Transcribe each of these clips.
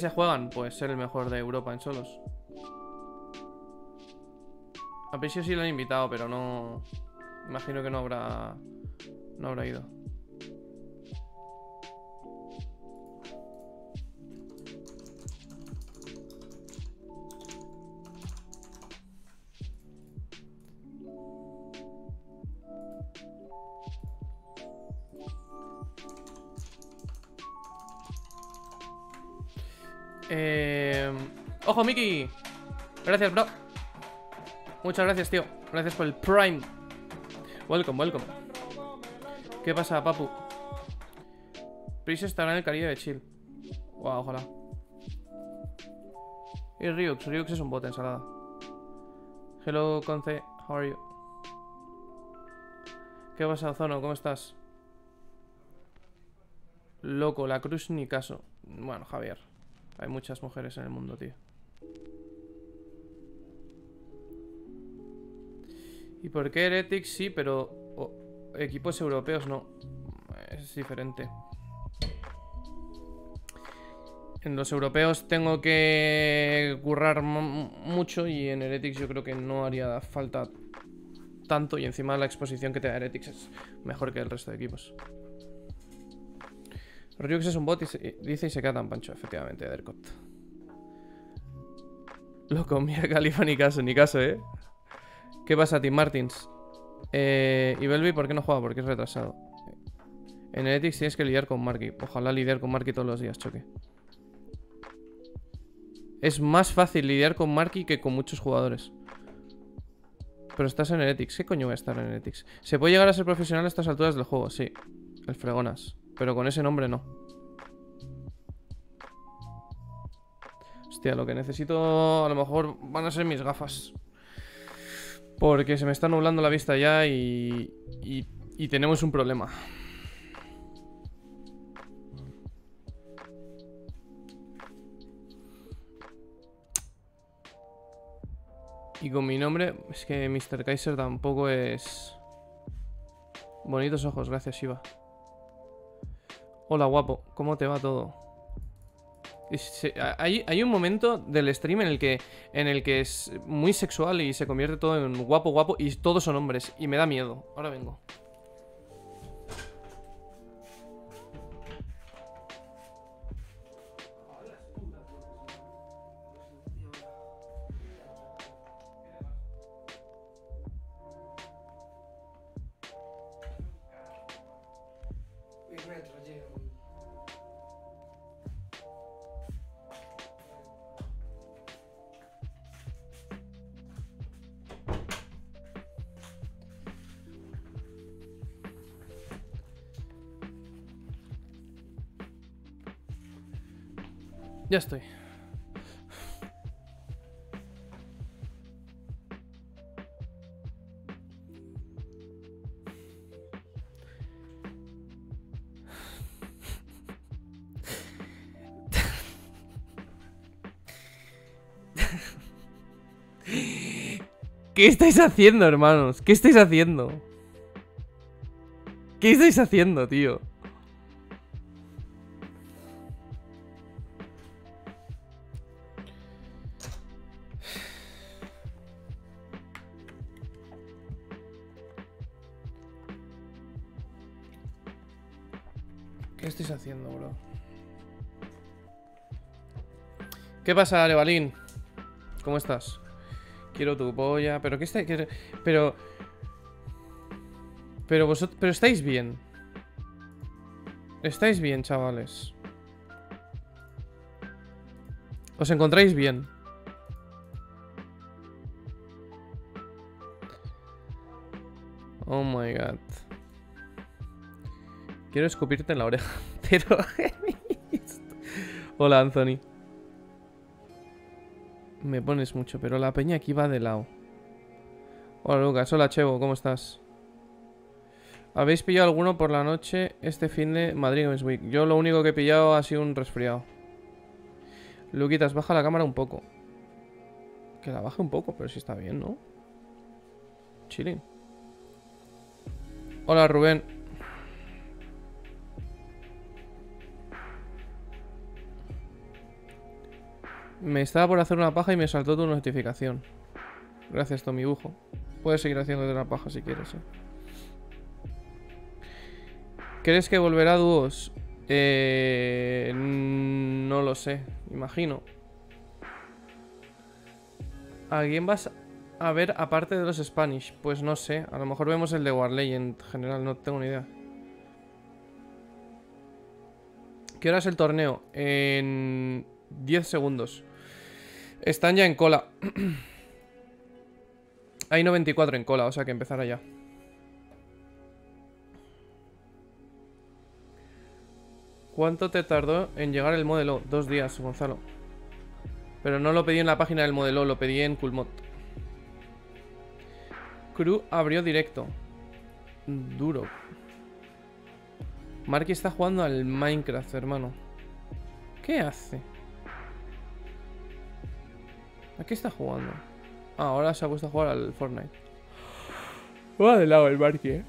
se juegan? Pues ser el mejor de Europa en solos. A Pesio sí lo han invitado, pero no... Imagino que no habrá... No habrá ido. Eh... ¡Ojo, Mickey! Gracias, bro. Muchas gracias, tío. Gracias por el Prime. Welcome, welcome. ¿Qué pasa, papu? Pris estará en el Caribe de Chill. Wow, ojalá. Y Ryux. Ryux es un bote ensalada. Hello, Conce. How are you? ¿Qué pasa, Zono? ¿Cómo estás? Loco, la cruz ni caso. Bueno, Javier. Hay muchas mujeres en el mundo, tío. ¿Y por qué Heretics sí, pero equipos europeos no? Es diferente. En los europeos tengo que currar mucho y en Heretics yo creo que no haría falta tanto y encima la exposición que te da Heretics es mejor que el resto de equipos. Ryux es un bot y dice y se queda tan pancho, efectivamente, del Lo comía Califa, ni caso, ni caso, ¿eh? ¿Qué pasa, Tim Martins? Eh, y Belby, ¿por qué no juega? Porque es retrasado. En el tienes que lidiar con Marky. Ojalá lidiar con Marky todos los días, choque. Es más fácil lidiar con Marky que con muchos jugadores. Pero estás en el ¿Qué coño voy a estar en el ¿Se puede llegar a ser profesional a estas alturas del juego? Sí. El fregonas. Pero con ese nombre no. Hostia, lo que necesito a lo mejor van a ser mis gafas. Porque se me está nublando la vista ya y, y, tenemos un problema. Y con mi nombre, es que Mr. Kaiser tampoco es... Bonitos ojos, gracias Shiva. Hola, guapo. ¿Cómo te va todo? hay, un momento del stream en el que en el que es muy sexual y se convierte todo en guapo guapo y todos son hombres y me da miedo. Ahora vengo. Ya estoy. ¿Qué estáis haciendo, hermanos? ¿Qué estáis haciendo? ¿Qué estáis haciendo, tío? ¿Qué pasa, Levalín? ¿Cómo estás? Quiero tu polla. ¿Pero qué está...? pero... Pero vosotros... Pero estáis bien. Estáis bien, chavales. Os encontráis bien. Oh my god. Quiero escupirte en la oreja. Pero... Hola, Anthony. Me pones mucho, pero la peña aquí va de lado. Hola Lucas, hola Chevo, ¿cómo estás? ¿Habéis pillado alguno por la noche este fin de Madrid Week? Yo lo único que he pillado ha sido un resfriado. Luquitas, baja la cámara un poco. Que la baje un poco, pero si sí está bien, ¿no? Chilling. Hola Rubén. Me estaba por hacer una paja y me saltó tu notificación. Gracias, Tommy Bujo. Puedes seguir haciéndote la paja si quieres. ¿eh? ¿Crees que volverá a dúos? Eh, no lo sé, imagino. alguien vas a ver aparte de los Spanish? Pues no sé, a lo mejor vemos el de Warley en general, no tengo ni idea. ¿Qué hora es el torneo? En 10 segundos. Están ya en cola. Hay 94 en cola, o sea que empezará ya. ¿Cuánto te tardó en llegar el modelo? Dos días, Gonzalo. Pero no lo pedí en la página del modelo, lo pedí en Coolmod. Crew abrió directo. Duro. Marky está jugando al Minecraft, hermano. ¿Qué hace? ¿A qué está jugando? Ah, ahora se ha puesto a jugar al Fortnite. Va de lado el Barque eh.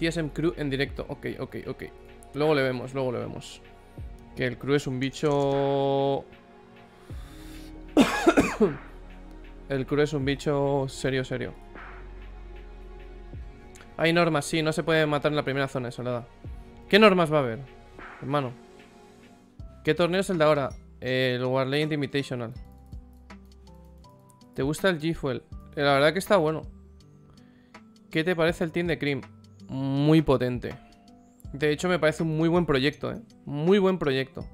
TSM hmm. Crew en directo. Ok, ok, ok. Luego le vemos, luego le vemos. Que el crew es un bicho... el crew es un bicho serio, serio. Hay normas, sí, no se puede matar en la primera zona, eso, nada. ¿Qué normas va a haber, hermano? ¿Qué torneo es el de ahora? El Warland Invitational. ¿Te gusta el G-Fuel? Eh, la verdad que está bueno. ¿Qué te parece el team de Cream? Muy potente. De hecho, me parece un muy buen proyecto, ¿eh? Muy buen proyecto.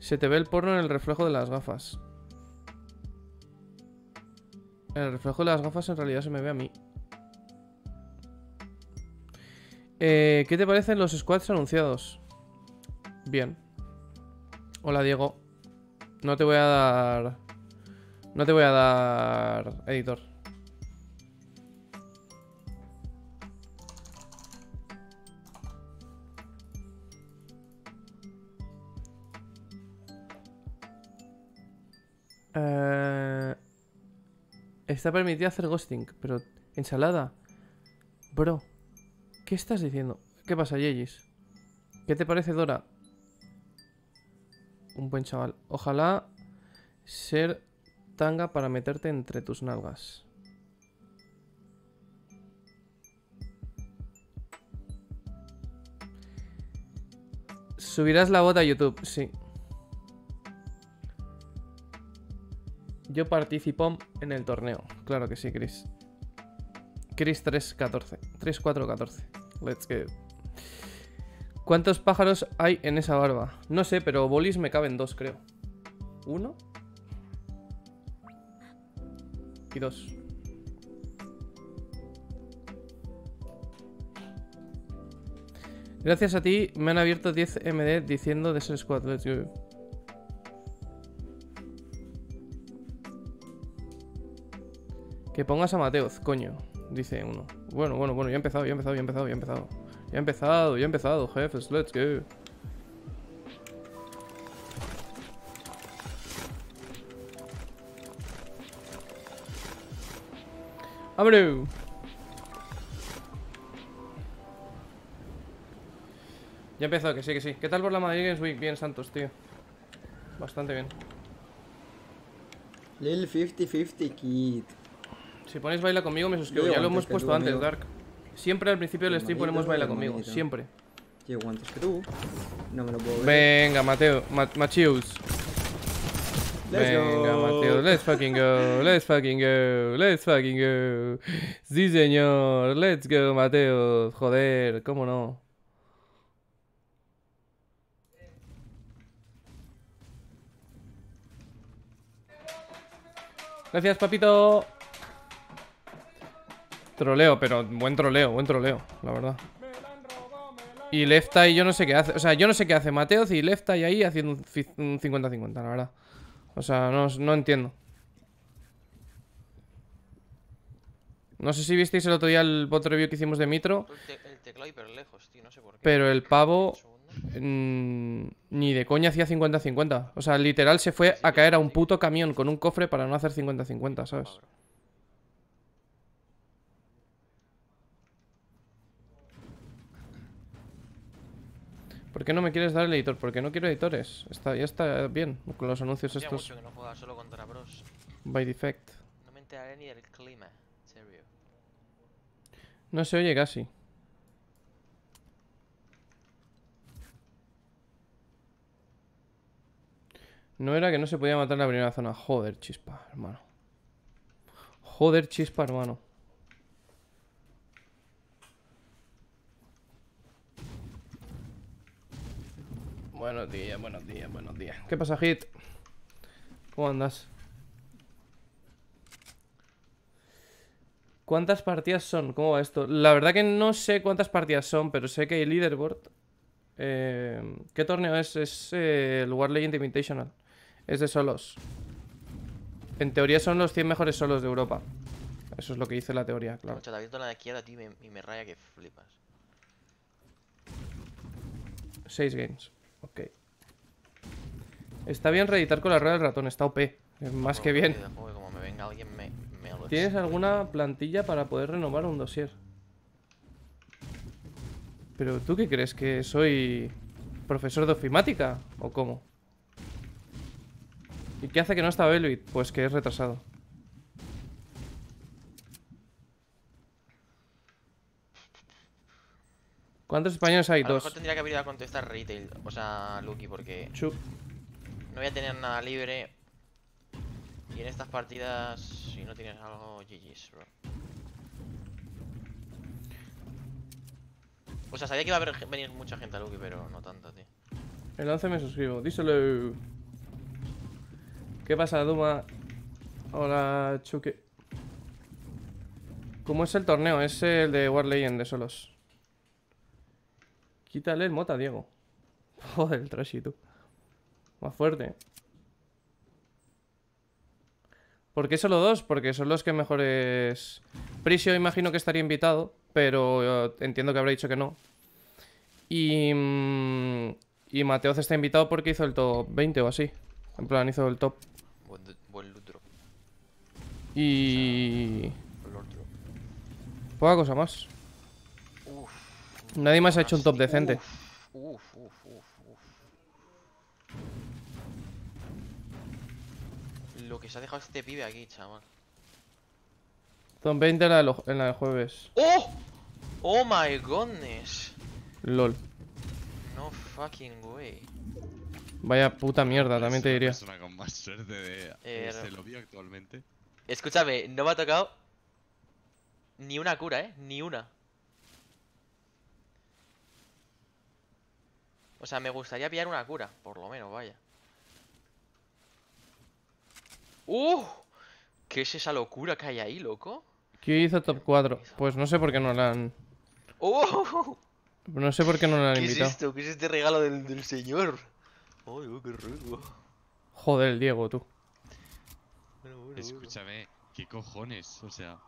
Se te ve el porno en el reflejo de las gafas. En el reflejo de las gafas en realidad se me ve a mí. Eh, ¿Qué te parecen los squads anunciados? Bien. Hola, Diego. No te voy a dar... No te voy a dar... Editor. Eh, está permitido hacer ghosting, pero... ¿Ensalada? Bro, ¿qué estás diciendo? ¿Qué pasa, Yegis? ¿Qué te parece, Dora? un buen chaval. Ojalá ser tanga para meterte entre tus nalgas. Subirás la bota a YouTube, sí. Yo participo en el torneo. Claro que sí, Chris. Chris 314. 3414. Let's go. ¿Cuántos pájaros hay en esa barba? No sé, pero bolis me caben dos, creo. Uno. Y dos. Gracias a ti me han abierto 10 MD diciendo de ser Que pongas a Mateos, coño, dice uno. Bueno, bueno, bueno, ya empezado, ya he empezado, ya he empezado, ya he empezado. Ya he empezado, ya he empezado, jefes. Let's go. ¡Vámonos! Ya he empezado, que sí, que sí. ¿Qué tal por la Madrid Bien, Santos, tío. Bastante bien. Lil 50-50 Kid. Si ponéis baila conmigo, me suscribo. ya lo hemos puesto antes, Dark. Siempre al principio del stream ponemos baila conmigo, siempre. Llego antes que tú. No me lo puedo ver. Venga, Mateo, Ma Venga, Mateo, let's fucking go, let's fucking go, let's fucking go. Sí, señor, let's go, Mateo. Joder, cómo no. Gracias, papito. Troleo, pero buen troleo, buen troleo, la verdad. Y Left Eye yo no sé qué hace. O sea, yo no sé qué hace Mateos y Left Eye ahí haciendo un 50-50, la verdad. O sea, no, no entiendo. No sé si visteis el otro día el bot review que hicimos de Mitro. Pero el pavo mm, ni de coña hacía 50-50. O sea, literal se fue a caer a un puto camión con un cofre para no hacer 50-50, ¿sabes? ¿Por qué no me quieres dar el editor? Porque no quiero editores. Está, ya está bien con los anuncios estos. no By defect. No me enteraré ni del clima, No se oye casi. No era que no se podía matar en la primera zona. Joder, chispa, hermano. Joder, chispa, hermano. Buenos días, buenos días, buenos días. ¿Qué pasa, Hit? ¿Cómo andas? ¿Cuántas partidas son? ¿Cómo va esto? La verdad que no sé cuántas partidas son, pero sé que hay leaderboard. Eh, ¿Qué torneo es? Es eh, el War Legend Invitational. Es de solos. En teoría son los 100 mejores solos de Europa. Eso es lo que dice la teoría, claro. Seis me raya que flipas. 6 games. Ok. Está bien reeditar con la rueda del ratón, está OP. Más que bien. ¿Tienes alguna plantilla para poder renovar un dossier? ¿Pero tú qué crees? ¿Que soy profesor de ofimática? ¿O cómo? ¿Y qué hace que no está Belvit? Pues que es retrasado. ¿Cuántos españoles hay? A lo Mejor tendría que haber ido a contestar Retail, o sea, Lucky, porque. Chup. No voy a tener nada libre. Y en estas partidas, si no tienes algo, GG's, bro. O sea, sabía que iba a haber, venir mucha gente a Lucky, pero no tanto, tío. El 11 me suscribo, díselo. ¿Qué pasa, Duma? Hola, Chuque. ¿Cómo es el torneo? Es el de War Legend de solos. Quítale el mota, Diego. Joder, el trashy, Más fuerte. ¿eh? ¿Por qué solo dos? Porque son los que mejores... Prisio imagino que estaría invitado, pero eh, entiendo que habrá dicho que no. Y... Mm, y Mateoz está invitado porque hizo el top 20 o así. En plan, hizo el top. Buen, Y... O Poca cosa más. Nadie más ha hecho un top decente. Lo que se ha dejado este pibe aquí, chaval. Son 20 en la, de jueves. ¡Oh! ¡Oh my goodness! LOL. No fucking way. Vaya puta mierda, también te diría. Es una con más suerte de, eh, este actualmente. Escúchame, no me ha tocado ni una cura, eh. Ni una. O sea, me gustaría pillar una cura, por lo menos, vaya. ¡Uh! ¿Qué es esa locura que hay ahí, loco? ¿Qué hizo top 4? Pues no sé por qué no la han... ¡Uh! No sé por qué no la han invitado. ¿Qué es esto? ¿Qué es este regalo del, del señor? ¡Ay, oh, qué rico! Joder, Diego, tú. Bueno, bueno, Escúchame, ¿qué cojones? O sea...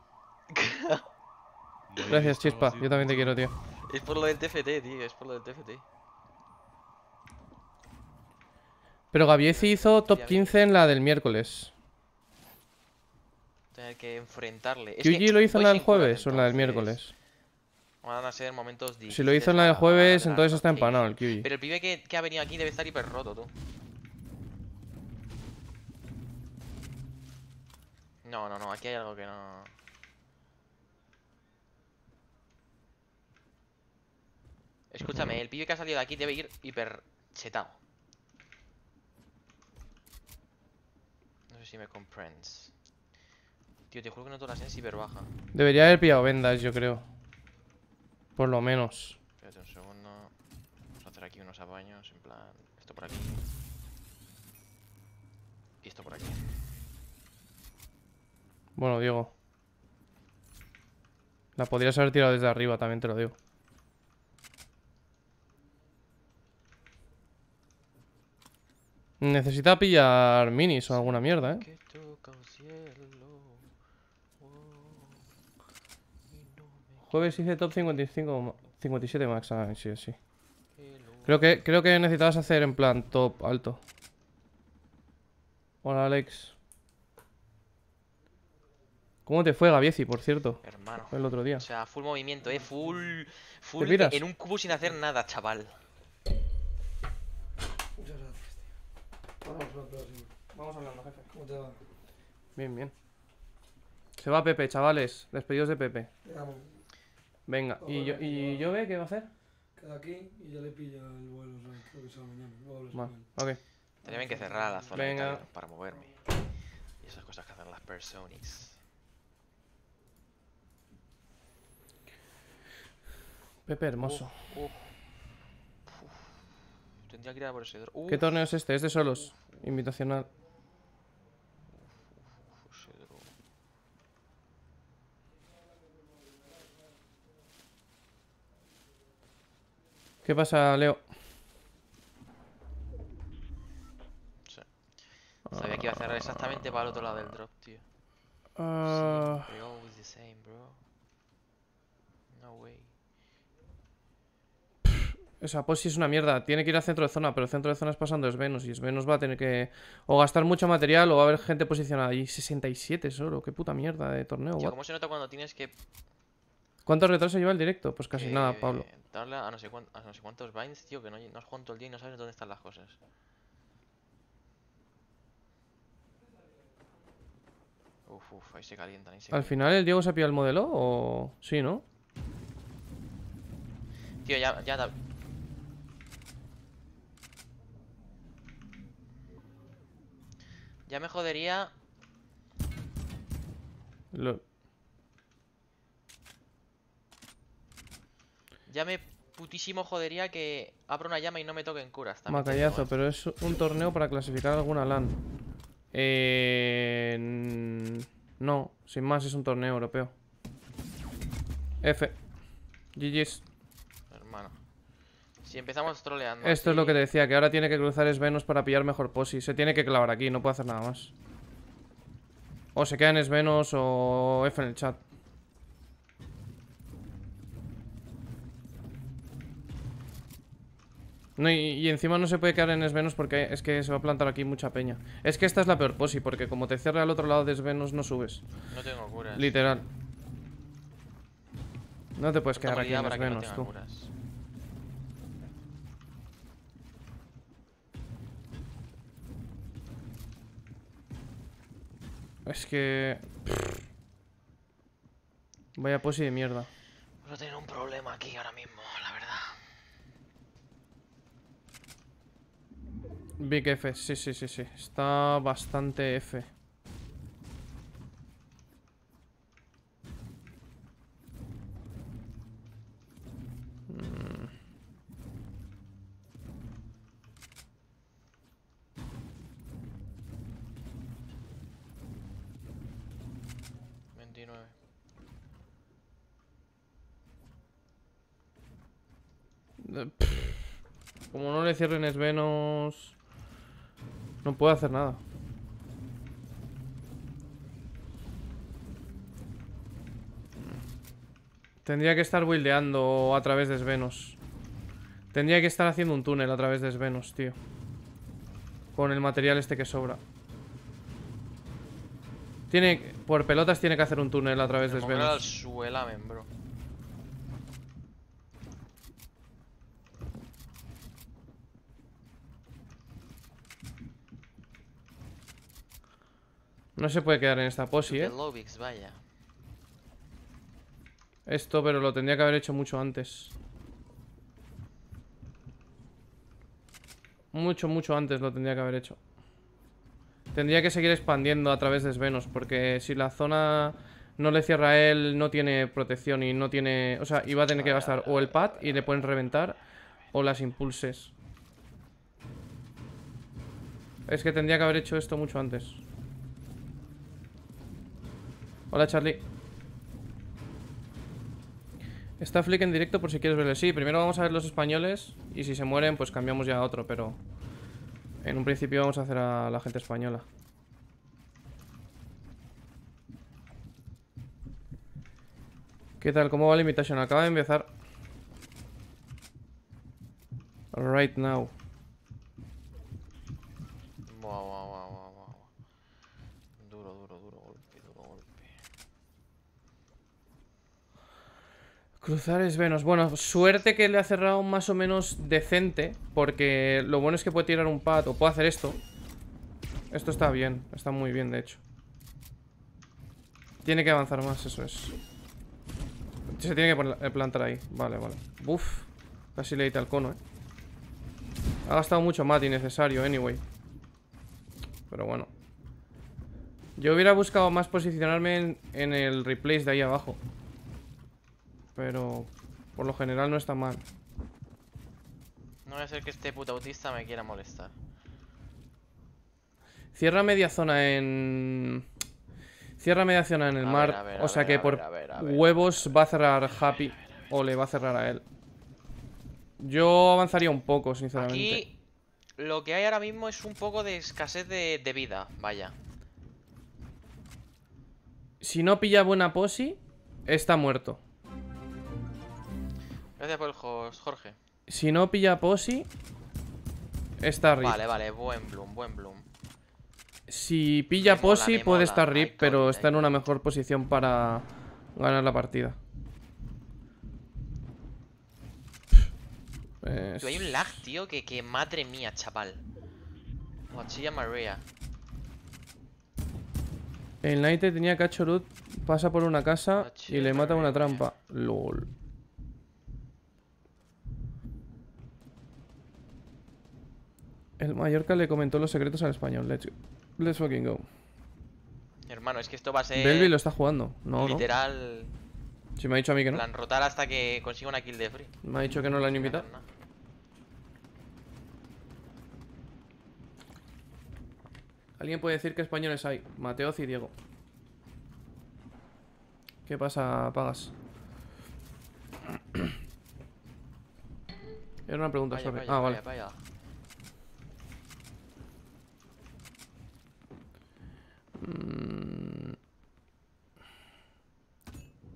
Gracias, Chispa. Yo también te quiero, tío. Es por lo del TFT, tío. Es por lo del TFT. Pero Gaviezi hizo top 15 en la del miércoles. Tener que enfrentarle. Yuji lo hizo en la del jueves o en la del miércoles. Van a ser momentos difíciles. Si lo hizo en la del jueves, entonces está empanado el QG. Pero el pibe que, que ha venido aquí debe estar hiper roto, tú. No, no, no, aquí hay algo que no... Escúchame, el pibe que ha salido de aquí debe ir hiper chetado. No sé si me comprendes. Tío, te juro que no todas las en baja Debería haber pillado vendas, yo creo. Por lo menos. Espérate un segundo. Vamos a hacer aquí unos apaños, en plan... Esto por aquí. Y esto por aquí. Bueno, Diego. La podrías haber tirado desde arriba, también te lo digo. Necesita pillar minis o alguna mierda, ¿eh? Jueves hice top 55, 57 max. Ah, sí, Creo que, creo que necesitabas hacer en plan top alto. Hola, Alex. ¿Cómo te fue Gaviezi, por cierto? Hermano. El otro día. O sea, full movimiento, eh. Full. Full. En un cubo sin hacer nada, chaval. Vamos hablando, jefe. ¿Cómo te va? Bien, bien. Se va Pepe, chavales. Despedidos de Pepe. Vamos. Venga, ¿y, yo, ¿y yo ve qué va a hacer? Queda aquí y ya le pilla el vuelo, o sea, creo que mañana. que cerrar la zona Venga. para moverme. Y esas cosas que hacen las personas. Pepe hermoso. Uf. Tendría que ir a por ese... uh. ¿Qué torneo es este? ¿Es de solos? invitacional. ¿Qué pasa, Leo? Sabía que iba a cerrar exactamente para el otro lado del drop, tío. Ah. No way. O sea, sí es una mierda. Tiene que ir al centro de zona, pero el centro de zona es pasando Svenus. Y Venus va a tener que o gastar mucho material o va a haber gente posicionada. Y 67 solo. Qué puta mierda de torneo, ¿Cómo se nota cuando tienes que...? ¿Cuántos retrasos lleva el directo? Pues casi eh, nada, Pablo. a no, sé cuántos, binds, tío, que no, has jugado todo el día y no sabes dónde están las cosas. Uf, uf, ahí se calientan. ¿Al final el Diego se ha pillado el modelo o...? Sí, ¿no? Tío, ya, ya, Ya me jodería... Ya me putísimo jodería que abra una llama y no me toquen curas. Macallazo, ¿eh? pero es un torneo para clasificar alguna LAN. Eh... No, sin más, es un torneo europeo. F. GG's. Si empezamos troleando. Esto es lo que te decía, que ahora tiene que cruzar Esvenos para pillar mejor posi. Se tiene que clavar aquí, no puede hacer nada más. O se queda en Esvenos o F en el chat. y, encima no se puede quedar en Esvenos porque es que se va a plantar aquí mucha peña. Es que esta es la peor posi, porque como te cierra al otro lado de Esvenos no subes. No tengo curas. Literal. No te puedes quedar aquí en Esvenos, tú. Es que... Vaya posi de mierda. Voy a tener un problema aquí ahora mismo, la verdad. Big F, sí, sí, sí, sí. Está bastante F. Como no le cierren esvenos... No puedo hacer nada. Tendría que estar buildeando a través de esvenos. Tendría que estar haciendo un túnel a través de esvenos, tío. Con el material este que sobra. Tiene... Por pelotas tiene que hacer un túnel a través de esvenos. No se puede quedar en esta posi, eh. Esto, pero lo tendría que haber hecho mucho antes. Mucho, mucho antes lo tendría que haber hecho. Tendría que seguir expandiendo a través de Svenos, porque si la zona no le cierra a él, no tiene protección y no tiene... O sea, iba a tener que gastar o el pad y le pueden reventar, o las impulses. Es que tendría que haber hecho esto mucho antes. Hola, Charlie. Está Flick en directo por si quieres verle. Sí, primero vamos a ver los españoles y si se mueren pues cambiamos ya a otro, pero en un principio vamos a hacer a la gente española. ¿Qué tal? ¿Cómo va la invitación? Acaba de empezar. Right now. Cruzar es Venus. Bueno, suerte que le ha cerrado más o menos decente. Porque lo bueno es que puede tirar un pato o puede hacer esto. Esto está bien. Está muy bien, de hecho. Tiene que avanzar más, eso es. Se tiene que eh, plantar ahí. Vale, vale. Buf. Casi le ido el cono, eh. Ha gastado mucho mati necesario, anyway. Pero bueno. Yo hubiera buscado más posicionarme en, en el replace de ahí abajo. Pero por lo general no está mal. No voy a ser que este puto autista me quiera molestar. Cierra media zona en... Cierra media zona en el mar. o sea que por huevos va a cerrar Happy. O le va a cerrar a él. Yo avanzaría un poco, sinceramente. Aquí lo que hay ahora mismo es un poco de escasez de, de vida, vaya. Si no pilla buena posi, está muerto. Gracias por el Jorge. Si no pilla Posi, está Rip. Vale, vale, buen Bloom, buen Bloom. Si pilla Posi, puede estar Rip, pero está en una mejor posición para ganar la partida. hay un lag, tío, que, madre mía, chaval. Mochilla María. El knight tenía cachorut, pasa por una casa y le mata una trampa. LOL. El Mallorca le comentó los secretos al español. Let's, let's fucking go. Hermano, es que esto va a ser. Belvi lo está jugando. No, literal. Si me ha dicho a mí que no. rotar hasta que consiga una kill de free. Me ha dicho que no la han invitado. Alguien puede decir que españoles hay. Mateo y Diego. ¿Qué pasa, Pagas? Era una pregunta, sobre. ah, vale. Mm.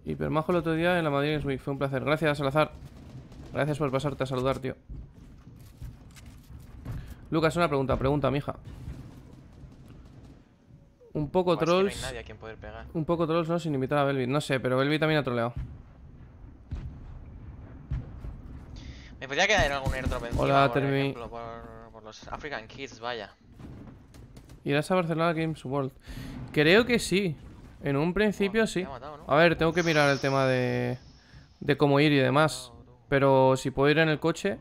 Y permajo el otro día en la Madrid es Fue un placer. Gracias, Salazar. Gracias por pasarte a saludar, tío. Lucas, una pregunta. Pregunta, mija. Un poco trolls. Un poco trolls, ¿no? Sin invitar a Belvi. No sé, pero Belvi también ha troleado. Me podría quedar en algún airdrop Hola, Termi. por los African Kids, vaya. ¿Irás a Barcelona Games World? Creo que sí. En un principio sí. A ver, tengo que mirar el tema de, de cómo ir y demás. Pero si puedo ir en el coche...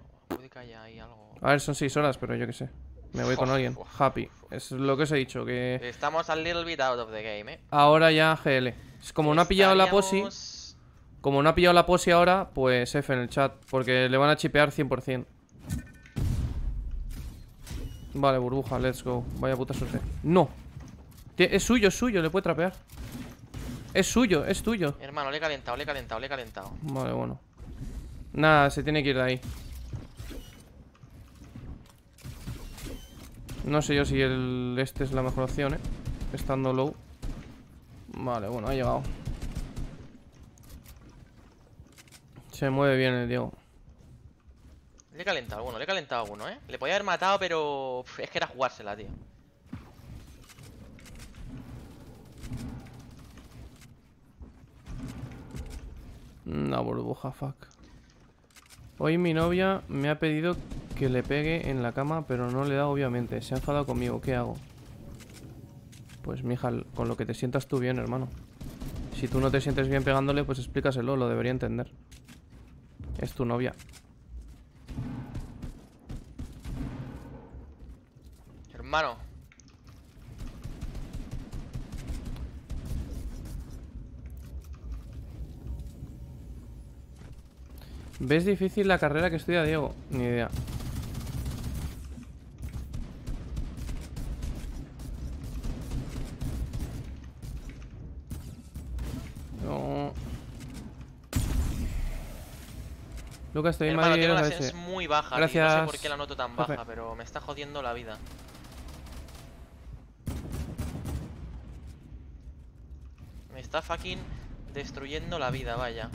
A ver, son seis horas, pero yo qué sé. Me voy con alguien. Happy. Es lo que os he dicho, que... Estamos a little bit out of the game, eh. Ahora ya GL. como no ha pillado la posi... Como no ha pillado la posi ahora, pues F en el chat. Porque le van a chipear 100%. Vale, burbuja, let's go Vaya puta suerte ¡No! Es suyo, es suyo, le puede trapear Es suyo, es tuyo Hermano, le he calentado, le he calentado, le he calentado Vale, bueno Nada, se tiene que ir de ahí No sé yo si el este es la mejor opción, eh Estando low Vale, bueno, ha llegado Se mueve bien el Diego le he calentado alguno, le he calentado alguno, ¿eh? Le podía haber matado, pero... es que era jugársela, tío. Una burbuja, fuck. Hoy mi novia me ha pedido que le pegue en la cama, pero no le da obviamente. Se ha enfadado conmigo, ¿qué hago? Pues mija, con lo que te sientas tú bien, hermano. Si tú no te sientes bien pegándole, pues explícaselo, lo debería entender. Es tu novia. hermano. ¿Ves difícil la carrera que estudia Diego? Ni idea. No. Lucas, estoy en Madrid. Tengo la es muy baja, Gracias. No sé por qué la noto tan baja, pero me está jodiendo la vida. está fucking destruyendo la vida, vaya.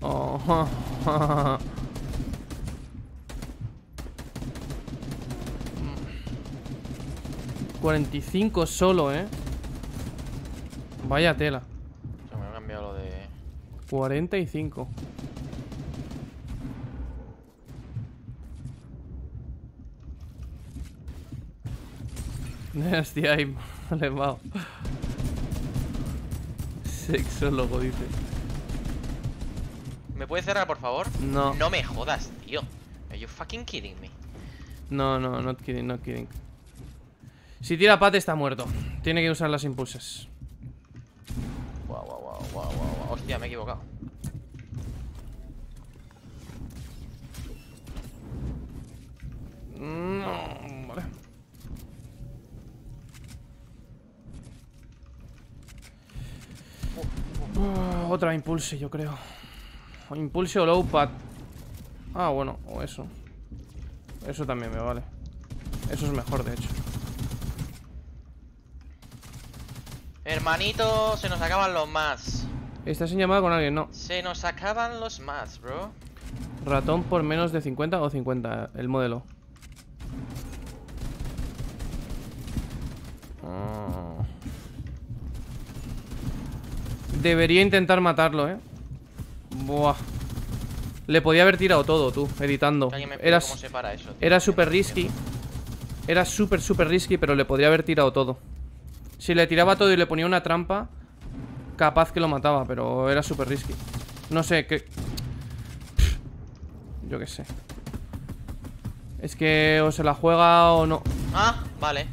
Oh, ...45 mm. solo, ¿eh? Vaya tela. Se me ha cambiado lo de... 45. Hostia, ahí le Sexólogo, dice. ¿Me puedes cerrar, por favor? No. No me jodas, tío. Are you fucking kidding me? No, no, not kidding, not kidding. Si tira pate está muerto. Tiene que usar las impulsas. Guau, guau, guau, guau, Hostia, me he equivocado. No. Mm, otra impulse, yo creo. O impulse o low pad. Ah, bueno, o eso. Eso también me vale. Eso es mejor, de hecho. Hermanito, se nos acaban los más. ¿Estás en llamada con alguien? No. Se nos acaban los más, bro. Ratón por menos de 50 o 50, el modelo. Ah. Debería intentar matarlo, ¿eh? Buah. Le podía haber tirado todo, tú, editando. Era, súper risky. Era súper, súper risky, pero le podría haber tirado todo. Si le tiraba todo y le ponía una trampa, capaz que lo mataba, pero era súper risky. No sé, qué... Yo qué sé. Es que o se la juega o no. Ah, vale.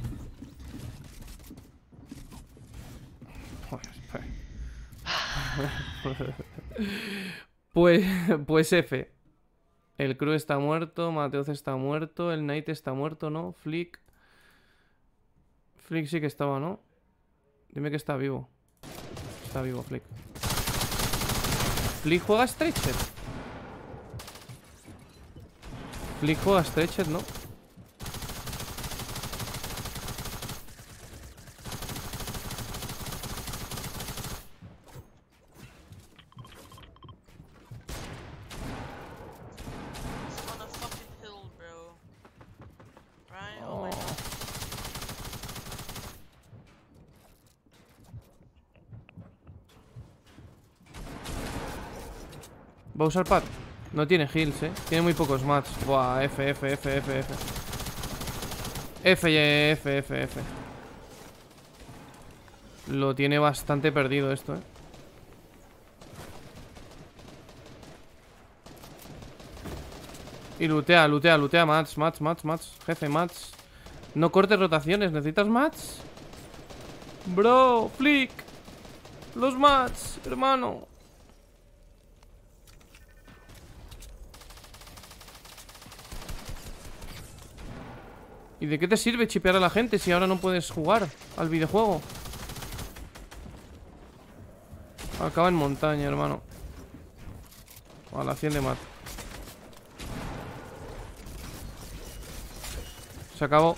pues, pues F. El Crew está muerto, Mateos está muerto, el Knight está muerto, ¿no? Flick. Flick sí que estaba, ¿no? Dime que está vivo. Está vivo, Flick. Flick juega Stretched. Flick juega Stretched, ¿no? Usar Pat no tiene heals, eh. Tiene muy pocos mats. Buah, F, F, F, F, F. F, F, F, F. Lo tiene bastante perdido esto, eh. Y lutea, lutea, lutea mats, mats, mats, mats. Jefe, mats. No cortes rotaciones, ¿necesitas mats? Bro, flick. Los mats, hermano. ¿Y de qué te sirve chipear a la gente si ahora no puedes jugar al videojuego? Acaba en montaña, hermano. A la 100 de mat. Se acabó.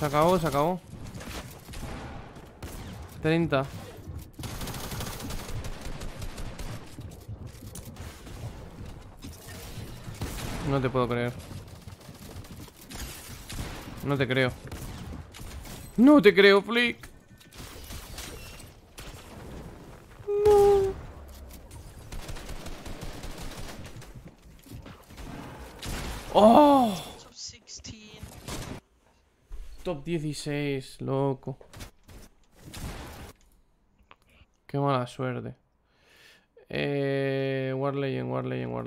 Se acabó, se acabó. 30. No te puedo creer. No te creo. No te creo, Flick. No. Oh. Top 16, loco. Qué mala suerte. Eh, War Legend, War Legend, War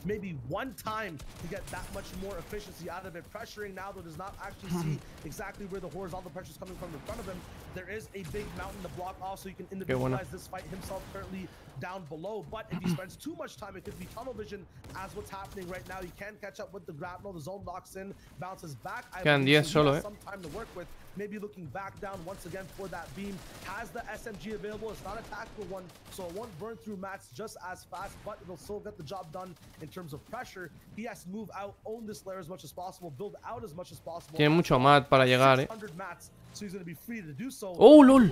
maybe one time to get that much more efficiency out of it. Pressuring now, though, does not actually see exactly where the horizontal pressure is coming from in front of him. There is a big mountain to block off, so you can individualize this fight himself currently down below. But if he mm-hmm. spends too much time, it could be tunnel vision as what's happening right now. You can catch up with the grapnel. The zone locks in, bounces back. I Quedan solo, eh? Some time to work with. Maybe looking back down once again for that beam. Has the SMG available. It's not a tactical one, so it won't burn through mats just as fast, but it'll still get the job done in terms of pressure, he has to move out, own this lair as much as possible, build out as much as possible. Tiene mucho mat para llegar, eh. Mats, so he's to be free to do so. Oh, lol.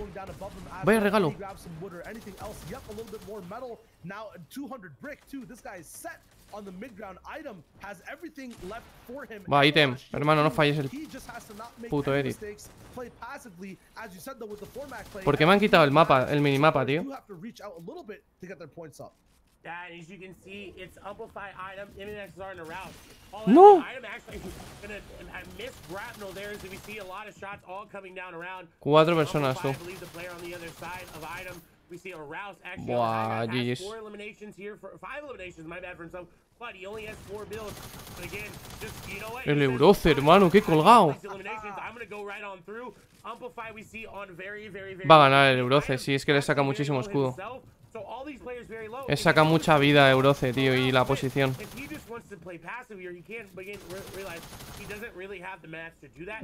Vaya regalo. Grab some wood or anything else. Yep, a little bit more metal. Now 200 brick too. This guy is set on the mid-ground. Item has everything left for him. Va, item. Hermano, no falles el puto edit. porque me han quitado el mapa, el minimapa, tío? that, as you can see, it's amplify item, are in a route. All no. item actually gonna miss grapnel there as we see a lot of shots all coming down around. Cuatro personas, tú. Oh. the player on the other side of item. We see a Rouse actually wow, has four eliminations here for five eliminations, my bad for some But he only has four builds. But again, just you know what? El Euroce, hermano, qué colgado. Va a ganar el Euroce, sí, es que le saca muchísimo escudo. Es saca mucha vida Euroce, tío, y la posición.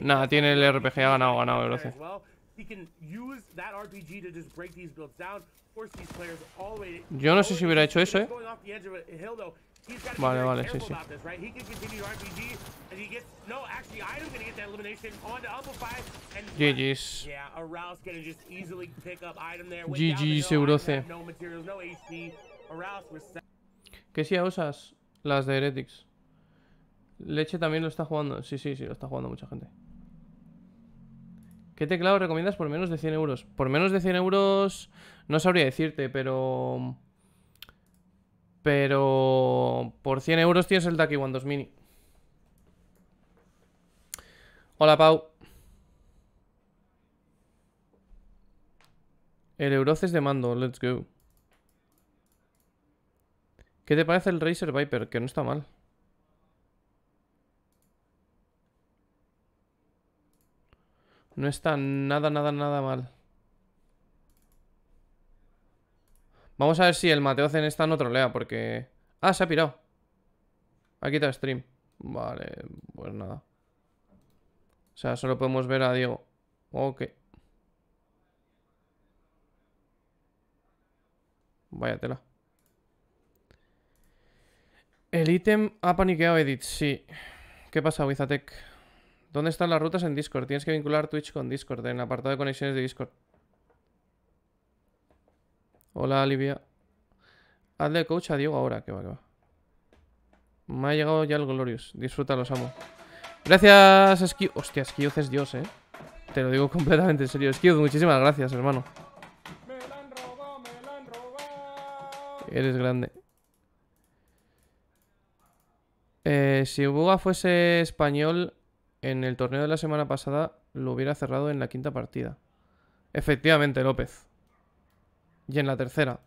Nada, tiene el RPG, ha ganado, ganado Euroce. Yo no sé si hubiera hecho eso, eh. Vale, vale, sí, sí. GG's. GG's Euroce. ¿Qué si usas las de Heretics? Leche también lo está jugando. Sí, sí, sí, lo está jugando mucha gente. ¿Qué teclado recomiendas por menos de 100 euros? Por menos de 100 euros no sabría decirte, pero... Pero por 100 euros tienes el Ducky One Mini. Hola, Pau. El Euroces de mando, let's go. ¿Qué te parece el Razer Viper? Que no está mal. No está nada, nada, nada mal. Vamos a ver si el Mateo en esta no porque... Ah, se ha pirado. Ha quitado stream. Vale, pues nada. O sea, solo podemos ver a Diego. Ok. Vaya tela. El ítem ha paniqueado Edit, sí. ¿Qué pasa, Wizatec? ¿Dónde están las rutas en Discord? Tienes que vincular Twitch con Discord, en el apartado de conexiones de Discord. Hola, Olivia. Hazle coach a Diego ahora, que va, que va. Me ha llegado ya el Glorious. Disfruta, los amo. Gracias, Esquiud. Hostia, Esquiud es Dios, eh. Te lo digo completamente en serio. Skio, muchísimas gracias, hermano. Me la han robado, me han robado. Eres grande. Eh, si Buga fuese español en el torneo de la semana pasada, lo hubiera cerrado en la quinta partida. Efectivamente, López. Y en la tercera.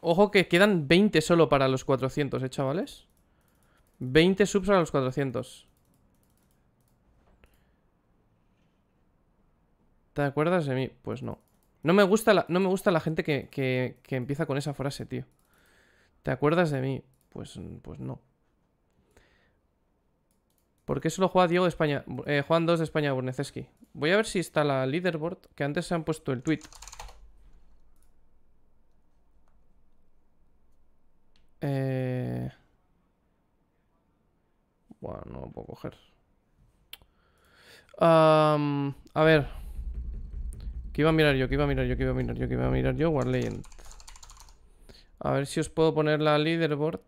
Ojo que quedan 20 solo para los 400, ¿eh, chavales? 20 subs para los 400. ¿Te acuerdas de mí? Pues no. No me gusta la, no me gusta la gente que, que, que empieza con esa frase, tío. ¿Te acuerdas de mí? Pues, pues no. Porque eso solo juega Diego de España? Eh, Juan 2 de España, Burneceski. Voy a ver si está la leaderboard, que antes se han puesto el tweet. Eh... Bueno, no lo puedo coger. a ver. ¿Qué iba a mirar yo? ¿Qué iba a mirar yo? ¿Qué iba a mirar yo? ¿Qué iba a mirar yo? War A ver si os puedo poner la leaderboard.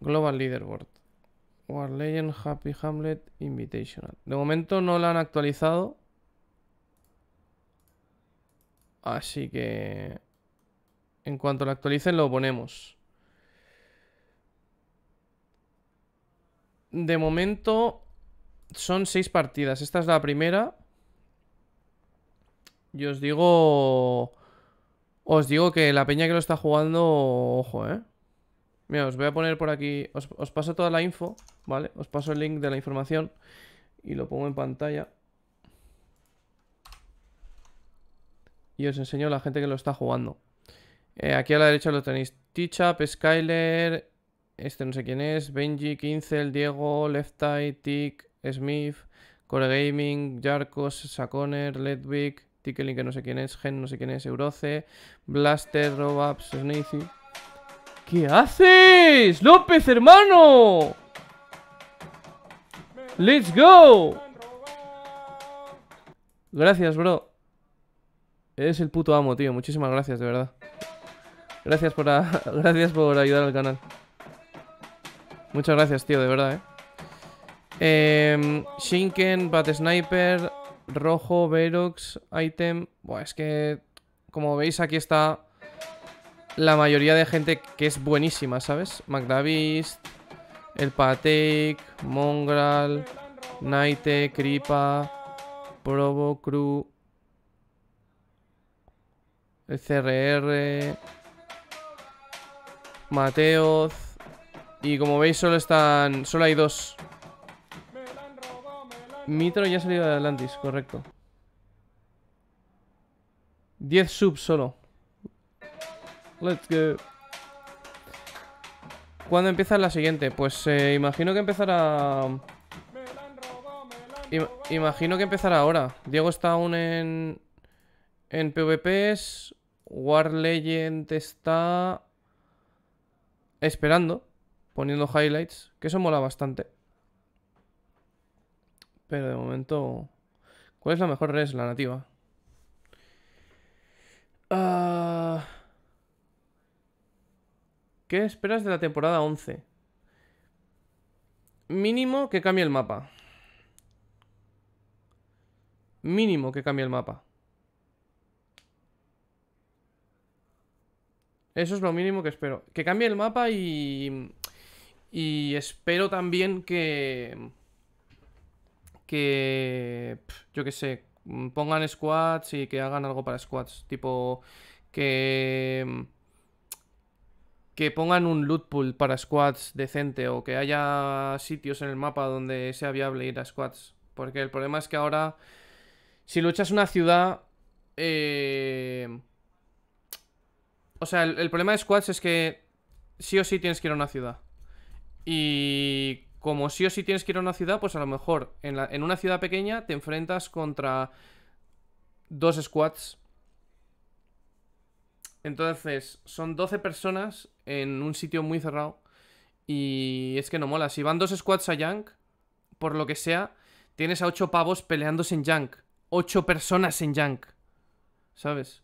Global leaderboard. War Legend Happy Hamlet Invitational. De momento no la han actualizado. Así que... En cuanto la actualicen lo ponemos. De momento son seis partidas. Esta es la primera. Y os digo... Os digo que la peña que lo está jugando... Ojo, ¿eh? Mira, os voy a poner por aquí, os, paso toda la info, ¿vale? Os paso el link de la información y lo pongo en pantalla. Y os enseño a la gente que lo está jugando. Eh, aquí a la derecha lo tenéis Tichap, Skyler, este no sé quién es, Benji, Kinzel, Diego, Eye, Tick, Smith, Core Gaming, Jarkos, Saconer, Ledwig, Tickling que no sé quién es, Gen no sé quién es, Euroce, Blaster, Robaps, Snazy... ¿Qué haces? ¡López, hermano! ¡Let's go! Gracias, bro. Eres el puto amo, tío. Muchísimas gracias, de verdad. Gracias por, gracias por ayudar al canal. Muchas gracias, tío, de verdad, eh. eh Shinken, Bat Sniper, Rojo, Verox, Item. Buah, es que. Como veis, aquí está la mayoría de gente que es buenísima, ¿sabes? McDavis, el Patek, Mongral, Naite, Kripa, Provo, Crew, el CRR, Mateoz. Y como veis solo están... Solo hay dos. Mitro ya ha salido de Atlantis, correcto. 10 subs solo. Let's go. ¿Cuándo empieza la siguiente? Pues eh, imagino que empezará... imagino que empezará ahora. Diego está aún en... En PvPs. War Legend está... Esperando. Poniendo highlights. Que eso mola bastante. Pero de momento... ¿Cuál es la mejor red? La nativa. Ah... ¿Qué esperas de la temporada 11? Mínimo que cambie el mapa. Mínimo que cambie el mapa. Eso es lo mínimo que espero. Que cambie el mapa y... Y espero también que... Que... Yo qué sé. Pongan squads y que hagan algo para squads. Tipo... Que que pongan un loot pool para squads decente o que haya sitios en el mapa donde sea viable ir a squads. Porque el problema es que ahora, si luchas una ciudad... Eh... O sea, el, problema de squads es que sí o sí tienes que ir a una ciudad. Y como sí o sí tienes que ir a una ciudad, pues a lo mejor en, en, una ciudad pequeña te enfrentas contra dos squads. Entonces, son 12 personas en un sitio muy cerrado. Y es que no mola. Si van dos squads a Yank, por lo que sea, tienes a ocho pavos peleándose en junk Ocho personas en Yank. ¿Sabes?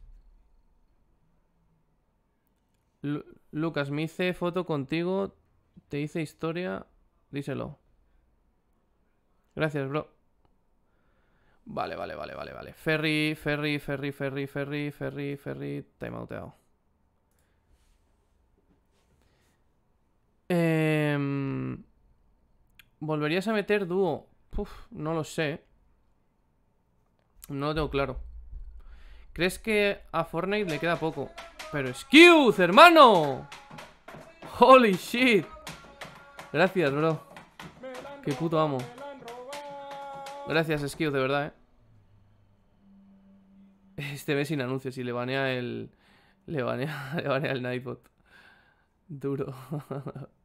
Lucas, me hice foto contigo. Te hice historia. Díselo. Gracias, bro. Vale, vale, vale, vale, vale. Ferry, ferry, ferry, ferry, ferry, ferry, ferry, out ¿Volverías a meter dúo? Uf, no lo sé. No lo tengo claro. ¿Crees que a Fortnite le queda poco? Pero Skews hermano. Holy shit. Gracias, bro. Qué puto amo. Gracias, Skew, de verdad, eh. Este mes sin anuncios y le banea el... Le banea, le banea el Nightbot. Duro.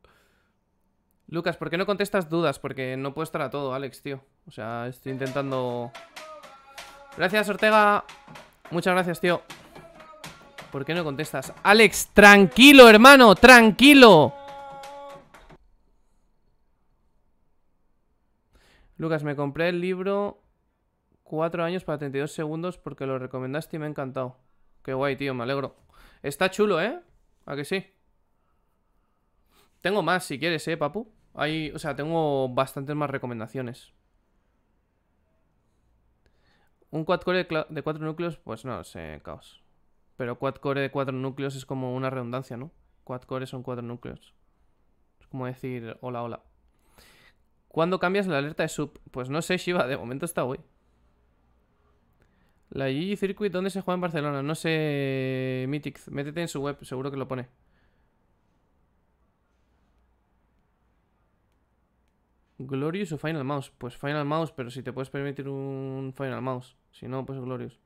Lucas, ¿por qué no contestas dudas? Porque no puedo estar a todo, Alex, tío. O sea, estoy intentando... Gracias, Ortega. Muchas gracias, tío. ¿Por qué no contestas? Alex, tranquilo, hermano, tranquilo. Lucas, me compré el libro Cuatro años para 32 segundos porque lo recomendaste y me ha encantado. Qué guay, tío, me alegro. Está chulo, ¿eh? ¿A que sí? Tengo más si quieres, ¿eh, papu? o sea, tengo bastantes más recomendaciones. Un quad core de, cuatro núcleos, pues no sé, caos. Pero quad core de cuatro núcleos es como una redundancia, ¿no? Quad core son cuatro núcleos. Es como decir hola, hola. ¿Cuándo cambias la alerta de sub? Pues no sé, Shiva, de momento está hoy. La GG Circuit, ¿dónde se juega en Barcelona? No sé, Mythic, métete en su web, seguro que lo pone. Glorious o Final Mouse. Pues Final Mouse, pero si te puedes permitir un Final Mouse. Si no, pues Glorious.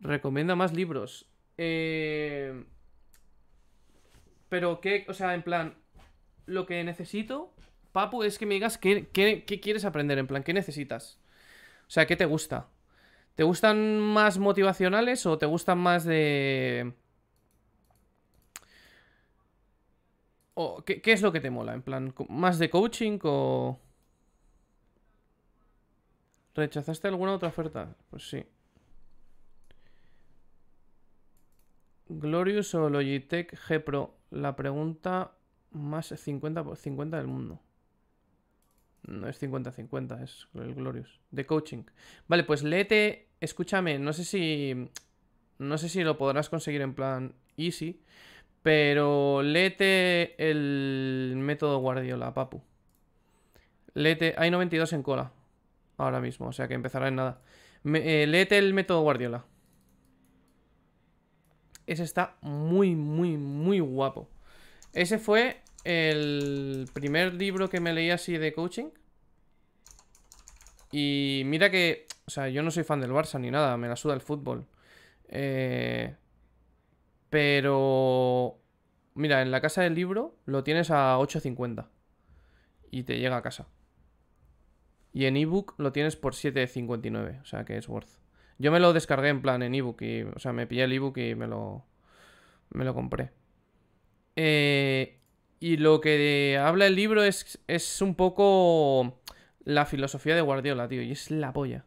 Recomienda más libros. Eh, pero qué, o sea, en plan, lo que necesito, Papu, es que me digas qué, qué quieres aprender, en plan, qué necesitas. O sea, ¿qué te gusta? ¿Te gustan más motivacionales o te gustan más de ¿qué, es lo que te mola? ¿En plan, más de coaching o...? ¿Rechazaste alguna otra oferta? Pues sí. Glorious o Logitech G Pro. La pregunta más 50 por 50 del mundo. No es 50-50, es el Glorious. De coaching. Vale, pues léete. Escúchame, no sé si. No sé si lo podrás conseguir en plan easy. Pero lete el método Guardiola, papu. Lete, hay 92 en cola. Ahora mismo, o sea que empezará en nada. Eh, lete el método Guardiola. Ese está muy, muy, muy guapo. Ese fue el primer libro que me leí así de coaching. Y mira que, o sea, yo no soy fan del Barça ni nada, me la suda el fútbol. Eh, pero... Mira, en la casa del libro lo tienes a 8.50 y te llega a casa. Y en ebook lo tienes por 7.59, o sea que es worth. Yo me lo descargué en plan en ebook, y, o sea, me pillé el ebook y me lo, me lo compré. Eh, y lo que habla el libro es, es un poco la filosofía de Guardiola, tío, y es la polla.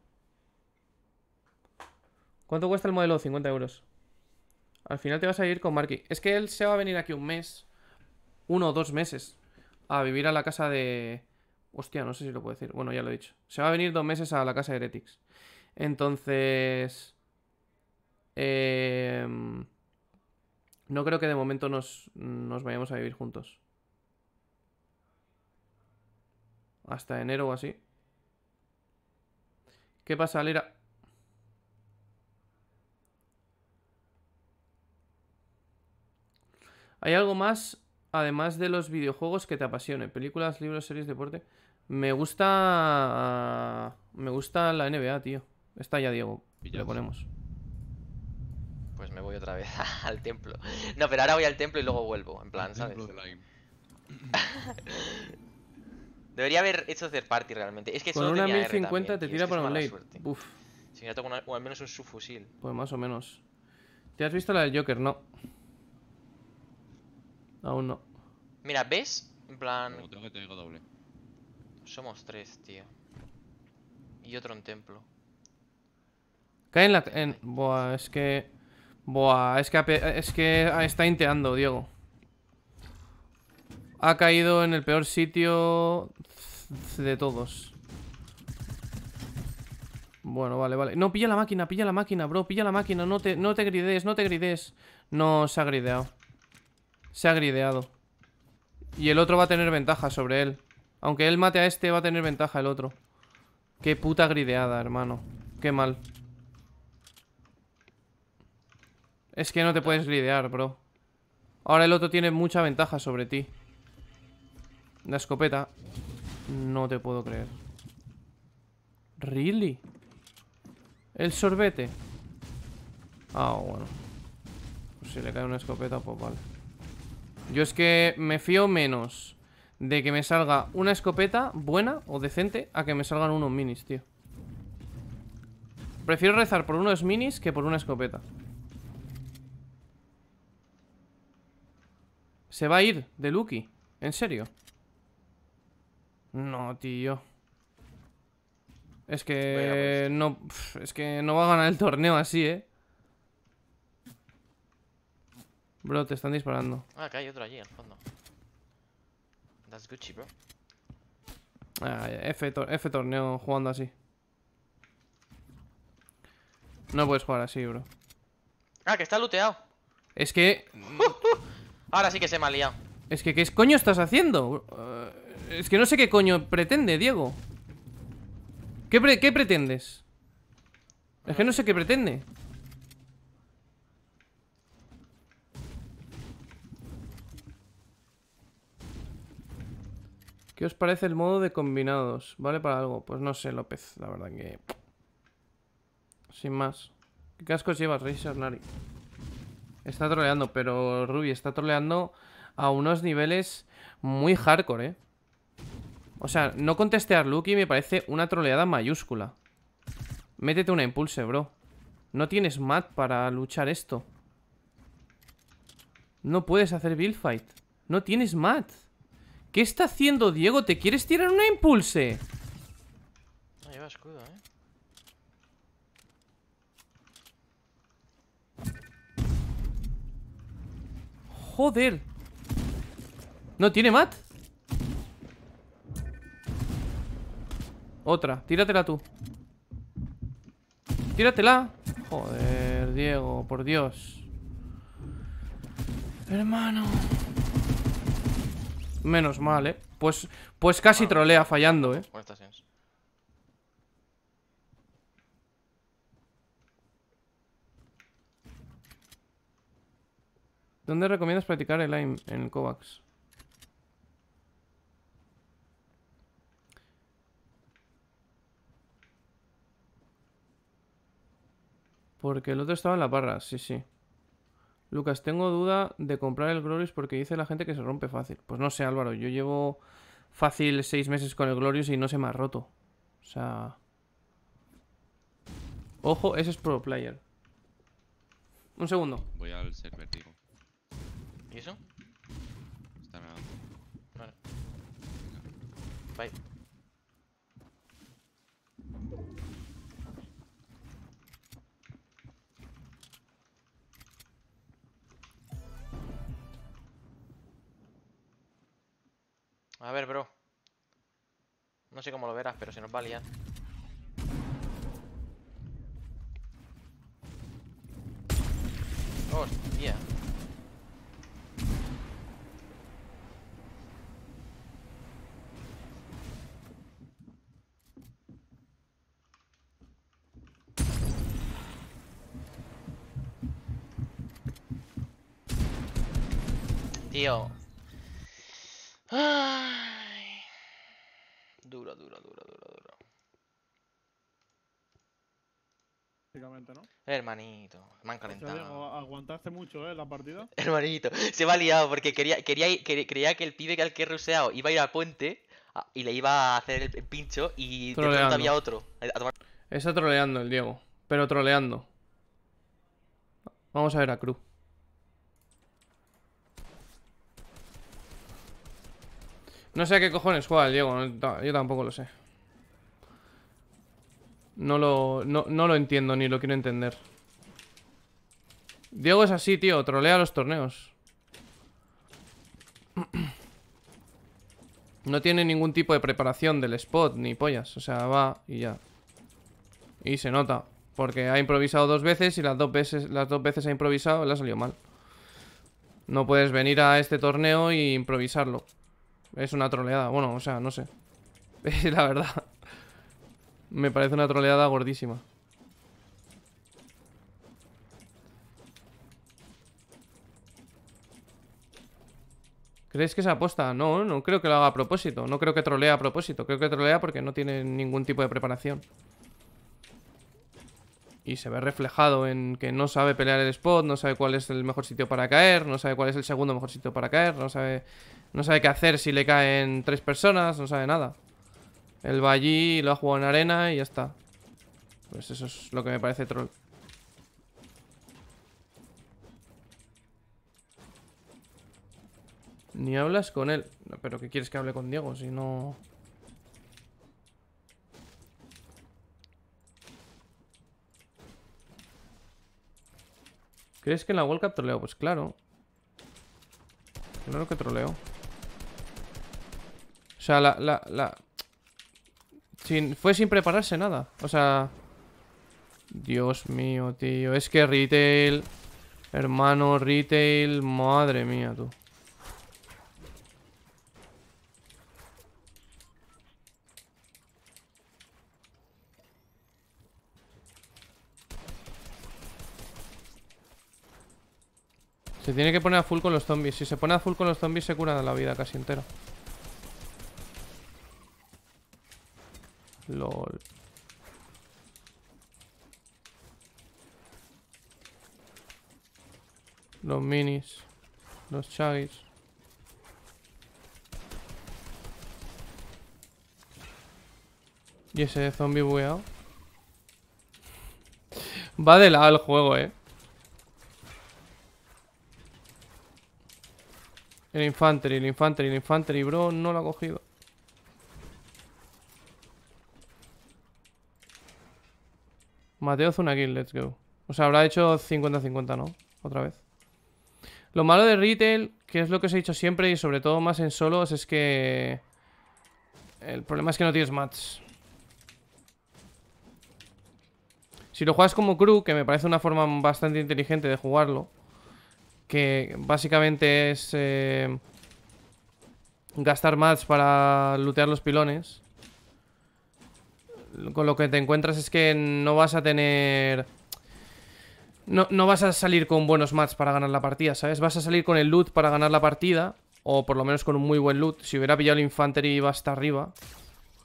¿Cuánto cuesta el modelo? 50 euros. Al final te vas a ir con Marky. Es que él se va a venir aquí un mes, uno o dos meses, a vivir a la casa de... Hostia, no sé si lo puedo decir. Bueno, ya lo he dicho. Se va a venir dos meses a la casa de Heretics. Entonces... Em, no creo que de momento nos, nos vayamos a vivir juntos. Hasta enero o así. ¿Qué pasa, Lira? ¿Hay algo más, además de los videojuegos, que te apasione? Películas, libros, series, deporte. Me gusta. Me gusta la NBA, tío. Está ya Diego. Ya Lo ponemos. Pues me voy otra vez al templo. No, pero ahora voy al templo y luego vuelvo. En plan, ¿sabes? Debería haber hecho hacer party realmente. Es que Con una 1050 te tira para un late. Uf. Si o al menos un subfusil. Pues más o menos. ¿Te has visto la del Joker? No. Aún no. Mira, ¿ves? En plan... Somos tres, tío. Y otro en templo. Cae en la... Buah, es que... Buah, es que, es que está inteando, Diego. Ha caído en el peor sitio de todos. Bueno, vale, vale. No, pilla la máquina, pilla la máquina, bro. Pilla la máquina. No te, no te grides, no te grides. No se ha grideado. Se ha grideado. Y el otro va a tener ventaja sobre él. Aunque él mate a este, va a tener ventaja el otro. Qué puta grideada, hermano. Qué mal. Es que no te puedes gridear, bro. Ahora el otro tiene mucha ventaja sobre ti. La escopeta. No te puedo creer. ¿Really? ¿El sorbete? Ah, bueno. Pues si le cae una escopeta, pues vale. Yo es que me fío menos de que me salga una escopeta buena o decente a que me salgan unos minis, tío. Prefiero rezar por unos minis que por una escopeta. Se va a ir de Lucky. ¿En serio? No, tío. Es que pues. no es que no va a ganar el torneo así, ¿eh? Bro, te están disparando. Ah, que hay otro allí al fondo. That's Gucci, bro. Ah, F, torneo jugando así. No puedes jugar así, bro. Ah, que está looteado. Es que... Ahora sí que se me ha liado. Es que, ¿qué coño estás haciendo? Eh, es que no sé qué coño pretende, Diego. qué pretendes? Es que no sé qué pretende. ¿Qué os parece el modo de combinados? ¿Vale para algo? Pues no sé, López. La verdad que... Sin más. ¿Qué cascos llevas, Razor Nari? Está troleando, pero Ruby está troleando a unos niveles muy hardcore, ¿eh? O sea, no contestear Lucky me parece una troleada mayúscula. Métete una impulse, bro. No tienes mat para luchar esto. No puedes hacer build fight. No tienes mat. ¿Qué está haciendo Diego? ¿Te quieres tirar una impulse? No lleva escudo, eh. Joder ¿No tiene mat? Otra, tíratela tú Tíratela Joder, Diego, por Dios Hermano Menos mal, ¿eh? Pues, pues casi trolea fallando, ¿eh? ¿Dónde recomiendas practicar el aim en el Kovacs? Porque el otro estaba en la barra, sí, sí. Lucas, tengo duda de comprar el Glorious porque dice la gente que se rompe fácil. Pues no sé, Álvaro, yo llevo fácil seis meses con el Glorious y no se me ha roto. O sea... Ojo, ese es pro player. Un segundo. Voy al server, digo. ¿Y eso? Está Vale. Bye. A ver, bro. No sé cómo lo verás, pero se nos va a liar. Tío, Ay. dura, dura dura, dura, ¿no? Hermanito, me han calentado. Aguantaste mucho, ¿eh? La partida. Hermanito, se me ha liado porque quería, quería, quería, creía que el pibe al que he ruseado iba a ir al puente ah, y le iba a hacer el pincho y de pronto había otro. Eh, a Está troleando el Diego, pero troleando. Vamos a ver a Cruz. No sé a qué cojones juega el Diego, yo tampoco lo sé. No lo, no, lo entiendo ni lo quiero entender. Diego es así, tío, trolea los torneos. No tiene ningún tipo de preparación del spot ni pollas. O sea, va y ya. Y se nota. Porque ha improvisado dos veces y las dos veces, las dos veces ha improvisado y le ha salido mal. No puedes venir a este torneo y improvisarlo es una troleada. Bueno, o sea, no sé. La verdad. Me parece una troleada gordísima. ¿Crees que se aposta? No, no creo que lo haga a propósito. No creo que trolea a propósito. Creo que trolea porque no tiene ningún tipo de preparación. Y se ve reflejado en que no sabe pelear el spot, no sabe cuál es el mejor sitio para caer, no sabe cuál es el segundo mejor sitio para caer, no sabe no sabe qué hacer si le caen tres personas, no sabe nada. Él va allí, lo ha jugado en arena y ya está. Pues eso es lo que me parece troll. Ni hablas con él. pero ¿qué quieres que hable con Diego? Si no... ¿Crees que en la World Cup troleo? Pues claro. Claro que troleo. O sea, la... la, la... Sin... Fue sin prepararse nada. O sea... Dios mío, tío. Es que retail... Hermano, retail... Madre mía, tú. Se tiene que poner a full con los zombies. Si se pone a full con los zombies se cura la vida casi entera. LOL. Los minis. Los chagis. Y ese zombie bugueado. Va de lado el juego, eh. El infantry, el infantry, el infantry, bro, no lo ha cogido. Mateo kill, let's go. O sea, habrá hecho 50-50, ¿no? Otra vez. Lo malo de retail, que es lo que os he dicho siempre y sobre todo más en solos, es que... El problema es que no tienes mats. Si lo juegas como crew, que me parece una forma bastante inteligente de jugarlo, que básicamente es eh, gastar mats para lootear los pilones, con lo que te encuentras es que no vas a tener... No, vas a salir con buenos mats para ganar la partida, ¿sabes? Vas a salir con el loot para ganar la partida, o por lo menos con un muy buen loot. Si hubiera pillado el Infantería iba hasta arriba.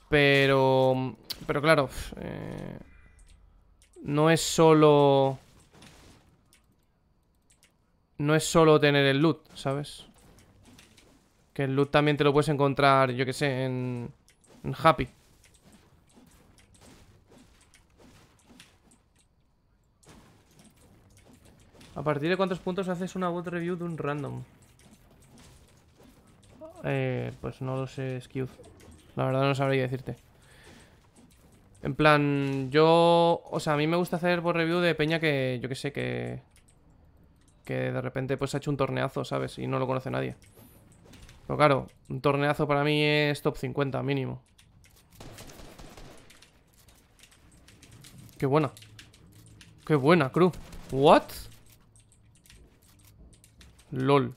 Pero... Pero claro... Eh, no es solo... No es solo tener el loot, ¿sabes? Que el loot también te lo puedes encontrar, yo que sé, en Happy. ¿A partir de cuántos puntos haces una bot review de un random? Eh, pues no lo sé, Skew. La verdad no sabría decirte. En plan, yo... O sea, a mí me gusta hacer bot review de peña que, yo que sé, que... Que de repente pues ha hecho un torneazo, ¿sabes? Y no lo conoce nadie. Pero claro, un torneazo para mí es top 50 mínimo. Qué buena. Qué buena, crew. What? LOL.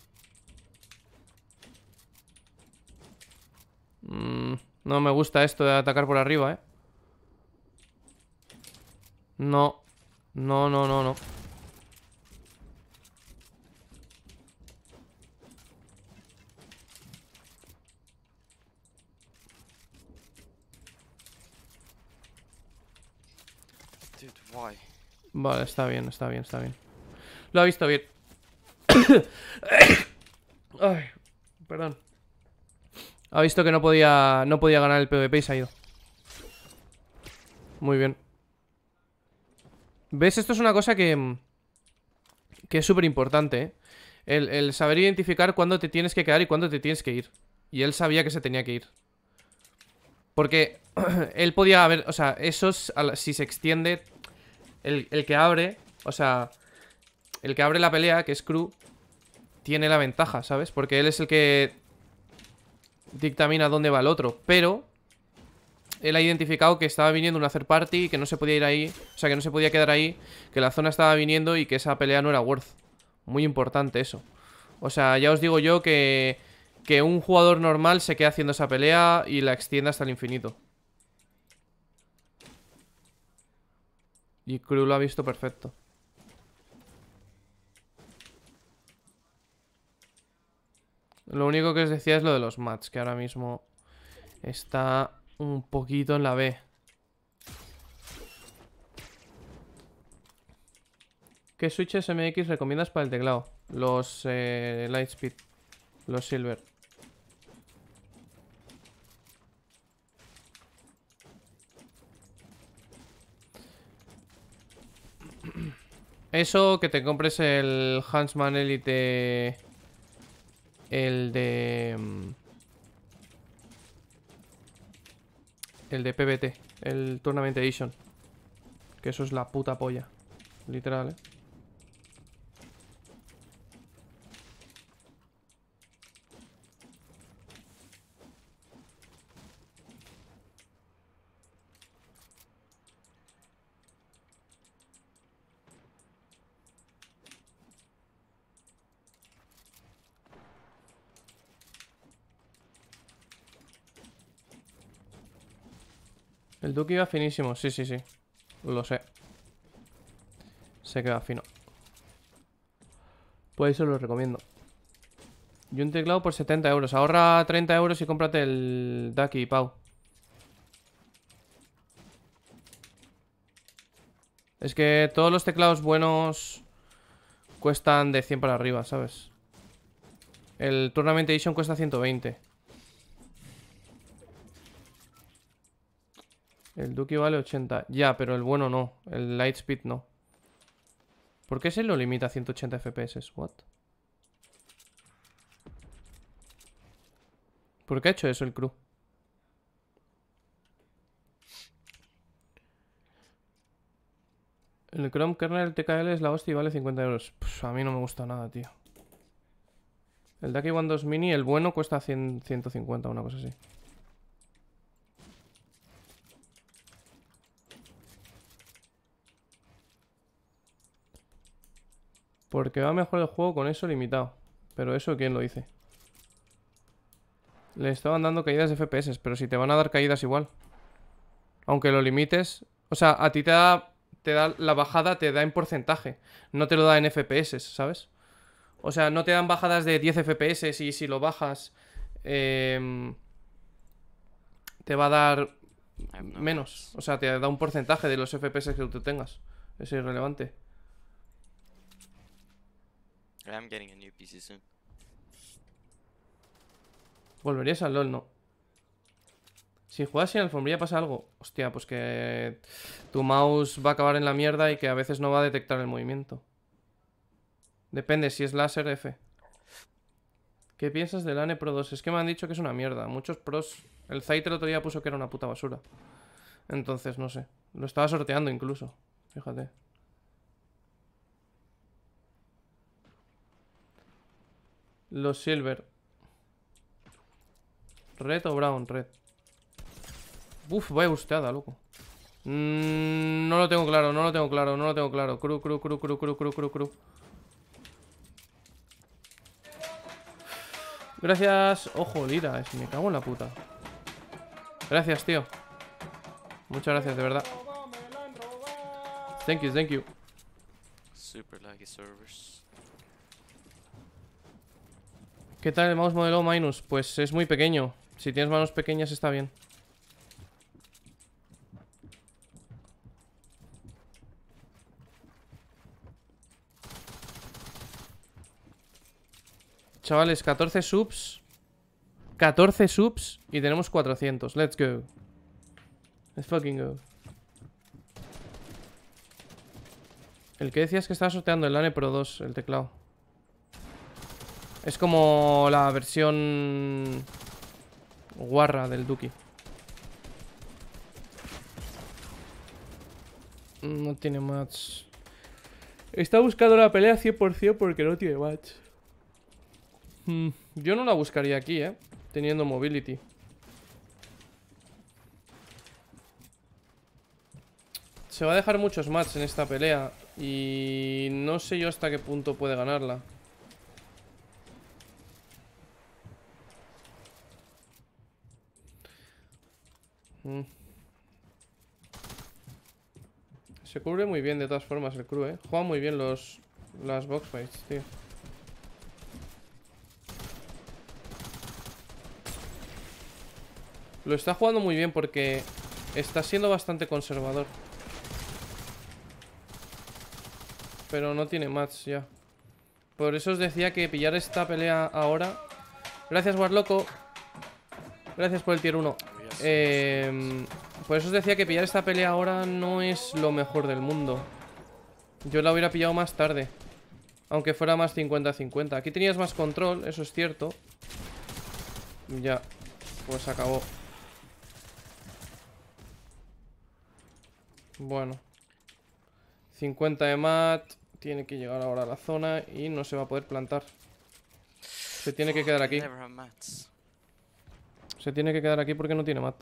Mm, no me gusta esto de atacar por arriba, ¿eh? No. No, no, no, no. Vale, está bien, está bien, está bien. Lo ha visto bien. perdón. Ha visto que no podía, no podía ganar el PvP y se ha ido. Muy bien. ¿Ves? Esto es una cosa que... Mm, que es súper importante, ¿eh? el, saber identificar cuándo te tienes que quedar y cuándo te tienes que ir. Y él sabía que se tenía que ir. Porque él podía haber... O sea, esos... Si se extiende... El, el, que abre... O sea... El que abre la pelea, que es Crew tiene la ventaja, ¿sabes? Porque él es el que dictamina dónde va el otro, pero él ha identificado que estaba viniendo un hacer party, que no se podía ir ahí, o sea, que no se podía quedar ahí, que la zona estaba viniendo y que esa pelea no era worth. Muy importante eso. O sea, ya os digo yo que, que un jugador normal se queda haciendo esa pelea y la extienda hasta el infinito. Y Crew lo ha visto perfecto. Lo único que os decía es lo de los mats, que ahora mismo está un poquito en la B. ¿Qué switches MX recomiendas para el teclado? Los eh, Lightspeed, los Silver. Eso, que te compres el Huntsman Elite el de... Mm, el de PBT, el Tournament Edition. Que eso es la puta polla. Literal, ¿eh? El Ducky va finísimo, sí, sí, sí. Lo sé. Sé que va fino. Pues eso lo recomiendo. Y un teclado por 70 euros. Ahorra 30 euros y cómprate el Ducky, Pau. Es que todos los teclados buenos cuestan de 100 para arriba, ¿sabes? El Tournament Edition cuesta 120. El Ducky vale 80. Ya, pero el bueno no. El Lightspeed no. ¿Por qué se lo limita a 180 FPS? What? ¿Por qué ha hecho eso el crew? El Chrome Kernel TKL es la hostia y vale 50 euros. Pues a mí no me gusta nada, tío. El Ducky One 2 Mini, el bueno, cuesta 100, 150, una cosa así. Porque va mejor el juego con eso limitado. Pero eso, ¿quién lo dice? Le estaban dando caídas de FPS, pero si te van a dar caídas igual. Aunque lo limites... O sea, a ti te da, te da... La bajada te da en porcentaje. No te lo da en FPS, ¿sabes? O sea, no te dan bajadas de 10 FPS y si lo bajas... Em, te va a dar menos. O sea, te da un porcentaje de los FPS que tú tengas. Es irrelevante. Eh, ¿Volverías al LOL? No. Si juegas sin alfombrilla pasa algo. Hostia, pues que tu mouse va a acabar en la mierda y que a veces no va a detectar el movimiento. Depende, si es láser, F. ¿Qué piensas del ANE Pro 2? Es que me han dicho que es una mierda. Muchos pros... El Zaiter el otro día puso que era una puta basura. Entonces, no sé. Lo estaba sorteando incluso. Fíjate. Los silver. Red o brown, red. Uf, vaya busteada, loco. Mm, no lo tengo claro, no lo tengo claro, no lo tengo claro. Cru, cru, cru, cru, cru, cru, cru, cru. Gracias. Ojo, Lira, es, me cago en la puta. Gracias, tío. Muchas gracias, de verdad. Thank you, thank you. Super servers. ¿Qué tal el mouse modelo Minus? Pues es muy pequeño. Si tienes manos pequeñas está bien. Chavales, 14 subs 14 subs y tenemos 400 Let's go Let's fucking go El que decías que estaba sorteando el Lane Pro 2, el teclado es como la versión guarra del Duki. No tiene match. Está buscando la pelea 100% porque no tiene match. Hmm, yo no la buscaría aquí, ¿eh? Teniendo mobility. Se va a dejar muchos match en esta pelea. Y no sé yo hasta qué punto puede ganarla. Mm. Se cubre muy bien de todas formas el crew, eh. Juega muy bien los las box fights, tío. Lo está jugando muy bien porque está siendo bastante conservador. Pero no tiene match ya. Por eso os decía que pillar esta pelea ahora... Gracias, Warloco. Gracias por el tier 1. Em, por eso os decía que pillar esta pelea ahora no es lo mejor del mundo. Yo la hubiera pillado más tarde. Aunque fuera más 50-50. Aquí tenías más control, eso es cierto. Ya, pues acabó. Bueno. 50 de mat. Tiene que llegar ahora a la zona y no se va a poder plantar. Se tiene que quedar aquí. Se tiene que quedar aquí porque no tiene mat.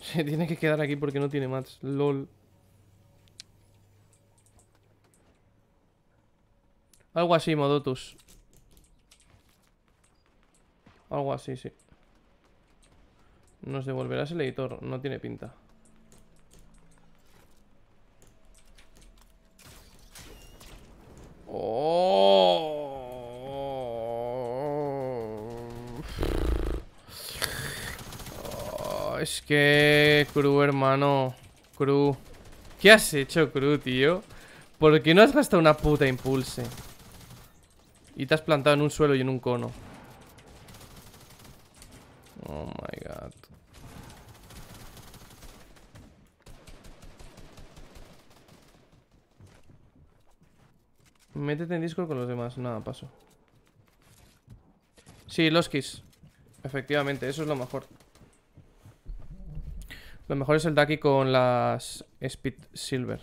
Se tiene que quedar aquí porque no tiene mats. LOL. Algo así, Modotus. Algo así, sí. Nos devolverás el editor. No tiene pinta. ¡Oh! es que... Cru, hermano. Cru. ¿Qué has hecho, Cru, tío? ¿Por qué no has gastado una puta impulse? Y te has plantado en un suelo y en un cono. Oh my god. Métete en Discord con los demás. Nada, paso. Sí, los Efectivamente, eso es lo mejor. Lo mejor es el Ducky con las Speed Silver.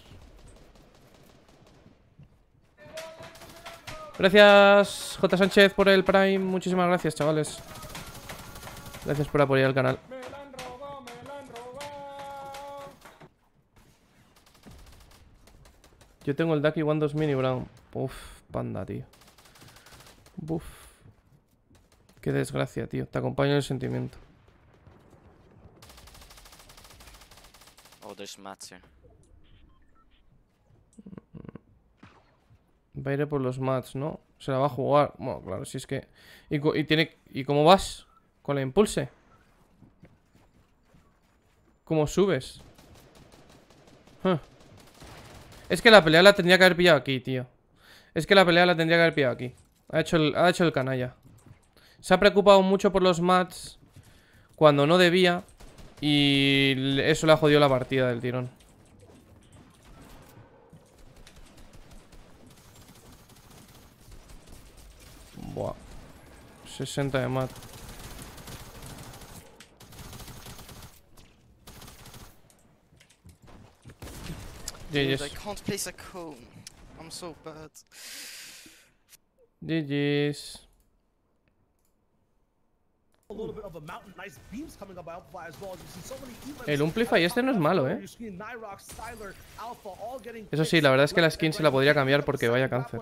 Gracias, J. Sánchez, por el Prime. Muchísimas gracias, chavales. Gracias por apoyar el canal. Yo tengo el Ducky One Mini Brown. Uf, panda, tío. Uf. Qué desgracia, tío. Te acompaño en el sentimiento. Va a ir por los mats, ¿no? Se la va a jugar. Bueno, claro, si es que... ¿Y, tiene... ¿Y cómo vas? ¿Con el impulse? ¿Cómo subes? Es que la pelea la tendría que haber pillado aquí, tío. Es que la pelea la tendría que haber pillado aquí. Ha hecho el, ha hecho el canalla. Se ha preocupado mucho por los mats cuando no debía. Y eso le ha jodido la partida del tirón. Buah. 60 de mat. GG's. El Umplify este no es malo, ¿eh? Eso sí, la verdad es que la skin se la podría cambiar porque vaya cáncer.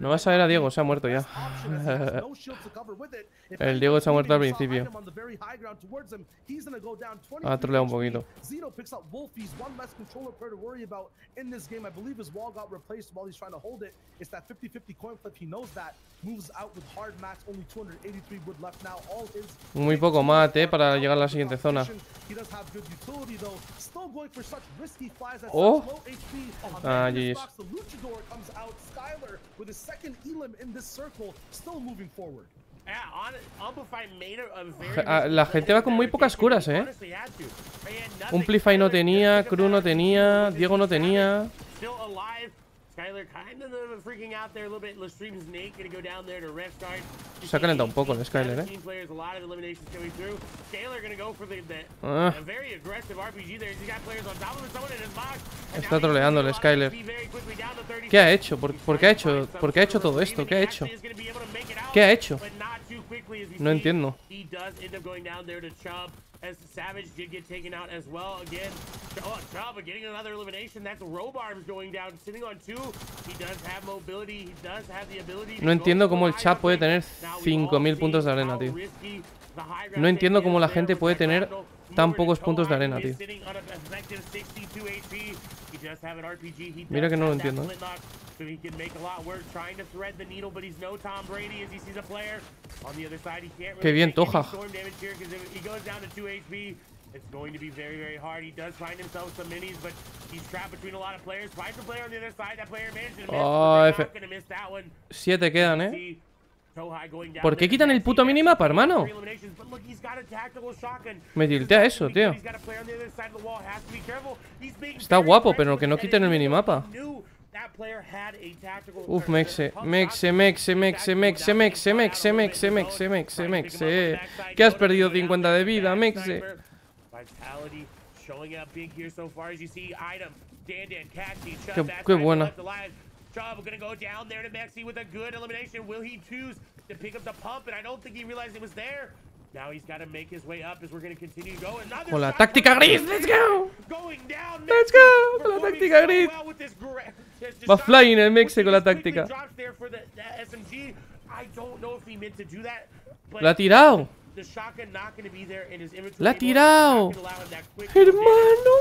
No vas a ver a Diego, se ha muerto ya. El Diego se ha muerto al principio. around towards him. He's gonna go down 20. Ah, un poquito. Zeno picks up Wolfie's one less controller to worry about in this game. I believe his wall got replaced while he's trying to hold it. It's that 50-50 coin flip. He knows that. Moves out with hard max. Only 283 wood left now. All his Muy poco mate para llegar a la siguiente zona. He does have good utility though. Still going for such risky flies at oh. low HP. Ah, GG's. The Luchador comes out. Skyler with his second Elim in this circle. Still moving forward. Ah, ah, la gente va con muy pocas curas, ¿eh? Umplify no tenía, Crew no tenía, Diego no tenía. Se ha calentado un poco el Skyler, ¿eh? Ah. Está troleando el Skyler. ¿Qué ha hecho? ¿Por, qué ha hecho? ¿Por qué ha hecho todo esto? ¿Qué ha hecho? ¿Qué ha hecho? No entiendo. as Savage did get taken out as well again. Oh, Chava getting another elimination. That's Robe going down, sitting on two. He does have mobility. He does have the ability. No entiendo cómo el chat puede tener 5000 puntos de arena, tío. No entiendo cómo la gente puede tener tan pocos puntos de arena, tío. Mira que no lo entiendo. no Qué bien toja. going to be very, very hard. He does find himself some minis, but he's trapped between a lot of players. Oh, F... miss that one. Siete quedan, eh. ¿Por qué quitan el puto minimapa, hermano? Me tiltea eso, tío. Está guapo, pero que no quiten el minimapa. Uf, mexe, mexe, mexe, mexe, mexe, mexe, mexe, mexe, mexe, mexe, mexe. Que has perdido 50 de vida, mexe. qué buena. We're gonna go down there to Maxi with a good elimination. Will he choose to pick up the pump? And I don't think he realized it was there. Now he's got to make his way up as we're going to continue to go. Another Con táctica gris, let's go! Down, let's go! Hola, táctica gris. Va flying en el Mexi con la táctica. The, the I don't know if he meant to do that, but... ha tirado. La ha tirado. Hermano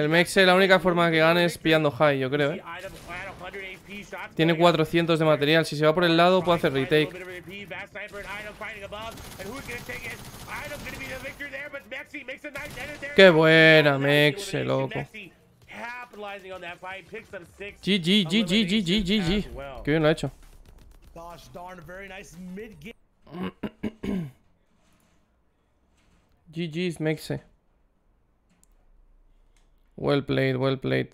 El Mexi, la única forma que gane es pillando high, yo creo, eh. Tiene 400 de material. Si se va por el lado, puede hacer retake. Qué buena, Mexe, loco. GG, GG, GG, GG. Qué bien lo ha hecho. GG's Mexe. Well played, well played.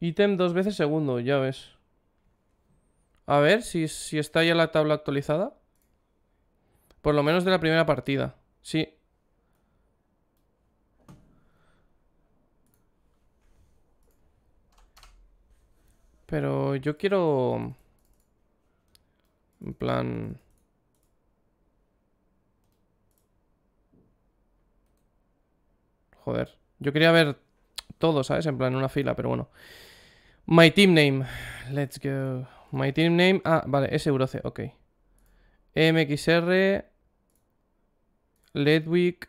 Ítem dos veces segundo, ya ves. A ver si, está ya la tabla actualizada. Por lo menos de la primera partida. Sí. Pero yo quiero... En plan... Joder. Yo quería ver todo, ¿sabes? En plan, en una fila, pero bueno. My team name. Let's go. My team name. Ah, vale, es Euroce, ok. E MXR. Ledwig.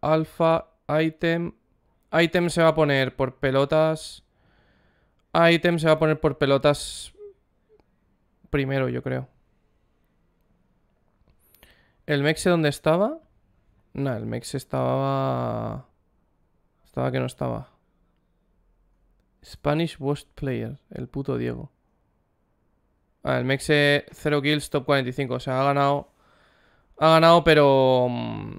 Alpha. Item. Item se va a poner por pelotas. Item se va a poner por pelotas primero, yo creo. ¿El Mexe dónde estaba? No, el Mexe estaba... Estaba que no estaba. Spanish Worst Player, el puto Diego. A Mexe 0 kills, top 45. O sea, ha ganado. Ha ganado, pero. Mm,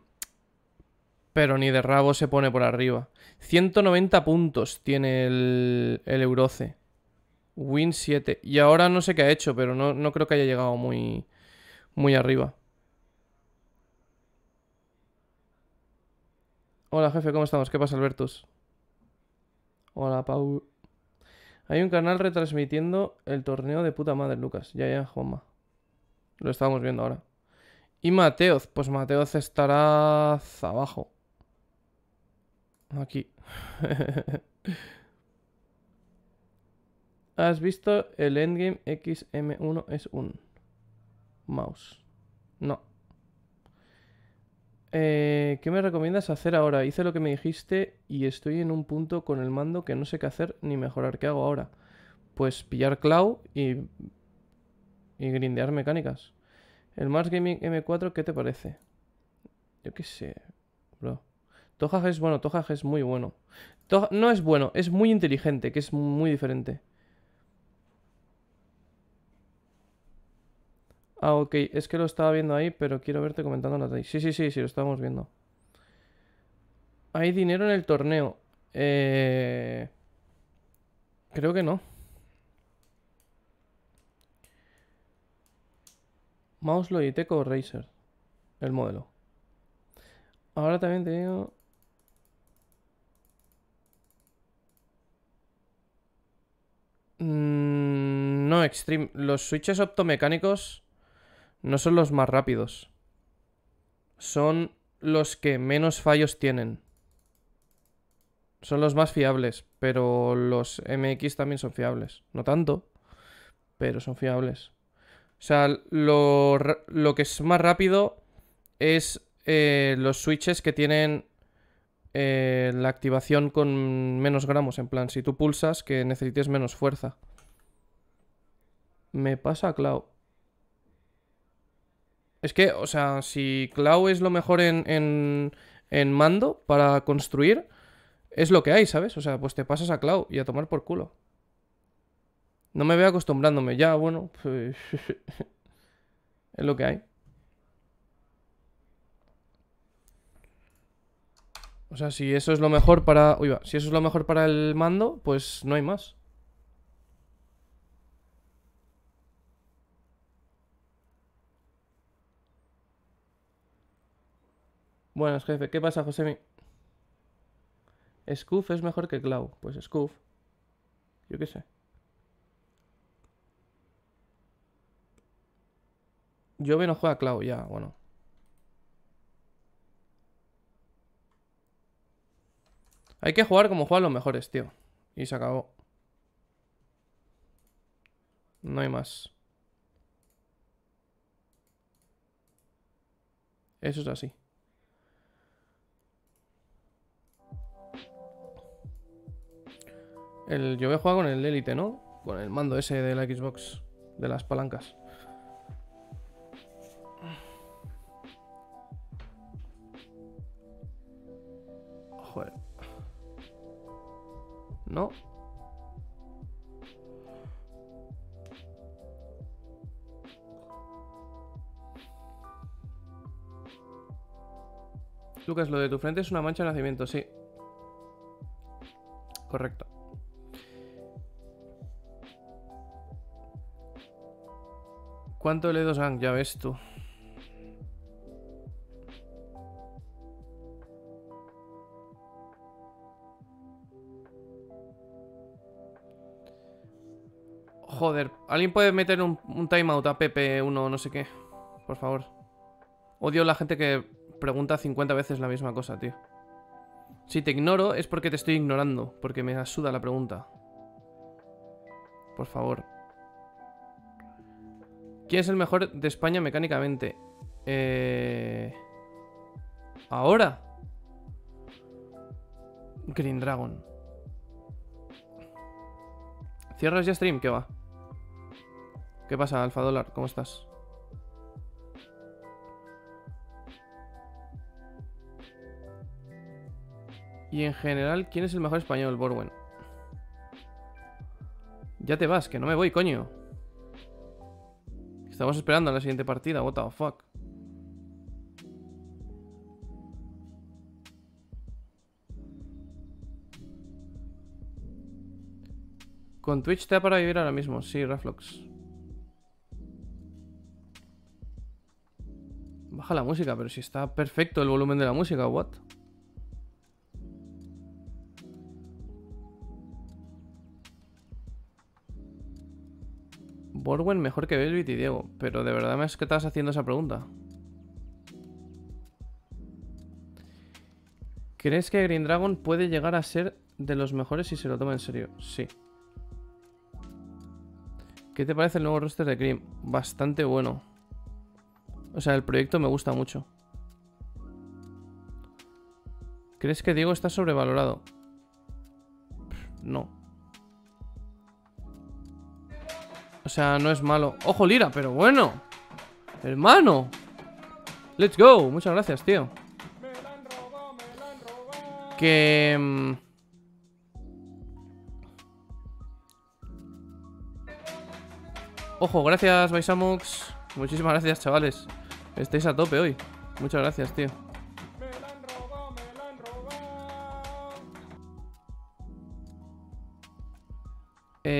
pero ni de rabo se pone por arriba. 190 puntos tiene el, el Euroce. Win 7. Y ahora no sé qué ha hecho, pero no, creo que haya llegado muy, muy arriba. Hola jefe, ¿cómo estamos? ¿Qué pasa, Albertus? Hola, Paul hay un canal retransmitiendo el torneo de puta madre, Lucas. Ya, ya, joma. Lo estamos viendo ahora. Y Mateos, Pues Mateos estará abajo. Aquí. ¿Has visto el Endgame XM1 es un mouse? No. Eh, ¿Qué me recomiendas hacer ahora? Hice lo que me dijiste y estoy en un punto con el mando que no sé qué hacer ni mejorar. ¿Qué hago ahora? Pues pillar Cloud y, y grindear mecánicas. El Mars Gaming M4, ¿qué te parece? Yo qué sé, bro. Tohaj es bueno, Tohaj es muy bueno. no es bueno, es muy inteligente, que es muy diferente. Ah, ok, es que lo estaba viendo ahí, pero quiero verte comentando Sí, sí, sí, sí, lo estábamos viendo. ¿Hay dinero en el torneo? Eh... Creo que no. Mouse Logitech o Razer. El modelo. Ahora también tengo... Mm, no, Extreme. Los switches optomecánicos no son los más rápidos. Son los que menos fallos tienen. Son los más fiables, pero los MX también son fiables. No tanto, pero son fiables. O sea, lo, que es más rápido es eh, los switches que tienen eh, la activación con menos gramos. En plan, si tú pulsas, que necesites menos fuerza. Me pasa, Clau. Es que, o sea, si Clau es lo mejor en, mando para construir, es lo que hay, ¿sabes? O sea, pues te pasas a Clau y a tomar por culo. No me veo acostumbrándome, ya, bueno, pues, es lo que hay. O sea, si eso es lo mejor para... si eso es lo mejor para el mando, pues no hay más. Bueno, jefe. ¿Qué pasa, Josemi? Scoof es mejor que Clau. Pues Scoof. Yo qué sé. Yo no juega Clau, ya, bueno. Hay que jugar como juegan los mejores, tío. Y se acabó. No hay más. Eso es así. El, yo voy a jugar con el Elite, ¿no? Con el mando ese de la Xbox, de las palancas. Joder. No. Lucas, lo de tu frente es una mancha de nacimiento, sí. Correcto. ¿Cuánto le dos Ya ves tú. Joder, ¿alguien puede meter un, timeout a pp 1 no sé qué? Por favor. Odio la gente que pregunta 50 veces la misma cosa, tío. Si te ignoro es porque te estoy ignorando, porque me asuda la pregunta. Por favor, ¿Quién es el mejor de España mecánicamente? Eh... Ahora. Green Dragon. ¿Cierras ya stream? ¿Qué va? ¿Qué pasa, Alfa Dólar? ¿Cómo estás? Y en general, ¿quién es el mejor español, Borwen? Ya te vas, que no me voy, coño. Estamos esperando la siguiente partida, what the fuck. Con Twitch te da para vivir ahora mismo, sí, reflux Baja la música, pero si está perfecto el volumen de la música, what? Borwen mejor que Velvet y Diego, pero de verdad me es que estás haciendo esa pregunta. ¿Crees que Green Dragon puede llegar a ser de los mejores si se lo toma en serio? Sí. ¿Qué te parece el nuevo roster de Grim? Bastante bueno. O sea, el proyecto me gusta mucho. ¿Crees que Diego está sobrevalorado? No. O sea, no es malo ¡Ojo, Lira! Pero bueno ¡Hermano! ¡Let's go! Muchas gracias, tío Que... Mm, ojo, gracias, Baisamox Muchísimas gracias, chavales Estáis a tope hoy Muchas gracias, tío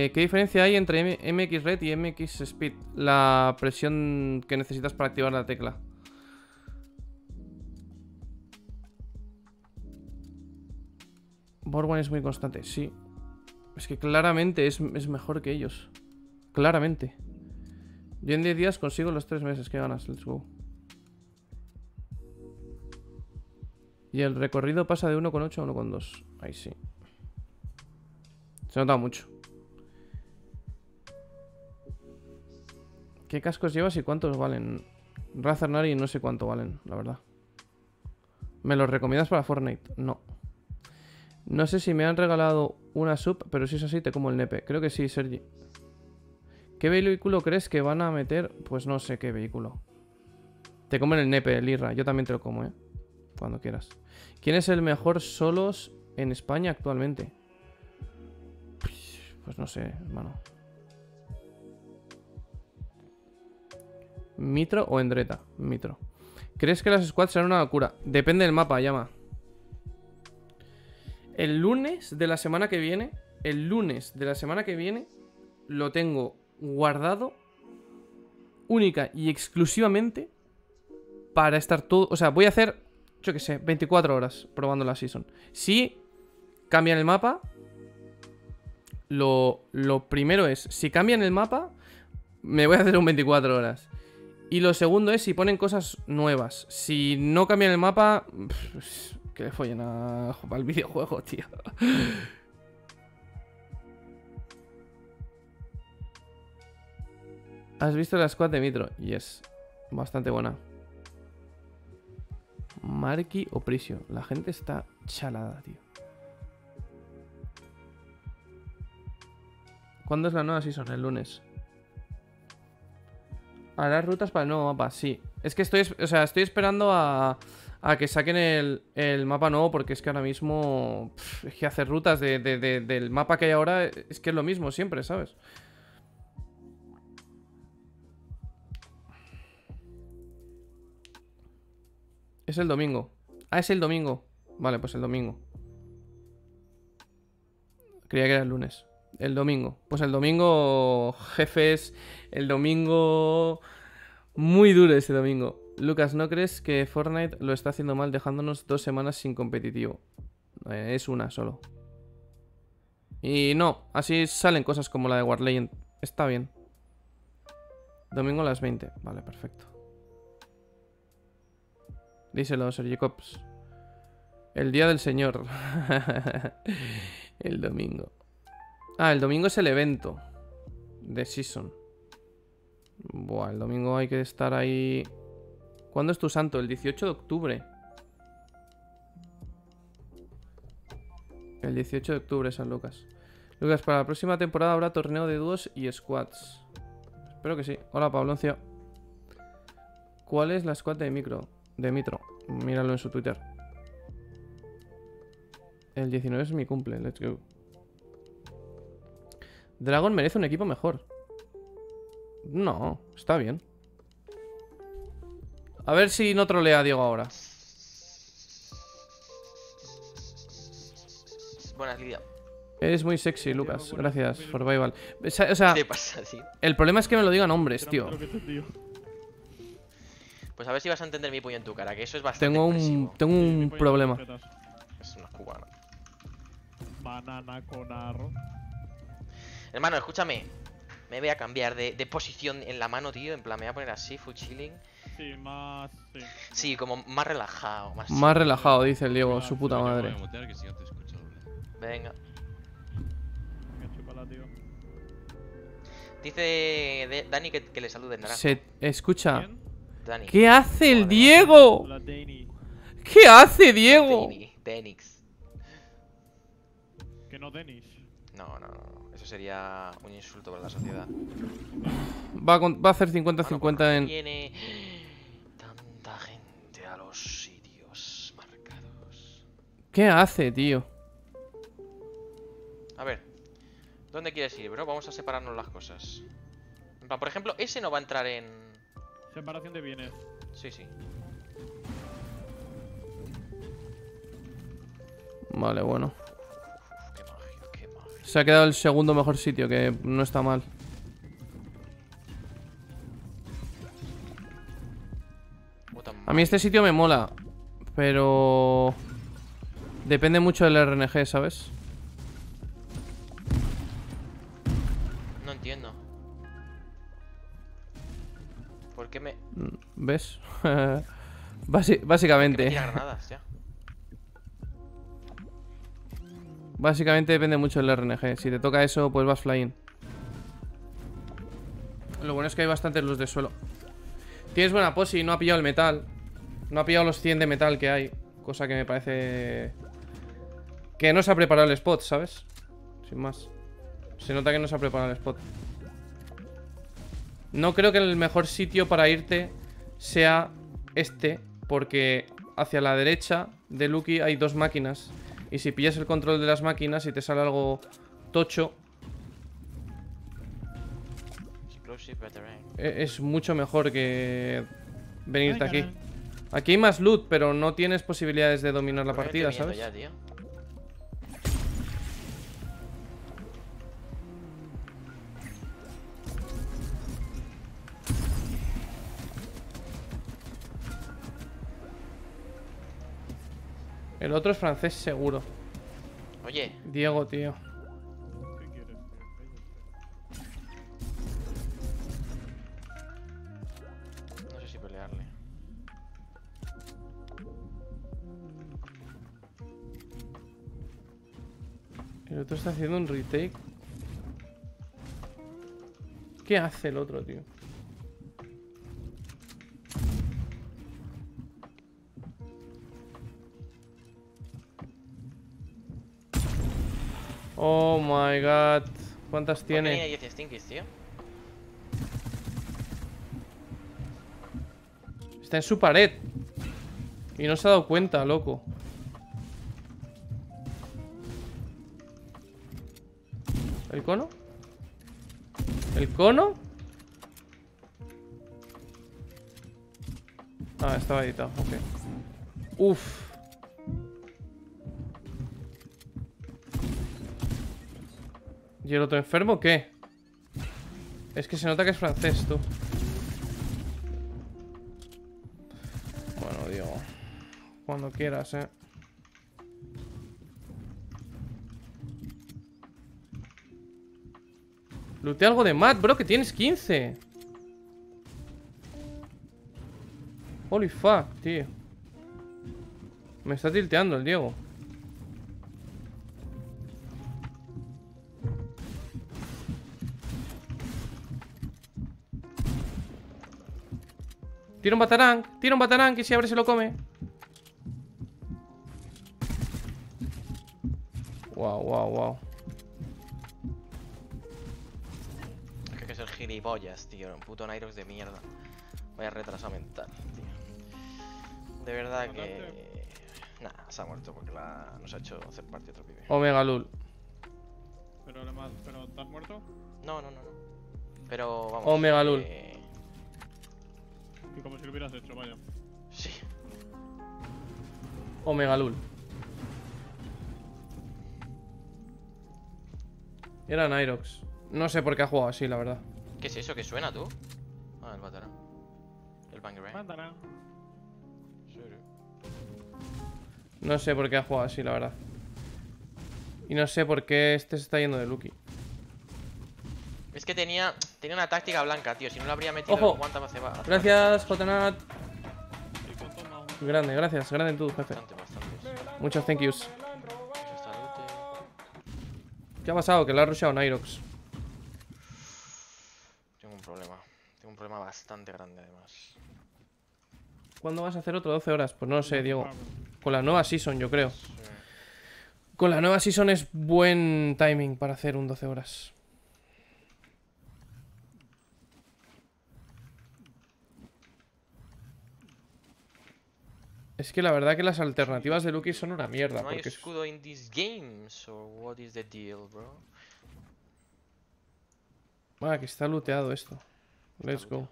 Eh, ¿Qué diferencia hay entre MX Red y MX Speed? La presión que necesitas para activar la tecla. Borwan es muy constante, sí. Es que claramente es, mejor que ellos. Claramente. Yo en 10 días consigo los 3 meses. que ganas? Let's go. Y el recorrido pasa de 1,8 a 1,2. Ahí sí. Se nota mucho. ¿Qué cascos llevas y cuántos valen? Razer Nari no sé cuánto valen, la verdad. ¿Me los recomiendas para Fortnite? No. No sé si me han regalado una sub, pero si es así te como el nepe. Creo que sí, Sergi. ¿Qué vehículo crees que van a meter? Pues no sé qué vehículo. Te comen el nepe, el IRA Yo también te lo como, ¿eh? Cuando quieras. ¿Quién es el mejor solos en España actualmente? Pues no sé, hermano. Mitro o Endreta. Mitro. ¿Crees que las squads serán una locura? Depende del mapa, llama. El lunes de la semana que viene, el lunes de la semana que viene, lo tengo guardado única y exclusivamente para estar todo... O sea, voy a hacer, yo qué sé, 24 horas probando la season. Si cambian el mapa, lo, lo primero es, si cambian el mapa, me voy a hacer un 24 horas. Y lo segundo es si ponen cosas nuevas. Si no cambian el mapa, que le follen al videojuego, tío. ¿Has visto la squad de Mitro? es Bastante buena. Marky o Prisio. La gente está chalada, tío. ¿Cuándo es la nueva season? El lunes. A las rutas para el nuevo mapa, sí. Es que estoy, estoy esperando a, que saquen el, mapa nuevo porque es que ahora mismo es que hacer rutas de, del mapa que hay ahora es que es lo mismo siempre, ¿sabes? Es el domingo. Ah, es el domingo. Vale, pues el domingo. Creía que era el lunes. El domingo. Pues el domingo, jefes. El domingo. Muy duro ese domingo. Lucas, ¿no crees que Fortnite lo está haciendo mal dejándonos dos semanas sin competitivo? Eh, es una solo. Y no, así salen cosas como la de War Legend. Está bien. Domingo a las 20. Vale, perfecto. Díselo, Sergio Cops. El día del Señor. el domingo. Ah, el domingo es el evento de Season. Buah, el domingo hay que estar ahí... ¿Cuándo es tu santo? El 18 de octubre. El 18 de octubre, San Lucas. Lucas, para la próxima temporada habrá torneo de dúos y squads. Espero que sí. Hola, Pabloncio. ¿Cuál es la squad de Micro? De Mitro. Míralo en su Twitter. El 19 es mi cumple. Let's go. Dragon merece un equipo mejor. No, está bien. A ver si no trolea a Diego ahora. Buenas, Lidia. Eres muy sexy, Lucas. Gracias, Survival. O sea, el problema es que me lo digan hombres, tío. Pues a ver si vas a entender mi puño en tu cara, que eso es bastante Tengo un, tengo un problema. Es una cubana. Banana con arroz. Hermano, escúchame. Me voy a cambiar de, posición en la mano, tío. En plan, me voy a poner así, full chilling. Sí, más. Sí, como más relajado. Más, relajado, dice el Diego, su puta madre. Venga. Dice Dani que, le saluden. Se escucha. ¿Qué hace el Diego? ¿Qué hace Diego? Denix. Que no Denis. No, no, no sería un insulto para la sociedad. Va a, va a hacer 50-50 en... tanta gente a los sitios marcados. ¿Qué hace, tío? A ver. ¿Dónde quieres ir, bro? Vamos a separarnos las cosas. Por ejemplo, ese no va a entrar en... Separación de bienes. Sí, sí. Vale, bueno. Se ha quedado el segundo mejor sitio, que no está mal. A mí este sitio me mola, pero... Depende mucho del RNG, ¿sabes? No entiendo. ¿Por qué me...? Mm, ¿Ves? básicamente. Básicamente depende mucho del RNG. Si te toca eso, pues vas flying. Lo bueno es que hay bastantes luz de suelo. Tienes buena posi, no ha pillado el metal. No ha pillado los 100 de metal que hay. Cosa que me parece... Que no se ha preparado el spot, ¿sabes? Sin más. Se nota que no se ha preparado el spot. No creo que el mejor sitio para irte sea este. Porque hacia la derecha de Lucky hay dos máquinas. Y si pillas el control de las máquinas y te sale algo tocho... E-, es mucho mejor que venirte aquí. Aquí hay más loot, pero no tienes posibilidades de dominar la partida, ¿sabes? El otro es francés seguro. Oye. Diego, tío. No sé si pelearle. El otro está haciendo un retake. ¿Qué hace el otro, tío? Oh my god. ¿Cuántas tiene? Está en su pared. Y no se ha dado cuenta, loco. ¿El cono? ¿El cono? Ah, estaba editado, ok. Uf. ¿Y el otro enfermo o qué? Es que se nota que es francés, tú. Bueno, Diego. Cuando quieras, eh. Lute algo de mat, bro, que tienes 15. Holy fuck, tío. Me está tilteando el Diego. Tira un batarán, tira un batarán, que si abre se lo come. Wow, wow, wow. Es que es el gilipollas, tío. Un puto Nairox de mierda. Voy a retrasar mental, tío. De verdad que. Nah, se ha muerto porque la... nos ha hecho hacer parte otro pibe. Omega Lul. Pero, ¿Pero estás muerto? No, no, no, no. Pero vamos. Omega eh, Lul. Como si lo hubieras hecho, vaya. Sí. Omega Lul. Era Nairox. No sé por qué ha jugado así, la verdad. ¿Qué es eso? ¿Qué suena tú? Ah, el Batara. El Bangarang. No sé por qué ha jugado así, la verdad. Y no sé por qué este se está yendo de Lucky. Es que tenía. Tenía una táctica blanca, tío. Si no la habría metido, Ojo. ¿cuánta más va? Gracias, Jotanat. Grande, gracias. Grande tú, jefe. Bastante, bastante. Muchos thank yous. ¿Qué ha pasado? Que la ha rushado Nairox? Tengo un problema. Tengo un problema bastante grande, además. ¿Cuándo vas a hacer otro 12 horas? Pues no lo sé, Diego. Con la nueva season, yo creo. Con la nueva season es buen timing para hacer un 12 horas. Es que la verdad que las alternativas de Lucky son una mierda. No escudo en estos games or what is the deal, bro? Ah, que está looteado esto. Let's go.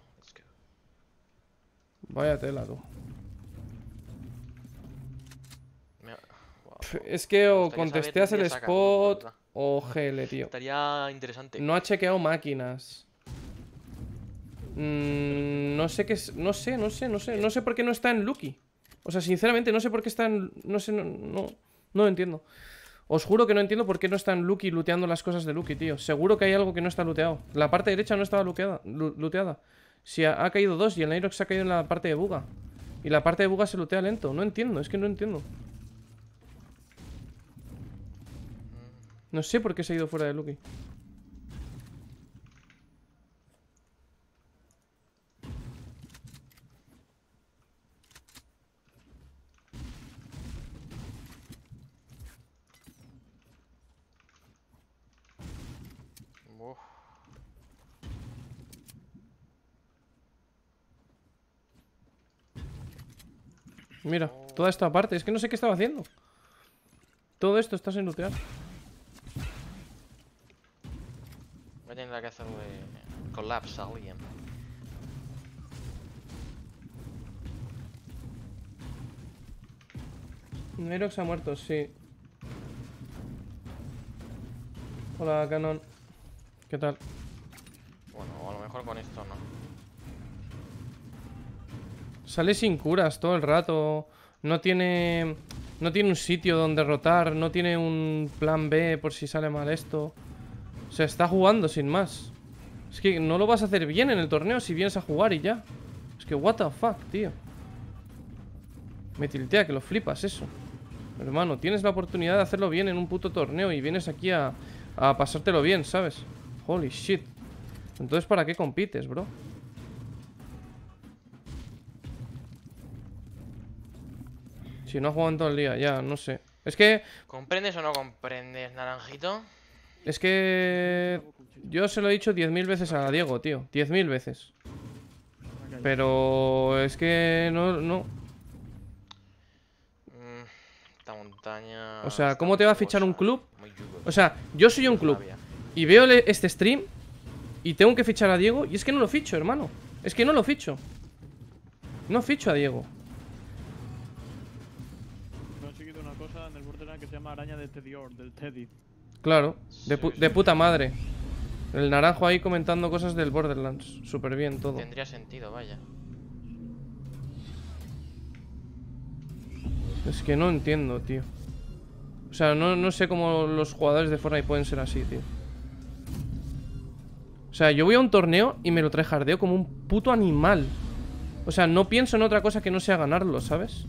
Vaya tela, tú. es que o contesteas el spot o GL, tío. Estaría interesante. No ha chequeado máquinas. Mm, no sé qué es. No sé, no sé, no sé. No sé por qué no está en Lucky. O sea, sinceramente no sé por qué están... No sé, no, no, lo entiendo. Os juro que no entiendo por qué no están Lucky looteando las cosas de Lucky, tío. Seguro que hay algo que no está looteado. La parte derecha no estaba looteada. Si ha, caído dos y el Nairox ha caído en la parte de Buga. Y la parte de Buga se lootea lento. No entiendo, es que no entiendo. No sé por qué se ha ido fuera de Lucky. Mira, toda esta parte. Es que no sé qué estaba haciendo. Todo esto está sin lootear. Voy a tener que hacerle eh, collapse a alguien. Nerox ha muerto, sí. Hola, Canon. ¿Qué tal? Bueno, a lo mejor con esto no. Sale sin curas todo el rato. No tiene... No tiene un sitio donde rotar. No tiene un plan B por si sale mal esto. O sea, está jugando sin más. Es que no lo vas a hacer bien en el torneo si vienes a jugar y ya. Es que what the fuck, tío. Me tiltea que lo flipas eso. Hermano, tienes la oportunidad de hacerlo bien en un puto torneo y vienes aquí a, a pasártelo bien, ¿sabes? Holy shit. Entonces, ¿para qué compites, bro? Si no ha jugado en todo el día, ya, no sé. Es que... ¿Comprendes o no comprendes, naranjito? Es que... Yo se lo he dicho 10.000 veces a Diego, tío. 10.000 veces. Pero... Es que... No... no. Mm, esta montaña... O sea, ¿cómo te va a fichar un club? O sea, yo soy un club. Y veo este stream... Y tengo que fichar a Diego. Y es que no lo ficho, hermano. Es que no lo ficho. No ficho a Diego. del Teddy. Claro, de, puta madre. El naranjo ahí comentando cosas del Borderlands. Súper bien todo. Tendría sentido, vaya. Es que no entiendo, tío. O sea, no, sé cómo los jugadores de Fortnite pueden ser así, tío. O sea, yo voy a un torneo y me lo trae jardeo como un puto animal. O sea, no pienso en otra cosa que no sea ganarlo, ¿sabes?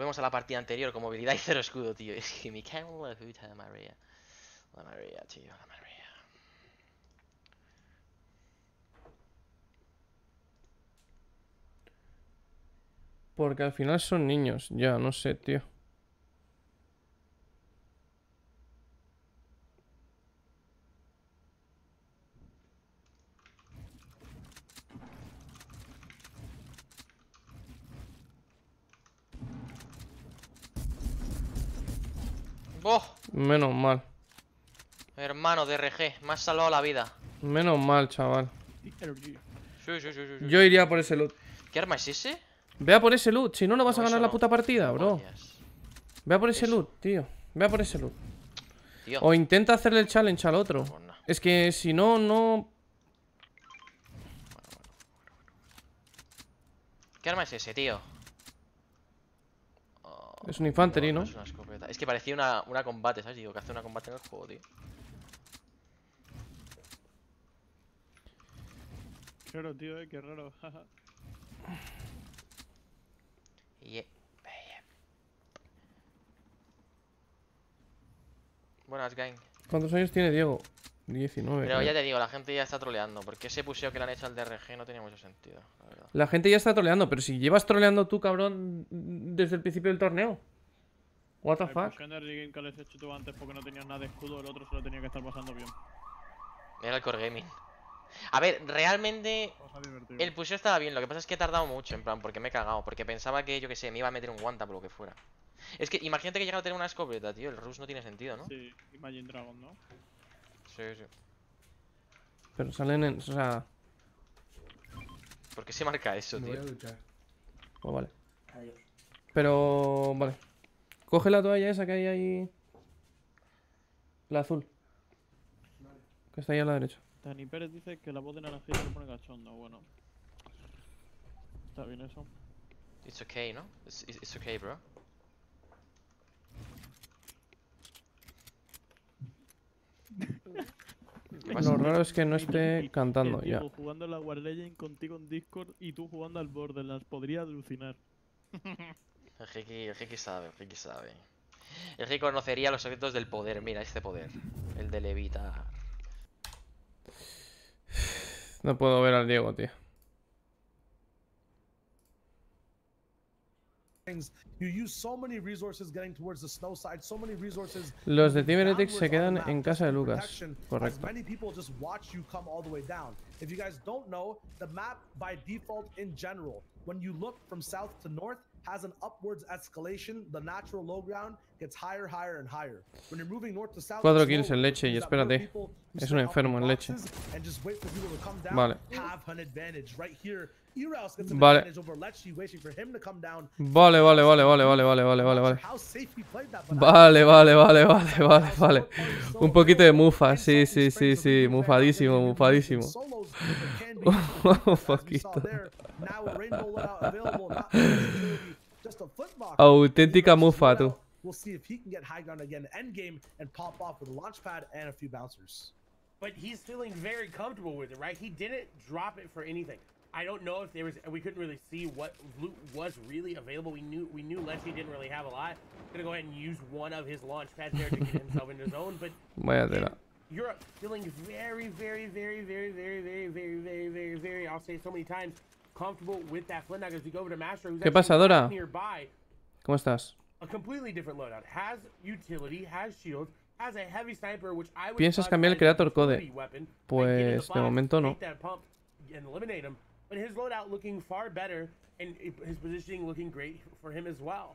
Volvemos a la partida anterior con movilidad y cero escudo, tío. Es que María. La María, tío, la María. Porque al final son niños, ya, no sé, tío. Menos mal. Hermano de RG, me has salvado la vida. Menos mal, chaval. Yo iría por ese loot. ¿Qué arma es ese? Vea por ese loot, si no, no vas a ganar la puta partida, bro. Vea por ese loot, tío. Vea por ese loot. O intenta hacerle el challenge al otro. Pues es que si no, no. ¿Qué arma es ese, tío? Es un infantería, ¿no? Es, una escopeta. es que parecía una, una combate, ¿sabes? Digo, que hace una combate en el juego, tío. Qué raro, tío, eh, qué raro. Eh, Buenas, gang. ¿Cuántos años tiene Diego? 19. Pero ya te digo, la gente ya está troleando. Porque ese puseo que le han hecho al DRG no tenía mucho sentido, la gente ya está troleando, pero si llevas troleando tú, cabrón, desde el principio del torneo. What the fuck. el core gaming. A ver, realmente el puseo estaba bien, lo que pasa es que he tardado mucho, en plan, porque me he cagado, porque pensaba que, yo que sé, me iba a meter un guanta por lo que fuera. Es que imagínate que llega a tener una escopeta, tío, el rush no tiene sentido, ¿no? Sí, Imagine Dragon, ¿no? Pero salen en... O sea... ¿Por qué se marca eso, tío? Voy a Pues vale. Pero... Vale. Coge la toalla esa que hay ahí. La azul. Vale. Que está ahí a la derecha. Dani Pérez dice que la voz de naranjito se pone cachondo. Bueno. Está bien eso. It's okay, ¿no? It's, it's okay, bro. Lo raro es que no esté cantando ya. jugando la War Legend contigo en Discord y tú jugando al Borderlands. Podría alucinar. El Ricky, sabe, el Ricky sabe. El conocería los secretos del poder. Mira, este poder. El de Levita. No puedo ver al Diego, tío. You use so many resources getting towards the snow side, so many resources. Los de Tiberetics se quedan en casa de Lucas. Correcto. Many people just watch you come all the way down. If you guys don't know, the map by default in general, when you look from south to north, has an Cuatro kills en leche y espérate, es un enfermo en leche. Vale. Vale. Vale, vale, vale, vale, vale, vale, vale, vale, vale. Vale, vale, vale, vale, vale, vale. Un poquito de mufa, sí, sí, sí, sí, mufadísimo, mufadísimo. oh, poquito. Auténtica mufa, tú. We'll see if he can get high ground again end game and pop off with a launch pad and a few bouncers. But he's feeling very comfortable with it, right? He didn't drop it for anything. I don't know if there was we couldn't really see what loot was really available. We knew we knew Leslie didn't really have a lot. Gonna go ahead and use one of his launch pads there to get himself in his own, but Europe feeling very, very, very, very, very, very, very, very, very, very, I'll say so many times, comfortable with that flint as we go over to Master, who's ¿Qué pasa, Dora? nearby. ¿Cómo estás? A completely different loadout. Has utility, has shield, has a heavy sniper, which I would ¿Piensas cambiar el creator code? Pues de momento no. Pump And eliminate him, but his loadout looking far better and his positioning looking great for him as well.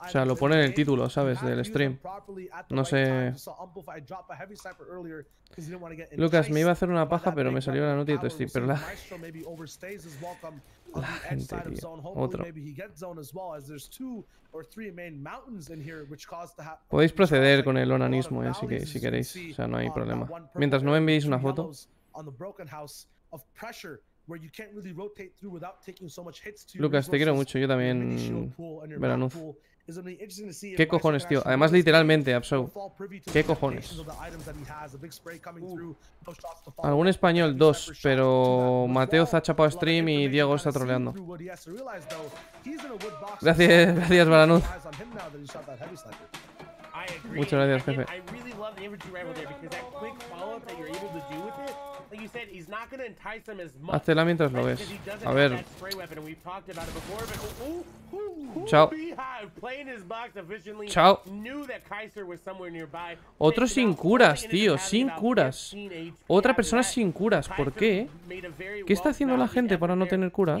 O sea, lo pone en el título, ¿sabes? Del stream. No sé. Lucas, me iba a hacer una paja, pero me salió la noticia de este Pero la... gente, Otro. Podéis proceder con el onanismo, eh, si, que, si queréis. O sea, no hay problema. Mientras no me enviéis una foto. Lucas, te quiero mucho, yo también. Veranuz. ¿Qué cojones, tío? Además, literalmente, Absol. ¿Qué cojones? Algún español, dos, pero Mateo ha chapado stream y Diego está troleando. Gracias, gracias, Veranuz. Muchas gracias, jefe. Hazla mientras lo ves. A ver. Oh, oh, oh, Chao. Chao. Otro sin curas, tío. Sin curas. Otra persona sin curas. ¿Por qué? ¿Qué está haciendo la gente para no tener curas?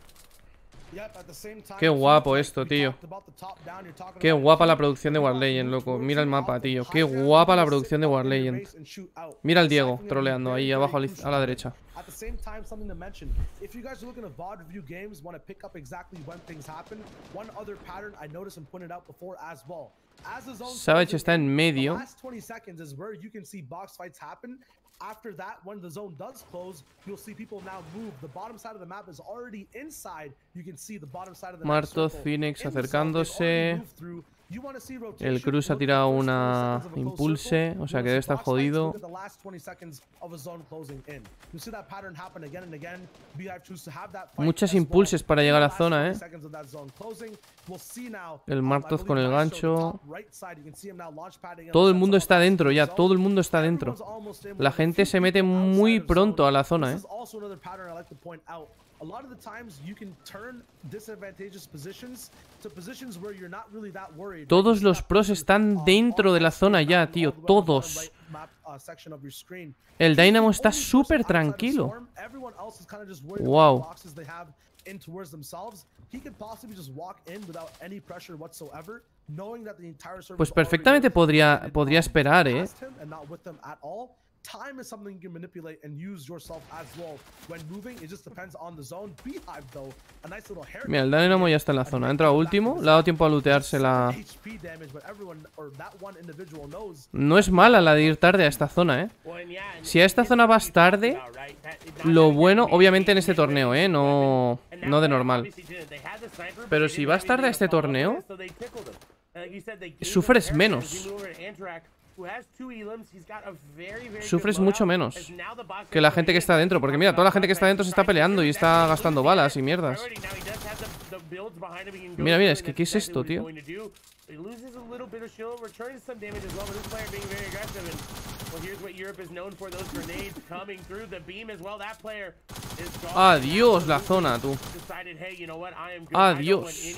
Qué guapo esto, tío Qué guapa la producción de War Legend, loco Mira el mapa, tío Qué guapa la producción de War Legend Mira al Diego troleando ahí abajo a la derecha Savage está en medio After that, when the zone does close, you'll see people now move. The bottom side of the map is already inside. You can see the bottom side of the Marto, Phoenix acercándose. El Cruz ha tirado una impulse, o sea que debe estar jodido. Muchas impulses para llegar a la zona, ¿eh? El Martos con el gancho. Todo el mundo está dentro ya, todo el mundo está dentro. La gente se mete muy pronto a la zona, ¿eh? a lot of the times you can turn disadvantageous positions to positions where you're not really that worried. Todos los pros están dentro de la zona ya, tío, todos. Uh, El Dynamo está súper tranquilo. Wow. in towards themselves, he could possibly just walk in without any pressure whatsoever, knowing that the entire server Pues perfectamente podría podría esperar, eh. Time is something you can manipulate and use yourself as well. When moving, it just depends on the zone. Beehive, though, a nice little hair. Mira, el Dynamo ya está en la zona. Entra último. Le ha dado tiempo a lootearse la. No es mala la de ir tarde a esta zona, eh. Si a esta zona vas tarde, lo bueno, obviamente en este torneo, eh. No, no de normal. Pero si vas tarde a este torneo, sufres menos. Sufres mucho menos que la gente que está dentro. Porque mira, toda la gente que está dentro se está peleando y está gastando balas y mierdas. Mira, mira, es que ¿qué es esto, tío? Adiós la zona, tú. Adiós.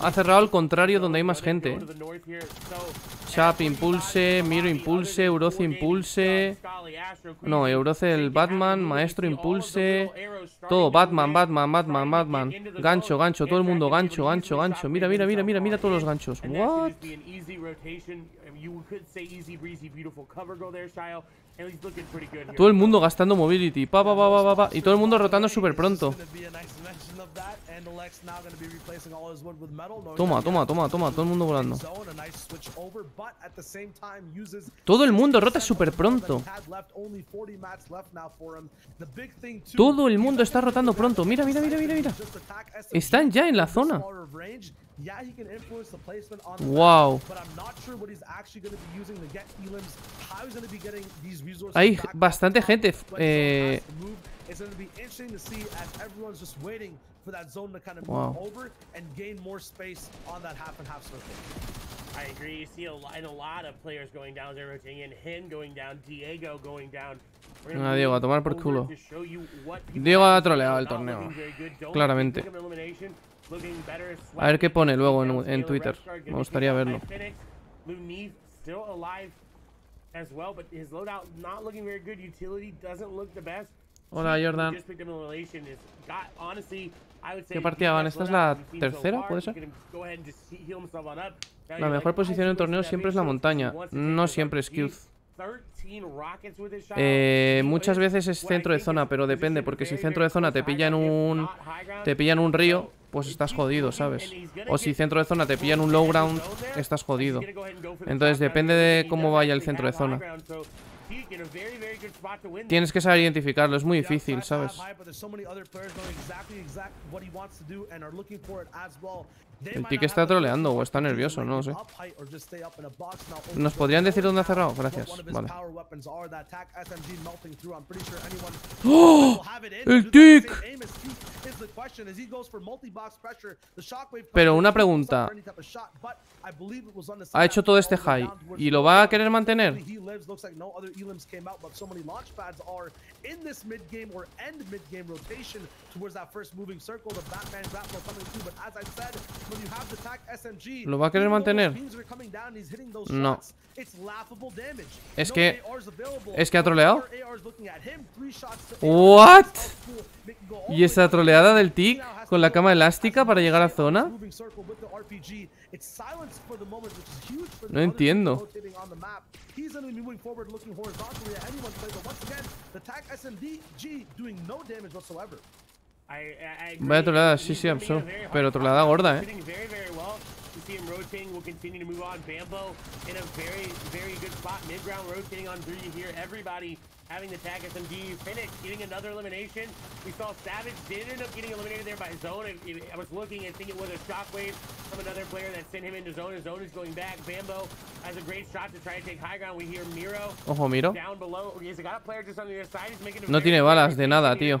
Ha cerrado al contrario donde hay más gente. Chap impulse, Miro impulse, Euroce impulse. Uh, no, Euroce el Batman, Maestro impulse. Todo, Batman, Batman, Batman, Batman. Gancho, gancho, todo el mundo gancho, gancho, gancho. Mira, mira, mira, mira, mira todos los ganchos. Todo el mundo gastando mobility. Pa, Y todo el mundo rotando súper pronto. Toma, toma, toma, toma. Todo el mundo volando. Todo el mundo rota súper pronto. Todo el mundo está rotando pronto. Mira, mira, mira, mira, mira. Están ya en la zona. Yeah, he can influence the placement on the wow. Map, but I'm not sure what he's actually going to be using to get elims, how he's going to be getting these resources. Hay bastante gente eh it's going to be interesting to see as everyone's just waiting for that zone to kind of wow. move over and gain more space on that half and half circle. I agree. You see a, and a lot of players going down. there, rotating in. Hin going down. Diego going down. No, ah, Diego, a tomar por culo. Diego ha troleado el torneo. Claramente. A ver qué pone luego en, Twitter. Me gustaría verlo. Hola Jordan. ¿Qué partida van? ¿Esta es la tercera? ¿Puede ser? La mejor posición en torneo siempre es la montaña. No siempre es Q eh, muchas veces es centro de zona, pero depende, porque si centro de zona te en un te pillan un río, pues estás jodido, ¿sabes? O si centro de zona te pillan un low ground, estás jodido. Entonces depende de cómo vaya el centro de zona. Tienes que saber identificarlo, es muy difícil, ¿sabes? El Tic está troleando o está nervioso, no lo sé. ¿Nos podrían decir dónde ha cerrado? Gracias. Vale. ¡Oh! ¡El tic! Pero una pregunta. Ha hecho todo este high y lo va a querer mantener. ¿Lo va a querer mantener? No. Es que... Es que ha troleado. ¿What? ¿Y esa troleada del tic con la cama elástica para llegar a zona? No entiendo. Vaya trolada, sí, sí, absurdo. Pero trolada gorda, eh. having the tag SMG. Phoenix getting another elimination. We saw Savage did end up getting eliminated there by Zone. and I was looking and thinking it was a shockwave from another player that sent him into Zone. And Zone is going back. Bambo has a great shot to try to take high ground. We hear Miro. Ojo, Miro. Down below. He's got a player just on the other side. He's making no tiene balas de nada, tío.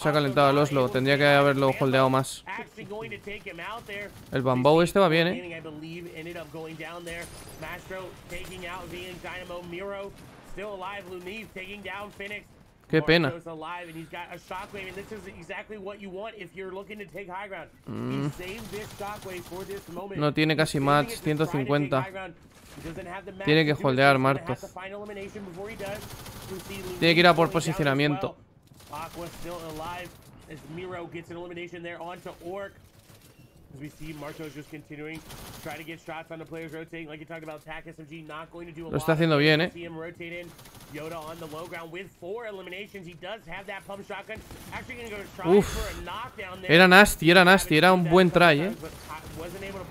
Se ha calentado el Oslo. Tendría que haberlo holdeado más. El Bambou este va bien, ¿eh? Qué pena. Mm. No tiene casi match, 150. Tiene que holdear Marcos. Tiene que ir a por posicionamiento. Aqua's still alive as Miro gets an elimination there onto Orc. As we see, Marco's just continuing trying to get shots on the players rotating. Like you talked about, Tac SMG not going to do a Lo lot. está haciendo bien, eh. See him rotate in. Yoda on the low ground with four eliminations. He does have that pump shotgun. Actually going to go try Uf. for a knockdown there. Era nasty, era nasty, era un buen try, eh.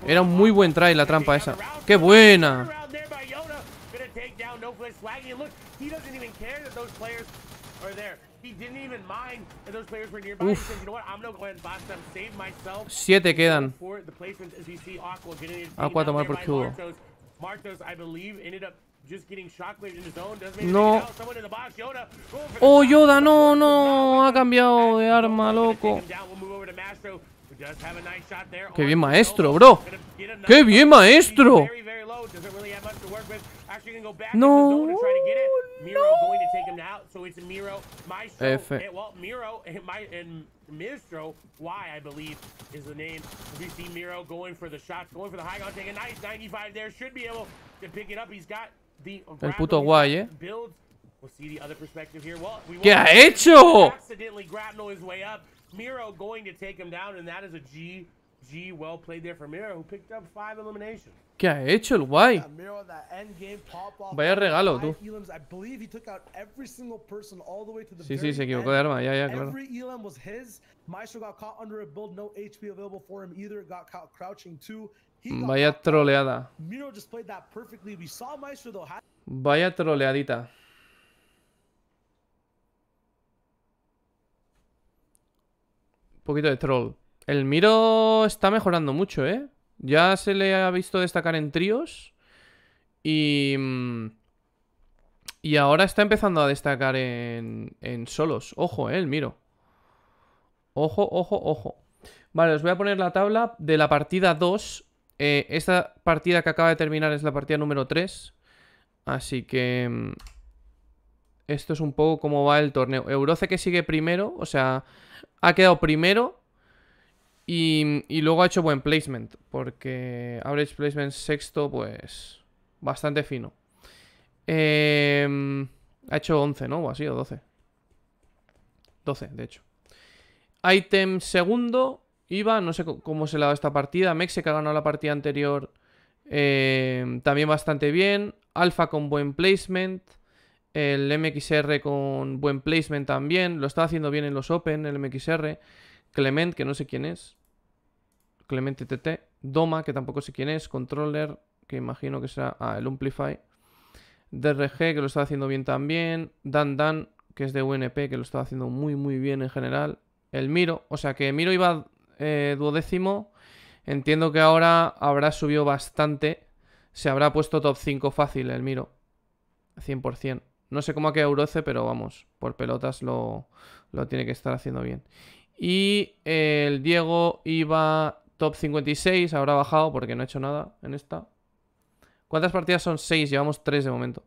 Era un muy buen try la trampa esa. ¡Qué buena! take down No Look, He doesn't even care that those players are there didn't even mind that those players were nearby. He said, you know what, I'm gonna go ahead and box them, save myself. Siete quedan. Aqua tomar ah, por culo. Marcos, I believe, ended up just getting shockwaves in his own. Doesn't make no. Someone in the box, Yoda. Oh, Yoda, no, no. Ha cambiado de arma, loco. Qué bien maestro, bro. Qué bien maestro. she can go back no. into the zone and try to get it. Miro no. going to take him out, so it's Miro, Maestro, and, eh, well, Miro and, eh, my, and Mistro, Y, I believe, is the name. We see Miro going for the shots, going for the high ground, taking a nice 95 there. Should be able to pick it up. He's got the... El puto Y, eh? Builds. We'll see the other perspective here. Well, we ¿Qué ha hecho? Accidentally grapnel his way up. Miro going to take him down, and that is a G. G well played there for Miro, who picked up five eliminations. ¿Qué ha hecho el guay? Vaya regalo, tú. Sí, sí, se equivocó de arma, ya, ya, claro. Vaya troleada. Vaya troleadita. Un poquito de troll. El Miro está mejorando mucho, ¿eh? Ya se le ha visto destacar en tríos y... Mm, y ahora está empezando a destacar en, en solos. Ojo, él, eh, miro. Ojo, ojo, ojo. Vale, os voy a poner la tabla de la partida 2. Eh, esta partida que acaba de terminar es la partida número 3. Así que... Mm, esto es un poco cómo va el torneo. Euroce que sigue primero, o sea, ha quedado primero y, luego ha hecho buen placement, porque average placement sexto, pues bastante fino. Em, ha hecho 11, ¿no? O así, o 12. 12, de hecho. Item segundo, iba no sé cómo se le ha dado esta partida. Mexe, que ha ganado la partida anterior, em, también bastante bien. Alfa con buen placement. El MXR con buen placement también. Lo está haciendo bien en los Open, el MXR. Clement, que no sé quién es. Clemente TT, Doma, que tampoco sé quién es, Controller, que imagino que será ah, el Umplify, DRG, que lo está haciendo bien también, Dan Dan, que es de UNP, que lo está haciendo muy muy bien en general, el Miro, o sea que Miro iba eh, duodécimo, entiendo que ahora habrá subido bastante, se habrá puesto top 5 fácil el Miro, 100%. No sé cómo ha quedado Euroce, pero vamos, por pelotas lo, lo tiene que estar haciendo bien. Y el Diego iba Top 56, habrá bajado porque no ha hecho nada en esta. ¿Cuántas partidas son? 6, llevamos 3 de momento.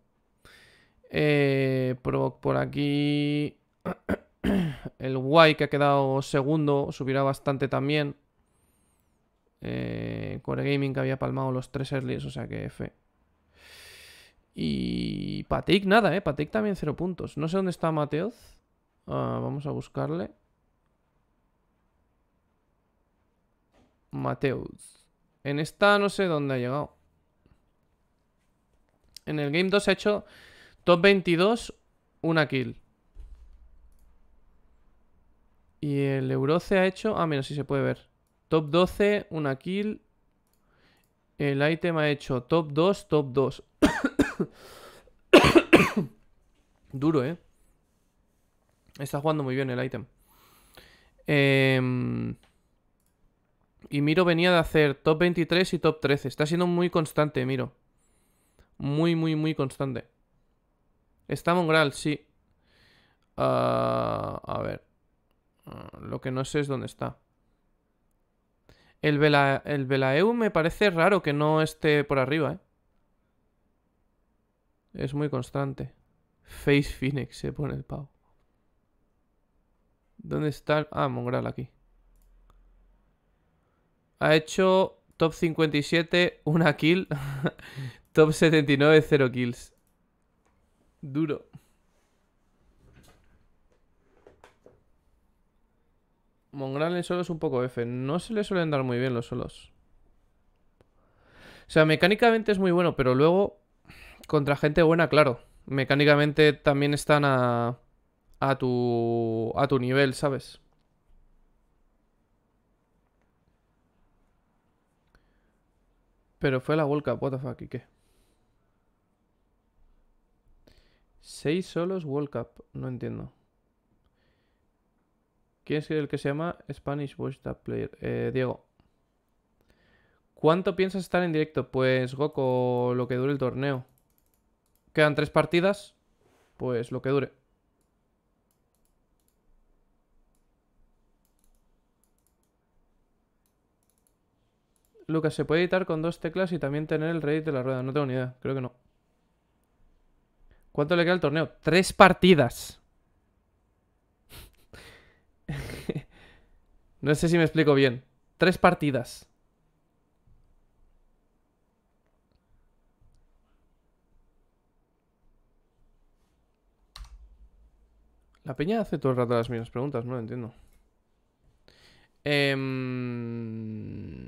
Eh, por, aquí... El Guay, que ha quedado segundo, subirá bastante también. Eh, Core Gaming, que había palmado los 3 earlies, o sea que F. Y Patek nada, ¿eh? Patek también 0 puntos. No sé dónde está Mateoz. Ah, vamos a buscarle. Mateus. En esta no sé dónde ha llegado. En el Game 2 ha hecho top 22, una kill. Y el Euroce ha hecho... Ah, mira, si se puede ver. Top 12, una kill. El item ha hecho top 2, top 2. Duro, ¿eh? Está jugando muy bien el item. Eh... Y Miro venía de hacer top 23 y top 13. Está siendo muy constante, Miro. Muy, muy, muy constante. Está Mongral, sí. Ah, a ver. Ah, lo que no sé es dónde está. El, Vela, el Velaeu me parece raro que no esté por arriba, ¿eh? Es muy constante. Face Phoenix se pone el pavo. ¿Dónde está? Ah, Mongral aquí ha hecho top 57, una kill. top 79, 0 kills. Duro. Mongral en solo es un poco F. No se le suelen dar muy bien los solos. O sea, mecánicamente es muy bueno, pero luego contra gente buena, claro. Mecánicamente también están a, a, tu, a tu nivel, ¿sabes? Pero fue la World Cup, what the fuck, ¿y qué? Seis solos World Cup, no entiendo. ¿Quién es el que se llama Spanish Voice Player? Eh, Diego. ¿Cuánto piensas estar en directo? Pues Goku, lo que dure el torneo. ¿Quedan tres partidas? Pues lo que dure. Lucas, ¿se puede editar con dos teclas y también tener el Reddit de la rueda? No tengo ni idea, creo que no. ¿Cuánto le queda al torneo? Tres partidas. no sé si me explico bien. Tres partidas. La peña hace todo el rato las mismas preguntas, no lo entiendo. Em,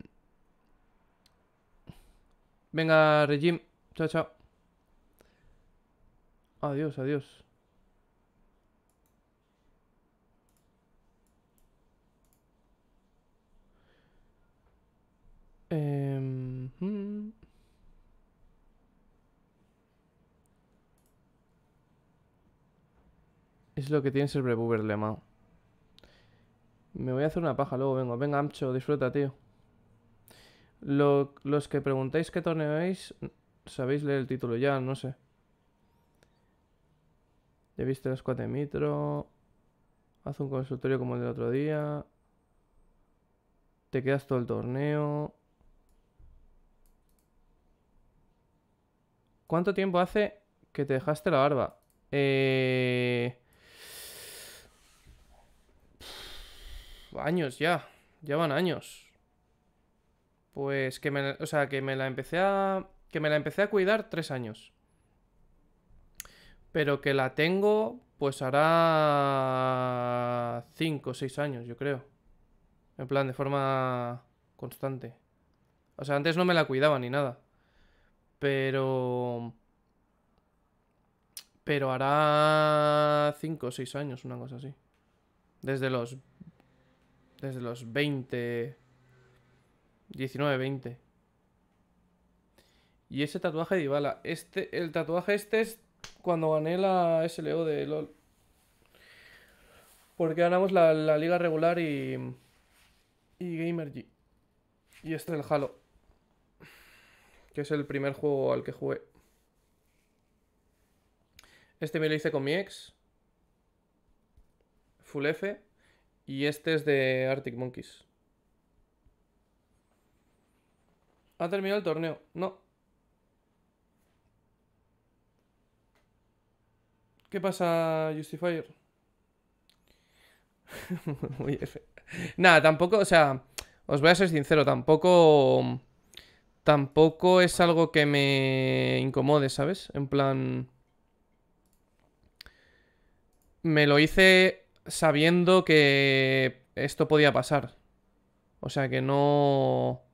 Venga, Regim, Chao, chao. Adiós, adiós. Em, hmm. Es lo que tiene ser Brebuber, Lema. Me voy a hacer una paja, luego vengo. Venga, ancho disfruta, tío los que preguntáis qué torneo es, sabéis leer el título ya, no sé. Ya viste las squad de Mitro. Haz un consultorio como el del otro día. Te quedas todo el torneo. ¿Cuánto tiempo hace que te dejaste la barba? Eh... Años ya. Ya van años. Pues que me, o sea, que me la empecé a. Que me la empecé a cuidar tres años. Pero que la tengo, pues hará. cinco o seis años, yo creo. En plan, de forma constante. O sea, antes no me la cuidaba ni nada. Pero. Pero hará cinco o seis años, una cosa así. Desde los. Desde los 20. 19, 20. Y ese tatuaje de Ibala. Este, el tatuaje este es cuando gané la SLO de LOL. Porque ganamos la, liga regular y. Y Gamer G. Y este es el Halo. Que es el primer juego al que jugué. Este me lo hice con mi ex. Full F. Y este es de Arctic Monkeys. Ha terminado el torneo. No. ¿Qué pasa, Justifier? Nada, tampoco, o sea, os voy a ser sincero, tampoco... Tampoco es algo que me incomode, ¿sabes? En plan... Me lo hice sabiendo que esto podía pasar. O sea que no...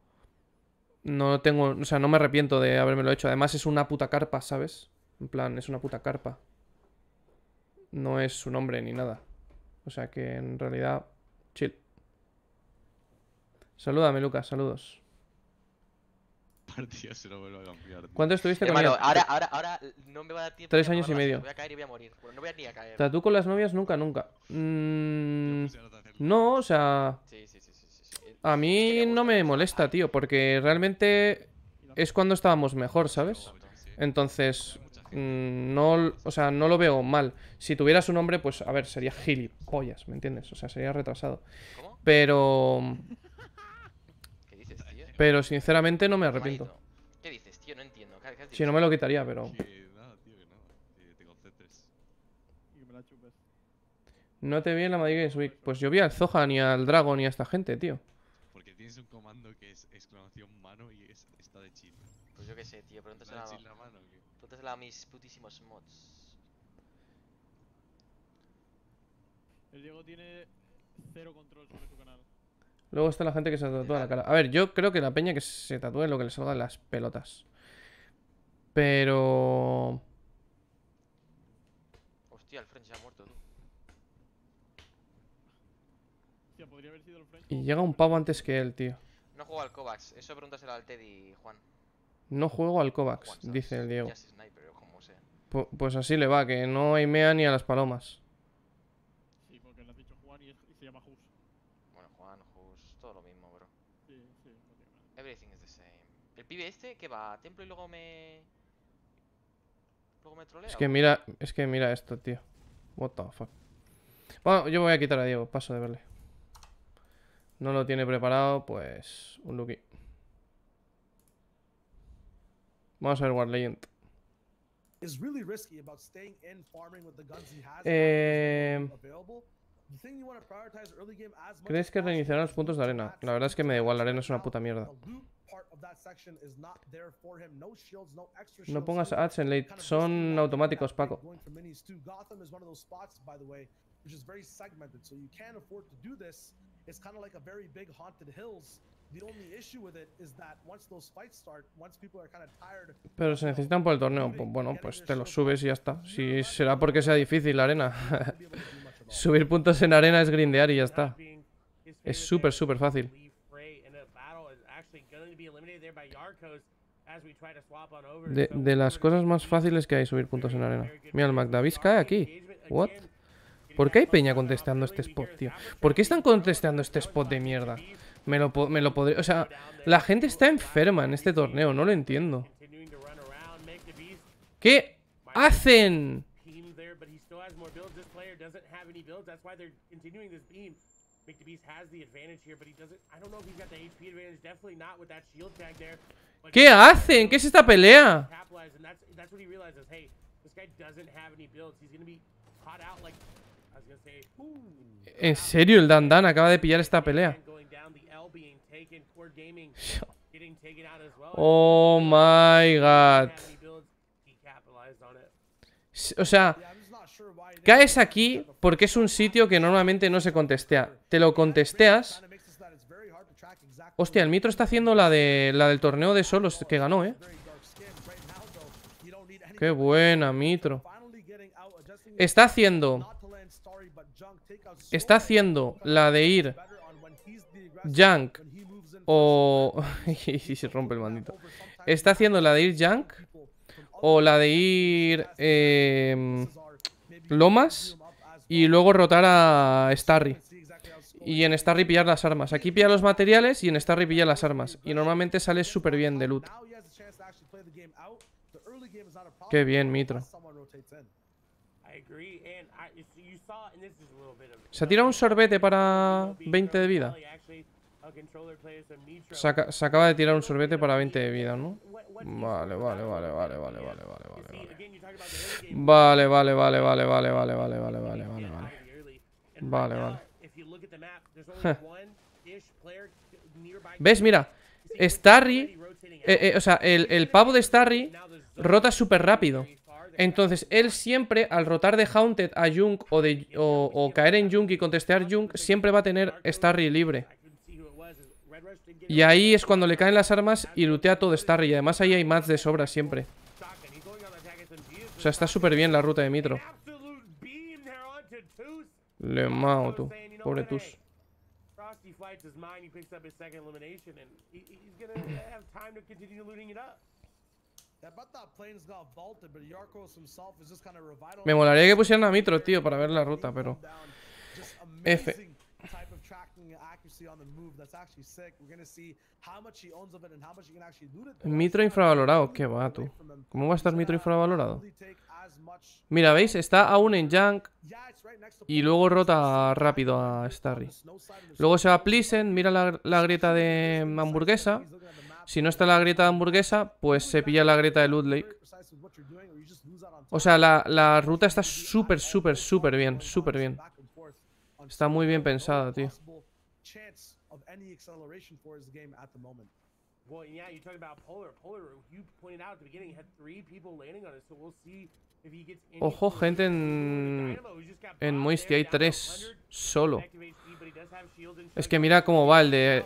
No tengo, o sea, no me arrepiento de haberme lo hecho. Además es una puta carpa, ¿sabes? En plan, es una puta carpa. No es su nombre ni nada. O sea que en realidad, chill. Salúdame, Lucas, saludos. ¿Cuánto estuviste con malo. ahora, ahora, ahora Tres años y medio. Voy a caer y voy a morir. no voy a ni a caer. con las novias nunca, nunca. Mm, no, o sea. sí, sí. A mí no me molesta, tío, porque realmente es cuando estábamos mejor, ¿sabes? Entonces, mm, no, o sea, no lo veo mal. Si tuviera su nombre, pues, a ver, sería gilipollas, ¿me entiendes? O sea, sería retrasado. Pero... Pero sinceramente no me arrepiento. ¿Qué dices, tío? No entiendo. Si no me lo quitaría, pero... No te vi en la Madrid Week. Pues yo vi al Zohan ni al Dragon Ni a esta gente, tío. Es un comando que es exclamación mano y es, está de chill. Pues yo qué sé, tío, pero a, la mano, a mis putísimos mods. El Diego tiene cero control sobre su canal. Luego está la gente que se tatúa la cara. A ver, yo creo que la peña que se tatúe lo que le salga las pelotas. Pero... Hostia, el French se ha muerto, tú. Y llega un pavo antes que él, tío. No juego al Kovacs, eso pregúntaselo al Teddy, Juan. No juego al Kovacs, dice el Diego. Pues así le va, que no mea ni a las palomas. Sí, porque le has dicho Juan y, se llama Hus. Bueno, Juan, Hus, todo lo mismo, bro. Sí, sí, no tiene nada. Everything is the same. ¿El pibe este que va templo y luego me... Luego me trolea? Es que mira, es que mira esto, tío. What the fuck. Bueno, yo voy a quitar a Diego, paso de verle no lo tiene preparado, pues un lucky. Vamos a ver War Legend. Eh, ¿Crees que reiniciarán los puntos de arena? La verdad es que me da igual, la arena es una puta mierda. No pongas ads en late, son automáticos, Paco. Pero se necesitan por el torneo. bueno, pues te los subes y ya está. Si será porque sea difícil la arena. Subir puntos en arena es grindear y ya está. Es súper, súper fácil. De, de, las cosas más fáciles que hay subir puntos en arena. Mira, el McDavis cae aquí. What? ¿Por qué hay peña contestando este spot, tío? ¿Por qué están contestando este spot de mierda? Me lo, me lo podría... O sea, la gente está enferma en este torneo, no lo entiendo. ¿Qué hacen? ¿Qué hacen? ¿Qué es esta pelea? ¿En serio el Dan Dan acaba de pillar esta pelea? Oh my god. O sea, caes aquí porque es un sitio que normalmente no se contestea. Te lo contesteas. Hostia, el Mitro está haciendo la, de, la del torneo de solos que ganó, ¿eh? Qué buena, Mitro. Está haciendo está haciendo la de ir Junk o... se rompe el mandito. Está haciendo la de ir Junk o la de ir em, Lomas y luego rotar a Starry. Y en Starry pillar las armas. Aquí pilla los materiales y en Starry pilla las armas. Y normalmente sale súper bien de loot. Qué bien, Mitra. Se ha tirado un sorbete para 20 de vida. Se, acaba de tirar un sorbete para 20 de vida, ¿no? Vale, vale, vale, vale, vale, vale, vale, vale. Vale, vale, vale, vale, vale, vale, vale, vale, vale, vale, vale. Vale, vale. ¿Ves? Mira. Starry... o sea, el, el pavo de Starry rota súper rápido. Entonces, él siempre, al rotar de Haunted a Junk o, o, caer en Junk y contestear Junk, siempre va a tener Starry libre. Y ahí es cuando le caen las armas y lootea todo Starry. Y además ahí hay mats de sobra siempre. O sea, está súper bien la ruta de Mitro. Le mao, tú. Pobre Tus. Me molaría que pusieran a Mitro, tío, para ver la ruta, pero... F. Mitro infravalorado, qué va tú. ¿Cómo va a estar Mitro infravalorado? Mira, ¿veis? Está aún en Junk y luego rota rápido a Starry. Luego se va a Pleasant, mira la, la grieta de hamburguesa si no está la grieta hamburguesa, pues se pilla la grieta de Ludlake. O sea, la, ruta está súper, súper, súper bien. Súper bien. Está muy bien pensada, tío. Ojo, gente en, en Moisty hay tres solo. E, es que mira cómo va el de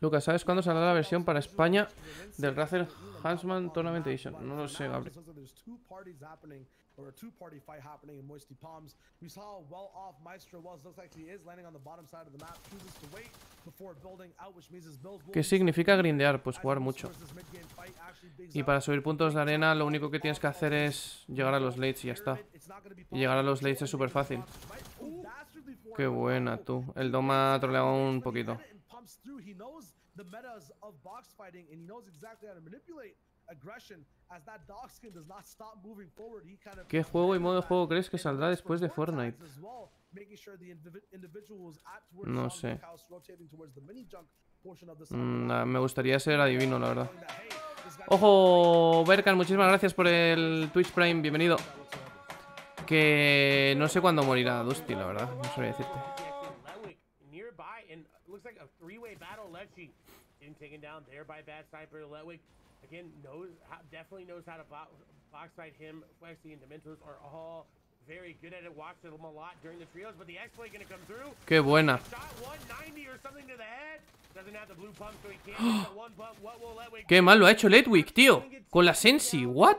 Lucas, ¿sabes cuándo saldrá la versión para España del Razer Huntsman Tournament Edition? No lo sé, Gabriel. ¿Qué significa grindear? Pues jugar mucho. Y para subir puntos de arena, lo único que tienes que hacer es llegar a los lates y ya está. Y llegar a los lates es súper fácil. Qué buena, tú. El Doma ha troleado un poquito. ¿Qué juego y modo de juego crees que saldrá después de Fortnite? No sé. Mm, ah, me gustaría ser adivino, la verdad. Ojo, Berkan, muchísimas gracias por el Twitch Prime, bienvenido. Que no sé cuándo morirá Dusty, la verdad, no sabía decirte looks like a three-way battle. Lechi in taken down there by Bad Sniper. Letwick, again knows how, definitely knows how to bo box side him. Flexi and Dementos are all very good at it. Watched them a lot during the trios, but the X going to come through. Qué buena. 190 or something to the head. Qué mal lo ha hecho Ledwig, tío. Con la Sensi, what?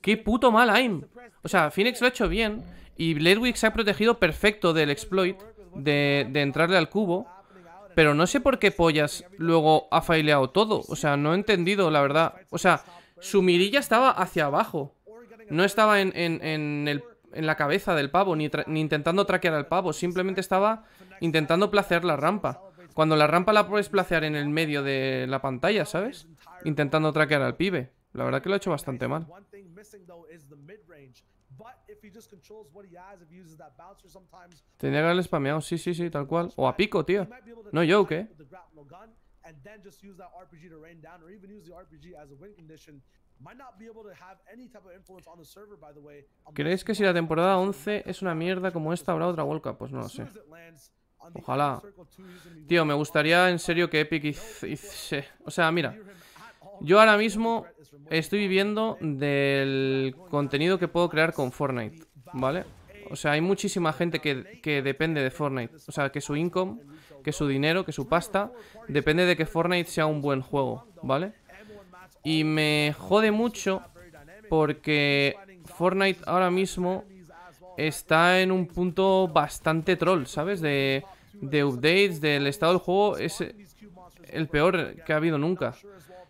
Qué puto mal aim. O sea, Phoenix lo ha hecho bien. Y Ledwig se ha protegido perfecto del exploit de, entrarle al cubo. Pero no sé por qué pollas luego ha faileado todo. O sea, no he entendido, la verdad. O sea, su mirilla estaba hacia abajo. No estaba en, en, el, en la cabeza del pavo, ni, intentando traquear al pavo. Simplemente estaba intentando placer la rampa. Cuando la rampa la puedes placear en el medio de la pantalla, ¿sabes? Intentando traquear al pibe. La verdad que lo ha hecho bastante mal. Tenía que haberle spameado, sí, sí, sí, tal cual. O a pico, tío. No joke, eh. and then just use cual. RPG a win condition. Might not be ¿Creéis que si la temporada 11 es una mierda como esta, habrá otra World Pues no lo sé. Ojalá. Tío, me gustaría en serio que Epic hice... O sea, mira, yo ahora mismo estoy viviendo del contenido que puedo crear con Fortnite, ¿vale? O sea, hay muchísima gente que, depende de Fortnite. O sea, que su income, que su dinero, que su pasta, depende de que Fortnite sea un buen juego, ¿vale? Y me jode mucho porque Fortnite ahora mismo está en un punto bastante troll, ¿sabes? De, de updates, del estado del juego, es el peor que ha habido nunca.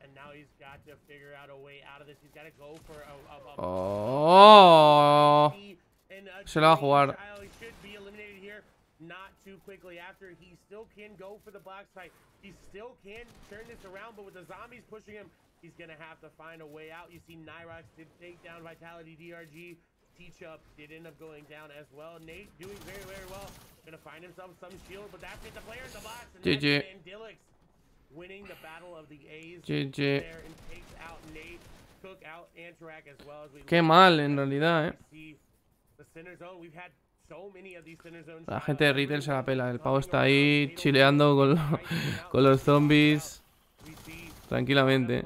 And now he's got to figure out a way out of this. He's got to go for a... a, a oh. Se la va a jugar. Not too quickly after. He still can go for the box fight. He still can turn this around, but with the zombies pushing him, he's going to have to find a way out. You see Nyrox did take down Vitality DRG. T-Chup did end up going down as well. Nate doing very, very well. Going to find himself some shield, but that's it. The player in the box. And GG. GG. Qué mal en realidad, eh. La gente de retail se la pela. El pavo está ahí chileando con, los, con los zombies. Tranquilamente.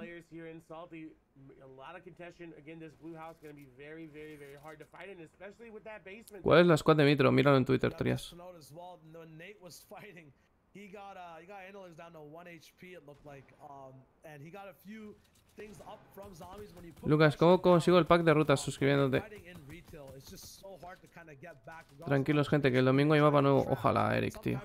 ¿Cuál es la squad de Mitro? Míralo en Twitter, Trias. Lucas, ¿cómo consigo el pack de rutas suscribiéndote? Tranquilos, gente, que el domingo hay mapa nuevo. Ojalá, Eric, tío.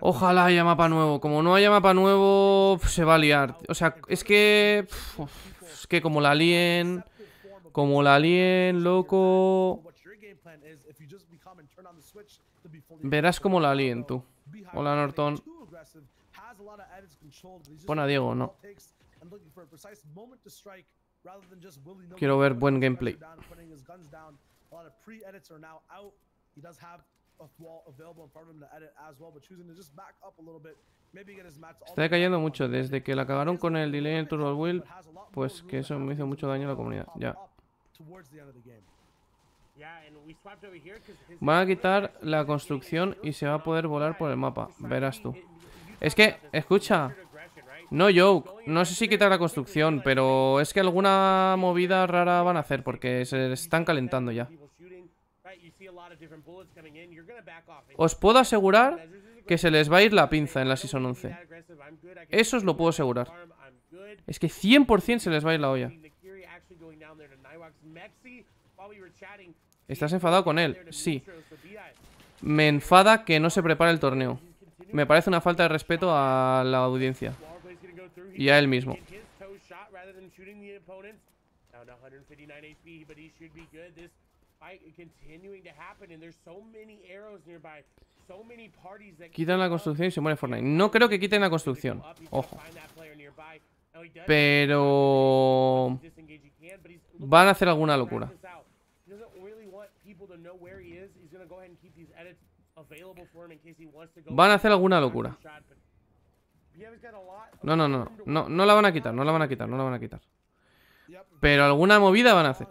Ojalá haya mapa nuevo. Como no haya mapa nuevo, se va a liar. O sea, es que es que como la alien... como la alien, loco. Verás como la aliento tú. Hola, Norton. Pon Diego, no. Quiero ver buen gameplay. Está cayendo mucho desde que la cagaron con el delay en el Wheel, pues que eso me hizo mucho daño a la comunidad. Ya. Van a quitar la construcción y se va a poder volar por el mapa. Verás tú. Es que, escucha. No joke. No sé si quitar la construcción, pero es que alguna movida rara van a hacer porque se están calentando ya. Os puedo asegurar que se les va a ir la pinza en la Season 11. Eso os lo puedo asegurar. Es que 100% se les va a ir la olla. ¿Estás enfadado con él? Sí. Me enfada que no se prepare el torneo. Me parece una falta de respeto a la audiencia. Y a él mismo. Quitan la construcción y se muere Fortnite. No creo que quiten la construcción. Ojo. Pero... Van a hacer alguna locura. Van a hacer alguna locura. No, no, no, no, no la van a quitar, no la van a quitar, no la van a quitar. Pero alguna movida van a hacer.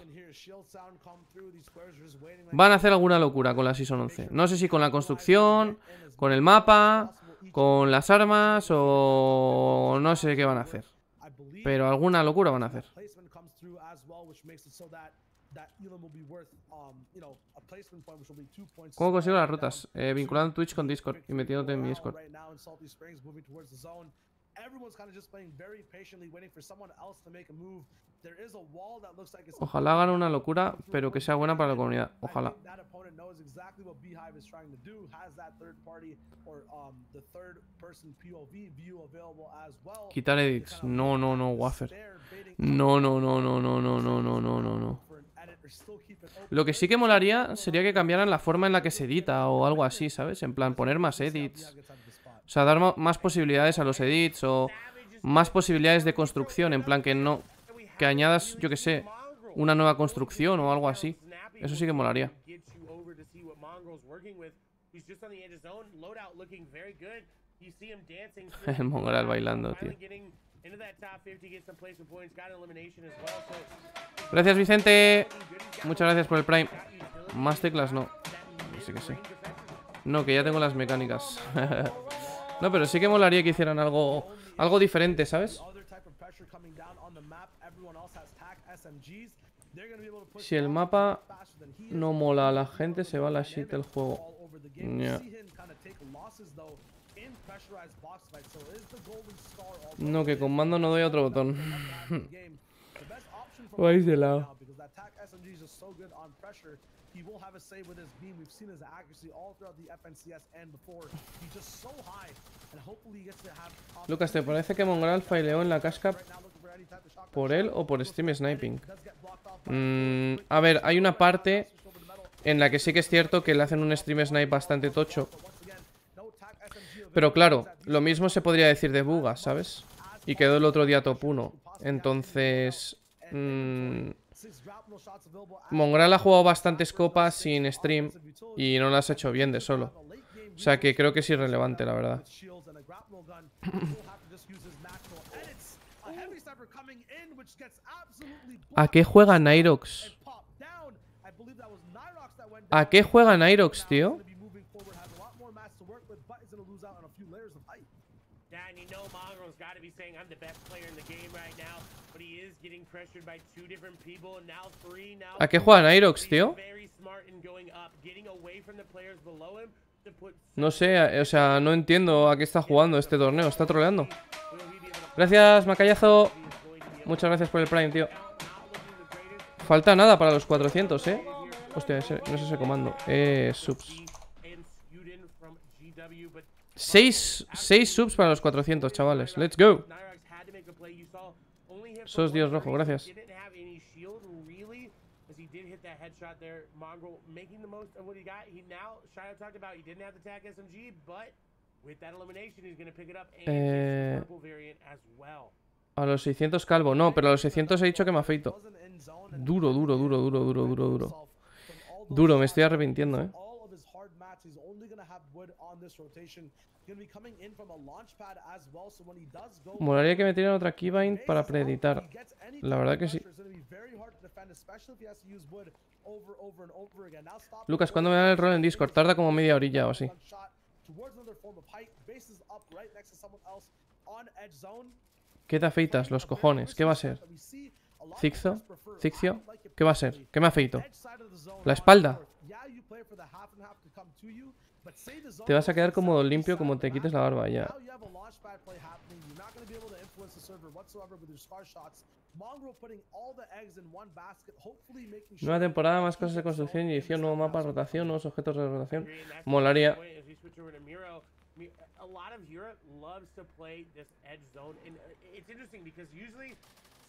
Van a hacer alguna locura con la Season 11. No sé si con la construcción, con el mapa, con las armas o no sé qué van a hacer. Pero alguna locura van a hacer. ¿Cómo consigo las rutas? Eh, vinculando Twitch con Discord y metiéndote en mi Discord. Ojalá hagan una locura, pero que sea buena para la comunidad. Ojalá. Quitar edits. No, no, no, Waffer. no, no, no, no, no, no, no, no, no, no. Lo que sí que molaría sería que cambiaran la forma en la que se edita o algo así, ¿sabes? En plan, poner más edits. O sea, dar más posibilidades a los edits o más posibilidades de construcción. En plan que no... Que añadas, yo que sé, una nueva construcción o algo así. Eso sí que molaría. El bailando, tío. Gracias, Vicente. Muchas gracias por el Prime. Más teclas no. Sí que sí. No, que ya tengo las mecánicas. No, pero sí que molaría que hicieran algo, algo diferente, ¿sabes? Si el mapa no mola a la gente, se va la shit del juego. No, que con mando no doy otro botón. Vais de lado. Lucas, ¿te parece que Mongrel faileó en la casca por él o por stream Sniping? Mm, a ver, hay una parte en la que sí que es cierto que le hacen un Stream Snipe bastante tocho. Pero claro, lo mismo se podría decir de Buga, ¿sabes? Y quedó el otro día top 1. Entonces... Mongral ha jugado bastantes copas sin stream y no las ha hecho bien de solo. O sea que creo que es irrelevante, la verdad. ¿A qué juega Nairox? ¿A qué juega Nairox, tío? ¿A qué juega Nairox, tío? No sé, eh, o sea, no entiendo a qué está jugando este torneo. Está troleando. Gracias, Macallazo. Muchas gracias por el Prime, tío. Falta nada para los 400, ¿eh? Hostia, no sé ese comando. Eh, subs. 6 subs para los 400, chavales. Let's go. Sos Dios Rojo, gracias. As he did hit that headshot there, Mongrel making the most of what he got. He now, Shia talked about he didn't have the tag SMG, but with that elimination, he's going to pick it up and eh, purple variant as well. A los 600 calvo, no, pero a los 600 he dicho que me afeito. Duro, duro, duro, duro, duro, duro, duro. Duro, me estoy arrepintiendo, eh. Molaría que me tiran otra keybind para preeditar. La verdad que sí. Lucas, ¿cuándo me dan el rol en Discord? Tarda como media orilla o así. ¿Qué te afeitas los cojones. ¿Qué va a ser? zigzo ¿Cixio? ¿Qué va a ser? ¿Qué me afeito? ¿La espalda? Te vas a quedar como limpio como te quites la barba ya. Nueva temporada, más cosas de construcción, edición, nuevo mapa, rotación, nuevos objetos de rotación. Molaría.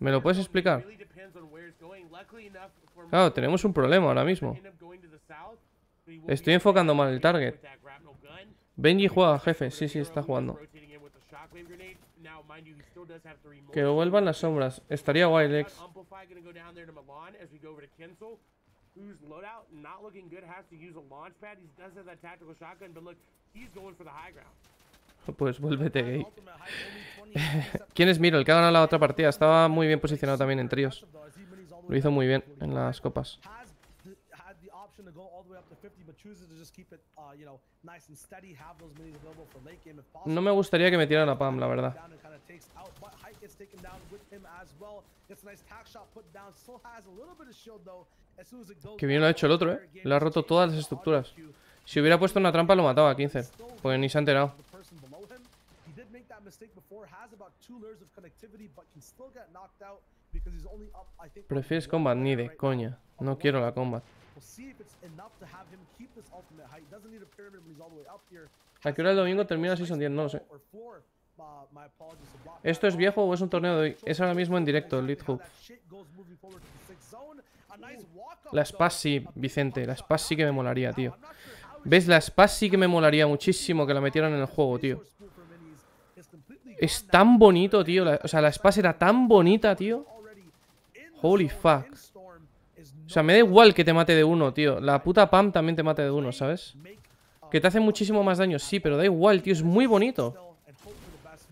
¿Me lo puedes explicar? Claro, tenemos un problema ahora mismo. Estoy enfocando mal el target. Benji juega, jefe. Sí, sí, está jugando. Que vuelvan las sombras. Estaría guay, Lex pues vuélvete gay. ¿Quién es Miro? El que ha ganado la otra partida. Estaba muy bien posicionado también en tríos. Lo hizo muy bien en las copas. No me gustaría que me tirara Pam, la verdad. Que bien lo ha hecho el otro, ¿eh? Le ha roto todas las estructuras. Si hubiera puesto una trampa lo mataba a 15. Pues ni se ha enterado. Prefieres combat, ni de coña. No quiero la combat a qué hora el domingo termina Season 10? No lo sé. ¿Esto es viejo o es un torneo de hoy? Es ahora mismo en directo, Lead hook. La Spaz sí, Vicente. La Spaz sí que me molaría, tío. ¿Ves? La Spaz sí que me molaría muchísimo que la metieran en el juego, tío. Es tan bonito, tío. o sea, la Spaz era tan bonita, tío. Holy fuck. O sea, me da igual que te mate de uno, tío. La puta Pam también te mate de uno, ¿sabes? Que te hace muchísimo más daño, sí, pero da igual, tío. Es muy bonito.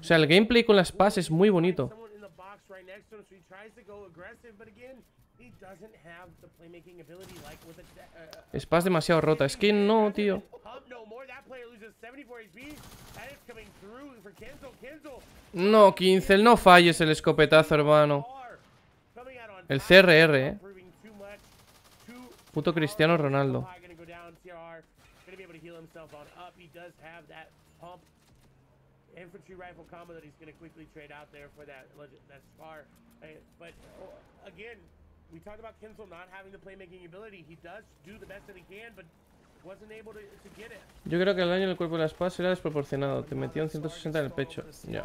O sea, el gameplay con las PAS es muy bonito. Es demasiado rota. Es que no, tío. No, Kinzel, no falles el escopetazo, hermano. El CRR, eh. Puto Cristiano Ronaldo. infantry rifle combo that he's going to quickly trade out there for that that scar. But again, we talked about Kinsel not having the playmaking ability. He does do the best that he can, but wasn't able to, to get it. Yo creo que el daño en el cuerpo de la espada será desproporcionado. Te metió un 160 en el pecho. Ya. Yeah.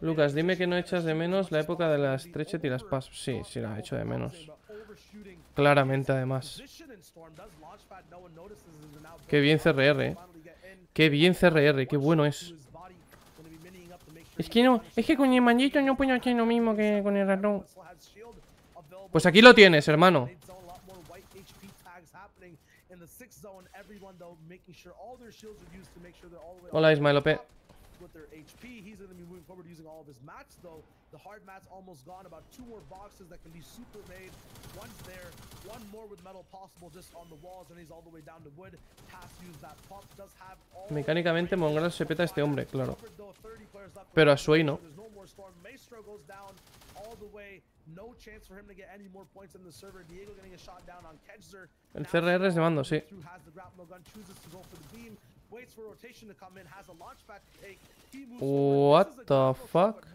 Lucas, dime que no echas de menos la época de las estrecha y las Sí, sí la hecho de menos. Claramente, además. Qué bien CRR, ¿eh? Qué bien CRR, qué bueno es. Es que no, es que con el manito no puño aquí lo mismo que con el ratón. Pues aquí lo tienes, hermano. Hola, Ismael López. October using all of his mats, though. The hard mat's almost gone. About two more boxes that can be super made. One's there, one more with metal possible just on the walls, and he's all the way down to wood. Mecánicamente Mongrel se peta a este hombre, claro. Pero a Sway no. El CRR es de mando, sí. What the fuck?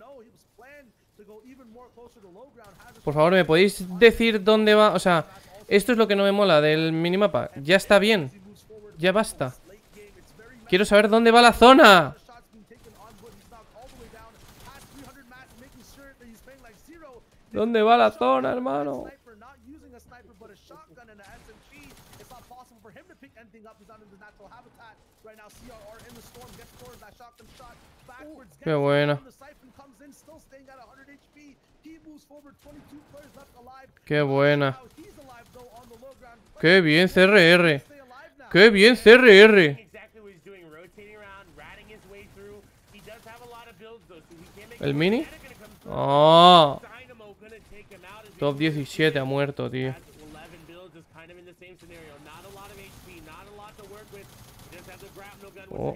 Por favor, ¿me podéis decir dónde va? O sea, esto es lo que no me mola del minimapa. Ya está bien. Ya basta. Quiero saber dónde va la zona. ¿Dónde va la zona, hermano? Qué buena Qué buena. Qué bien CRR. Qué bien CRR. ¿El mini? Oh. Top 17 ha muerto, tío. Oh.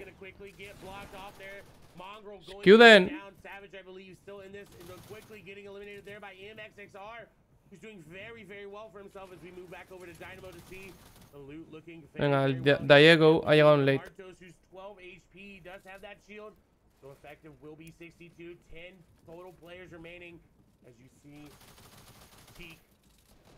Q then. Savage, I believe, still in this, and quickly getting eliminated there by MXXR, who's doing very, very well for himself as we move back over to Dynamo to see the loot looking. Venga, el well. Diego ha llegado late. Artos, who's 12 HP, does have that shield. So effective will be 62. 10 total players remaining. As you see, Teak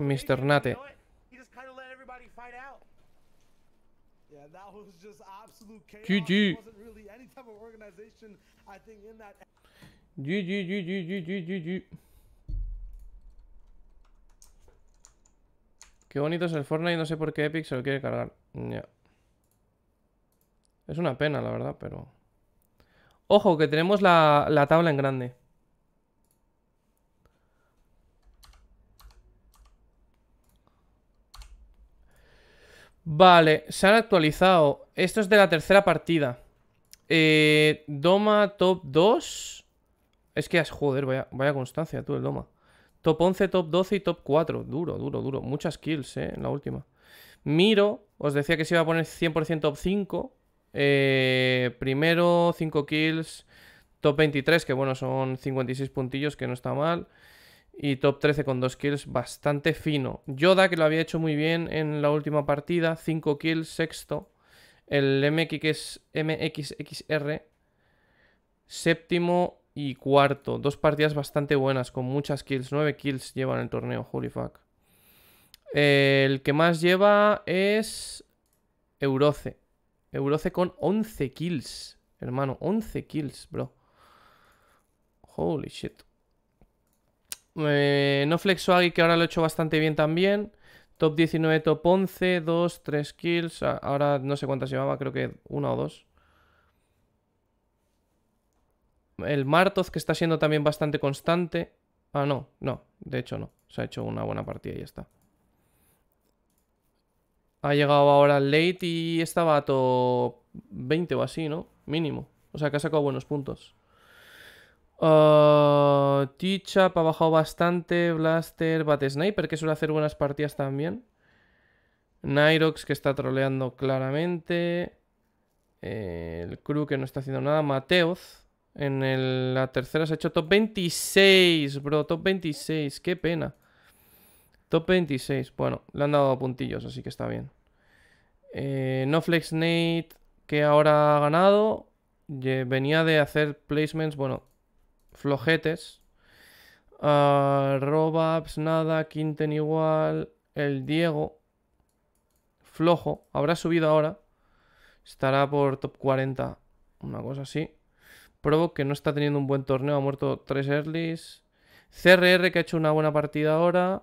Mr. Nate. GG. GG, Qué bonito es el Fortnite, no sé por qué Epic se lo quiere cargar. Es una pena, la verdad, pero... Ojo, que tenemos la tabla en grande. Vale, se han actualizado. Esto es de la tercera partida. Eh, Doma top 2. Es que, joder, vaya, constancia tú el Doma. Top 11, top 12 y top 4. Duro, duro, duro. Muchas kills, eh, en la última. Miro, os decía que se iba a poner 100% top 5. Eh, primero, 5 kills. Top 23, que bueno, son 56 puntillos, que no está mal y top 13 con dos kills, bastante fino. Yoda, que lo había hecho muy bien en la última partida, 5 kills, sexto. El MX, MXXR, séptimo y cuarto. Dos partidas bastante buenas, con muchas kills. 9 kills llevan el torneo, holy fuck. El que más lleva es Euroce. Euroce con 11 kills, hermano. 11 kills, bro. Holy shit. Eh, no flexuagi, que ahora lo he hecho bastante bien también. Top 19, top 11, 2, 3 kills. Ahora no sé cuántas llevaba, creo que una o dos. El Martoz, que está siendo también bastante constante. Ah, no, no, de hecho no. Se ha hecho una buena partida y ya está. Ha llegado ahora late y estaba a top 20 o así, ¿no? Mínimo. O sea que ha sacado buenos puntos. Ah, Teachup ha bajado bastante. Blaster, Bat Sniper, que suele hacer buenas partidas también. Nyrox, que está troleando claramente. Eh, el crew que no está haciendo nada. Mateos En la tercera se ha hecho top 26, bro. Top 26, qué pena. Top 26. Bueno, le han dado puntillos, así que está bien. Eh, no Flex Nate, que ahora ha ganado. Venía de hacer placements, bueno, flojetes. Ah, Robabs, nada, Quinten igual, el Diego, flojo, habrá subido ahora, estará por top 40, una cosa así. Provo que no está teniendo un buen torneo, ha muerto 3 earlys. CRR que ha hecho una buena partida ahora,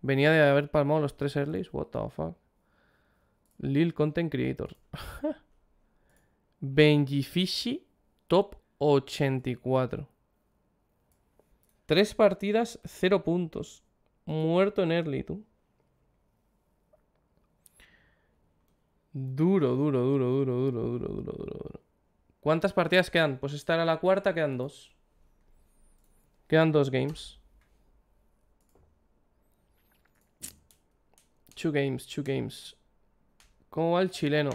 venía de haber palmado los 3 earlys, what the fuck. Lil Content Creator. Benji top 84. Tres partidas, cero puntos. Muerto en early, tú. Duro, duro, duro, duro, duro, duro, duro, duro, ¿Cuántas partidas quedan? Pues esta era la cuarta, quedan dos. Quedan dos games. Two games, two games. ¿Cómo va el chileno?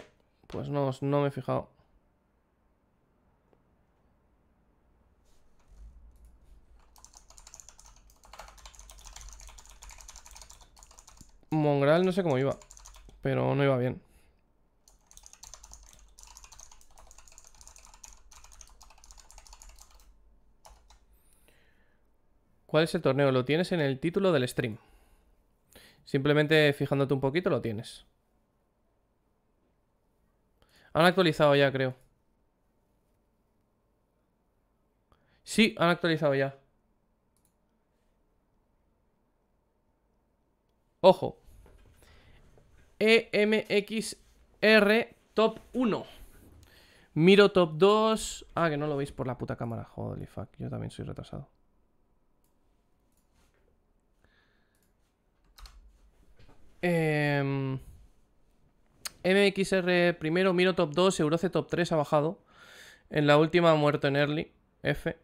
Pues no, no me he fijado. Mongral no sé cómo iba, pero no iba bien. ¿Cuál es el torneo? Lo tienes en el título del stream. Simplemente fijándote un poquito lo tienes. Han actualizado ya, creo. Sí, han actualizado ya. Ojo. EMXR top 1. Miro top 2. Ah, que no lo veis por la puta cámara. Holy fuck, yo también soy retrasado. MXR em, primero, Miro top 2, Euroce top 3 ha bajado. En la última ha muerto en early. F.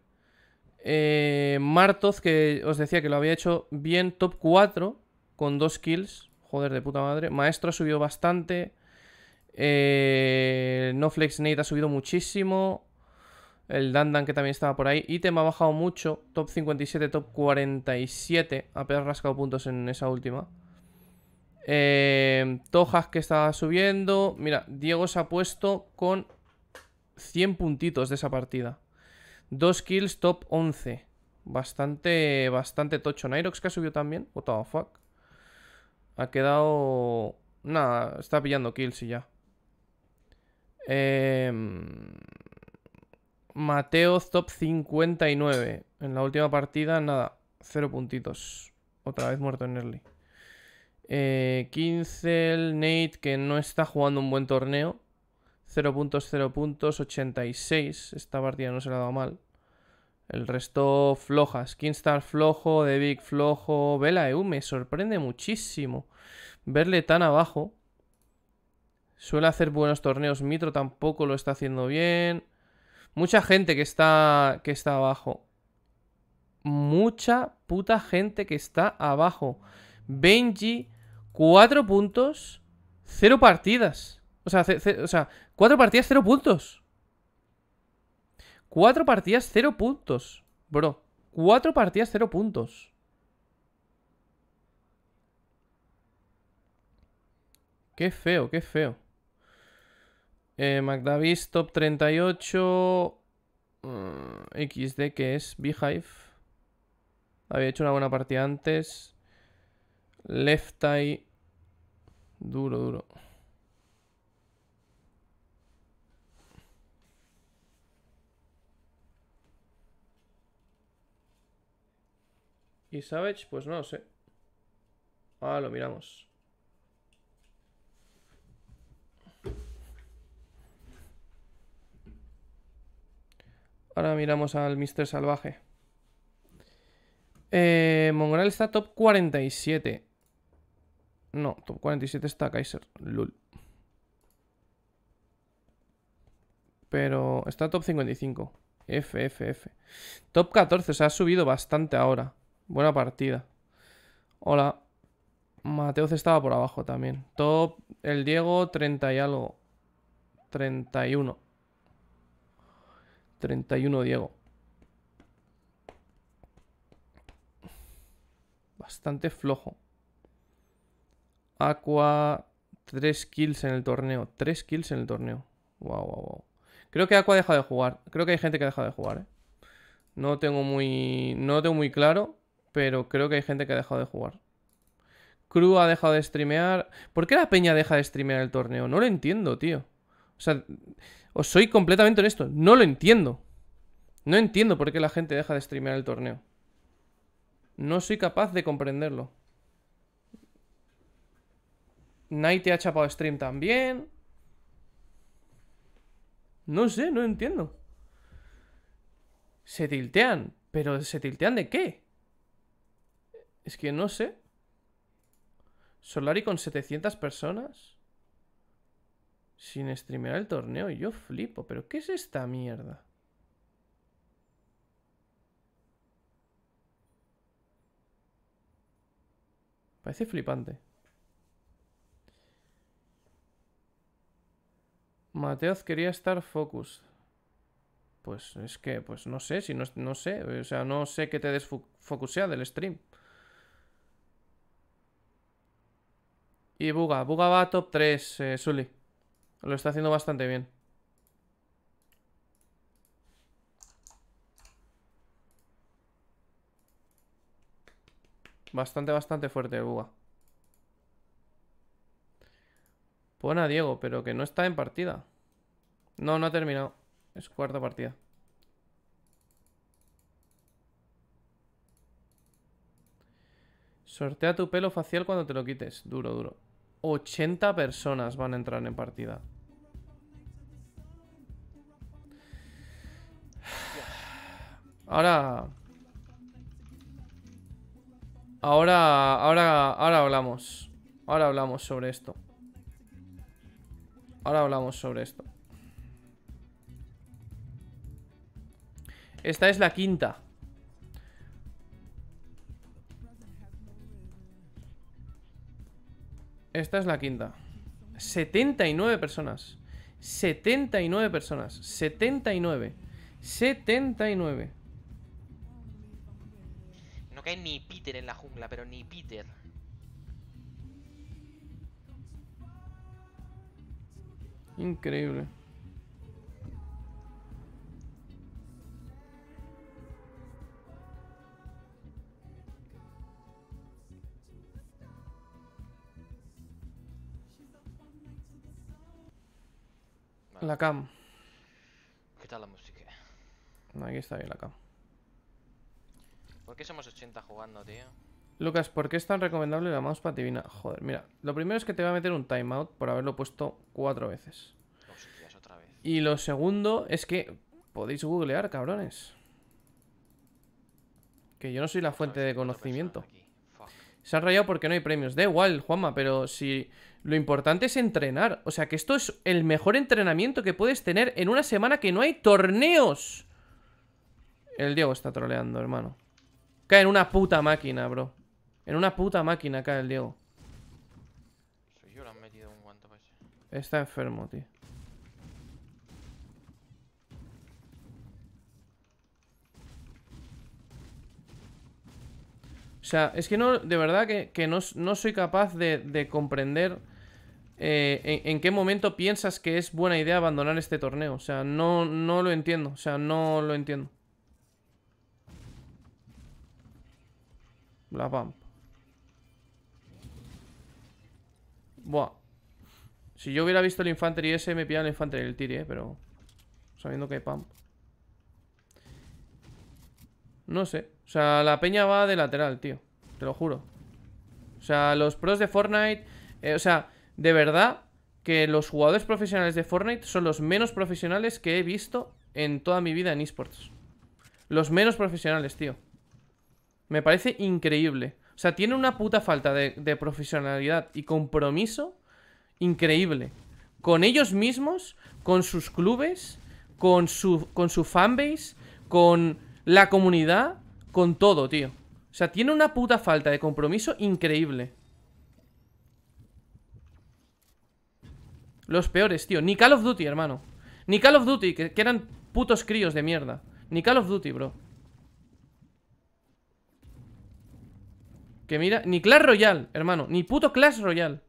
Eh, Martoz, que os decía que lo había hecho bien, top 4 con dos kills. Joder, de puta madre. Maestro ha subido bastante. Eh, no Flex Nate ha subido muchísimo. El Dandan que también estaba por ahí. Item ha bajado mucho. Top 57, top 47. Apenas rascado puntos en esa última. Eh, Tojas que estaba subiendo. Mira, Diego se ha puesto con 100 puntitos de esa partida. Dos kills, top 11. Bastante, bastante tocho. Nairox que ha subido también. What fuck. Ha quedado... Nada, está pillando kills y ya. Eh... Mateos top 59. En la última partida, nada. Cero puntitos. Otra vez muerto en early. Eh, Nate, que no está jugando un buen torneo. Cero puntos, cero puntos, 86. Esta partida no se la ha dado mal. El resto flojas. Kingstar flojo, The Big flojo. Vela EU eh, uh, me sorprende muchísimo verle tan abajo. Suele hacer buenos torneos. Mitro tampoco lo está haciendo bien. Mucha gente que está, que está abajo. Mucha puta gente que está abajo. Benji, 4 puntos, 0 partidas. O sea, o sea, 4 partidas, 0 puntos. Cuatro partidas, cero puntos, bro. Cuatro partidas, cero puntos. Qué feo, qué feo. Eh, McDavis, top 38. Mm, XD, que es Beehive. Había hecho una buena partida antes. Left eye. Duro, duro. ¿Y Savage? Pues no lo sé. Ah, lo miramos. Ahora miramos al Mister Salvaje. Eh, está top 47. No, top 47 está Kaiser. Lul. Pero está top 55. F, F, F. Top 14, se ha subido bastante ahora. Buena partida. Hola. Mateos estaba por abajo también. Top el Diego, 30 y algo. 31. 31 Diego. Bastante flojo. Aqua, 3 kills en el torneo. 3 kills en el torneo. Wow, wow, wow. Creo que Aqua ha dejado de jugar. Creo que hay gente que ha dejado de jugar, ¿eh? No tengo muy. No lo tengo muy claro pero creo que hay gente que ha dejado de jugar. Crew ha dejado de streamear. ¿Por qué la peña deja de streamear el torneo? No lo entiendo, tío. O sea, os soy completamente honesto, no lo entiendo. No entiendo por qué la gente deja de streamear el torneo. No soy capaz de comprenderlo. Night ha chapado stream también. No sé, no entiendo. Se tiltean, pero ¿se tiltean de qué? Es que no sé. Solari con 700 personas. Sin streamear el torneo. Y Yo flipo. ¿Pero qué es esta mierda? Parece flipante. Mateos quería estar focus. Pues es que, pues no sé, si no, no sé, o sea, no sé qué te desfocusea del stream. Y Buga. Buga va a top 3, Suli Sully. Lo está haciendo bastante bien. Bastante, bastante fuerte Buga. Buena, Diego, pero que no está en partida. No, no ha terminado. Es cuarta partida. Sortea tu pelo facial cuando te lo quites. Duro, duro. 80 personas van a entrar en partida. Ahora... Ahora, ahora, ahora hablamos. Ahora hablamos sobre esto. Ahora hablamos sobre esto. Esta es la quinta. Esta es la quinta. 79 personas. 79 personas. 79. 79. No cae ni Peter en la jungla, pero ni Peter. Increíble. La cam. ¿Qué tal la música? Aquí está bien la cam. ¿Por qué somos 80 jugando, tío? Lucas, ¿por qué es tan recomendable la mousepad divina? Joder, mira, lo primero es que te va a meter un timeout por haberlo puesto cuatro veces. Y lo segundo es que podéis googlear, cabrones. Que yo no soy la fuente de conocimiento. Se han rayado porque no hay premios. Da igual, Juanma, pero si lo importante es entrenar. O sea, que esto es el mejor entrenamiento que puedes tener en una semana que no hay torneos. El Diego está troleando, hermano. Cae en una puta máquina, bro. En una puta máquina cae el Diego. Está enfermo, tío. O sea, es que no, de verdad que, no, soy capaz de, comprender eh, en, qué momento piensas que es buena idea abandonar este torneo. O sea, no, no lo entiendo. O sea, no lo entiendo. La pam. Buah. Si yo hubiera visto el infantería ese, me pillan el infantería el tiri, eh, pero... Sabiendo que hay pump. No sé. O sea, la peña va de lateral, tío. Te lo juro. O sea, los pros de Fortnite... Eh, o sea, de verdad que los jugadores profesionales de Fortnite son los menos profesionales que he visto en toda mi vida en esports. Los menos profesionales, tío. Me parece increíble. O sea, tiene una puta falta de, profesionalidad y compromiso increíble. Con ellos mismos, con sus clubes, con su, con su fanbase, con la comunidad con todo, tío. O sea, tiene una puta falta de compromiso increíble. Los peores, tío. Ni Call of Duty, hermano. Ni Call of Duty, que, eran putos críos de mierda. Ni Call of Duty, bro. Que mira, ni Clash Royale, hermano. Ni puto Clash Royale.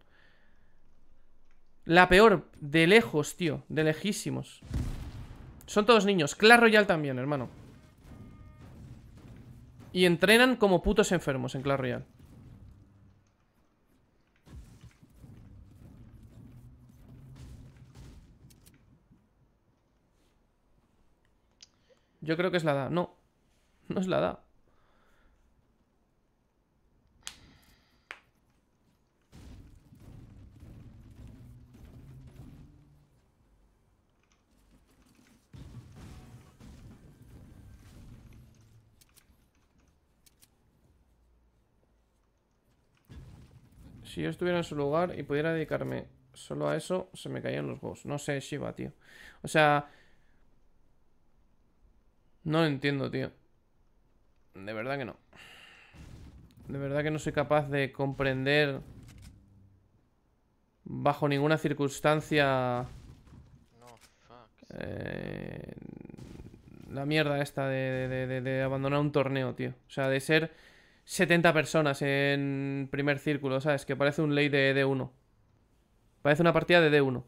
La peor, de lejos, tío. De lejísimos. Son todos niños. Clash Royale también, hermano. Y entrenan como putos enfermos en Clash Royale. Yo creo que es la DA. No, no es la DA. Si yo estuviera en su lugar y pudiera dedicarme solo a eso, se me caían los huevos. No sé, Shiva, tío. O sea... No entiendo, tío. De verdad que no. De verdad que no soy capaz de comprender bajo ninguna circunstancia eh, la mierda esta de, de abandonar un torneo, tío. O sea, de ser 70 personas en primer círculo, ¿sabes? Que parece un ley de D1. Parece una partida de D1.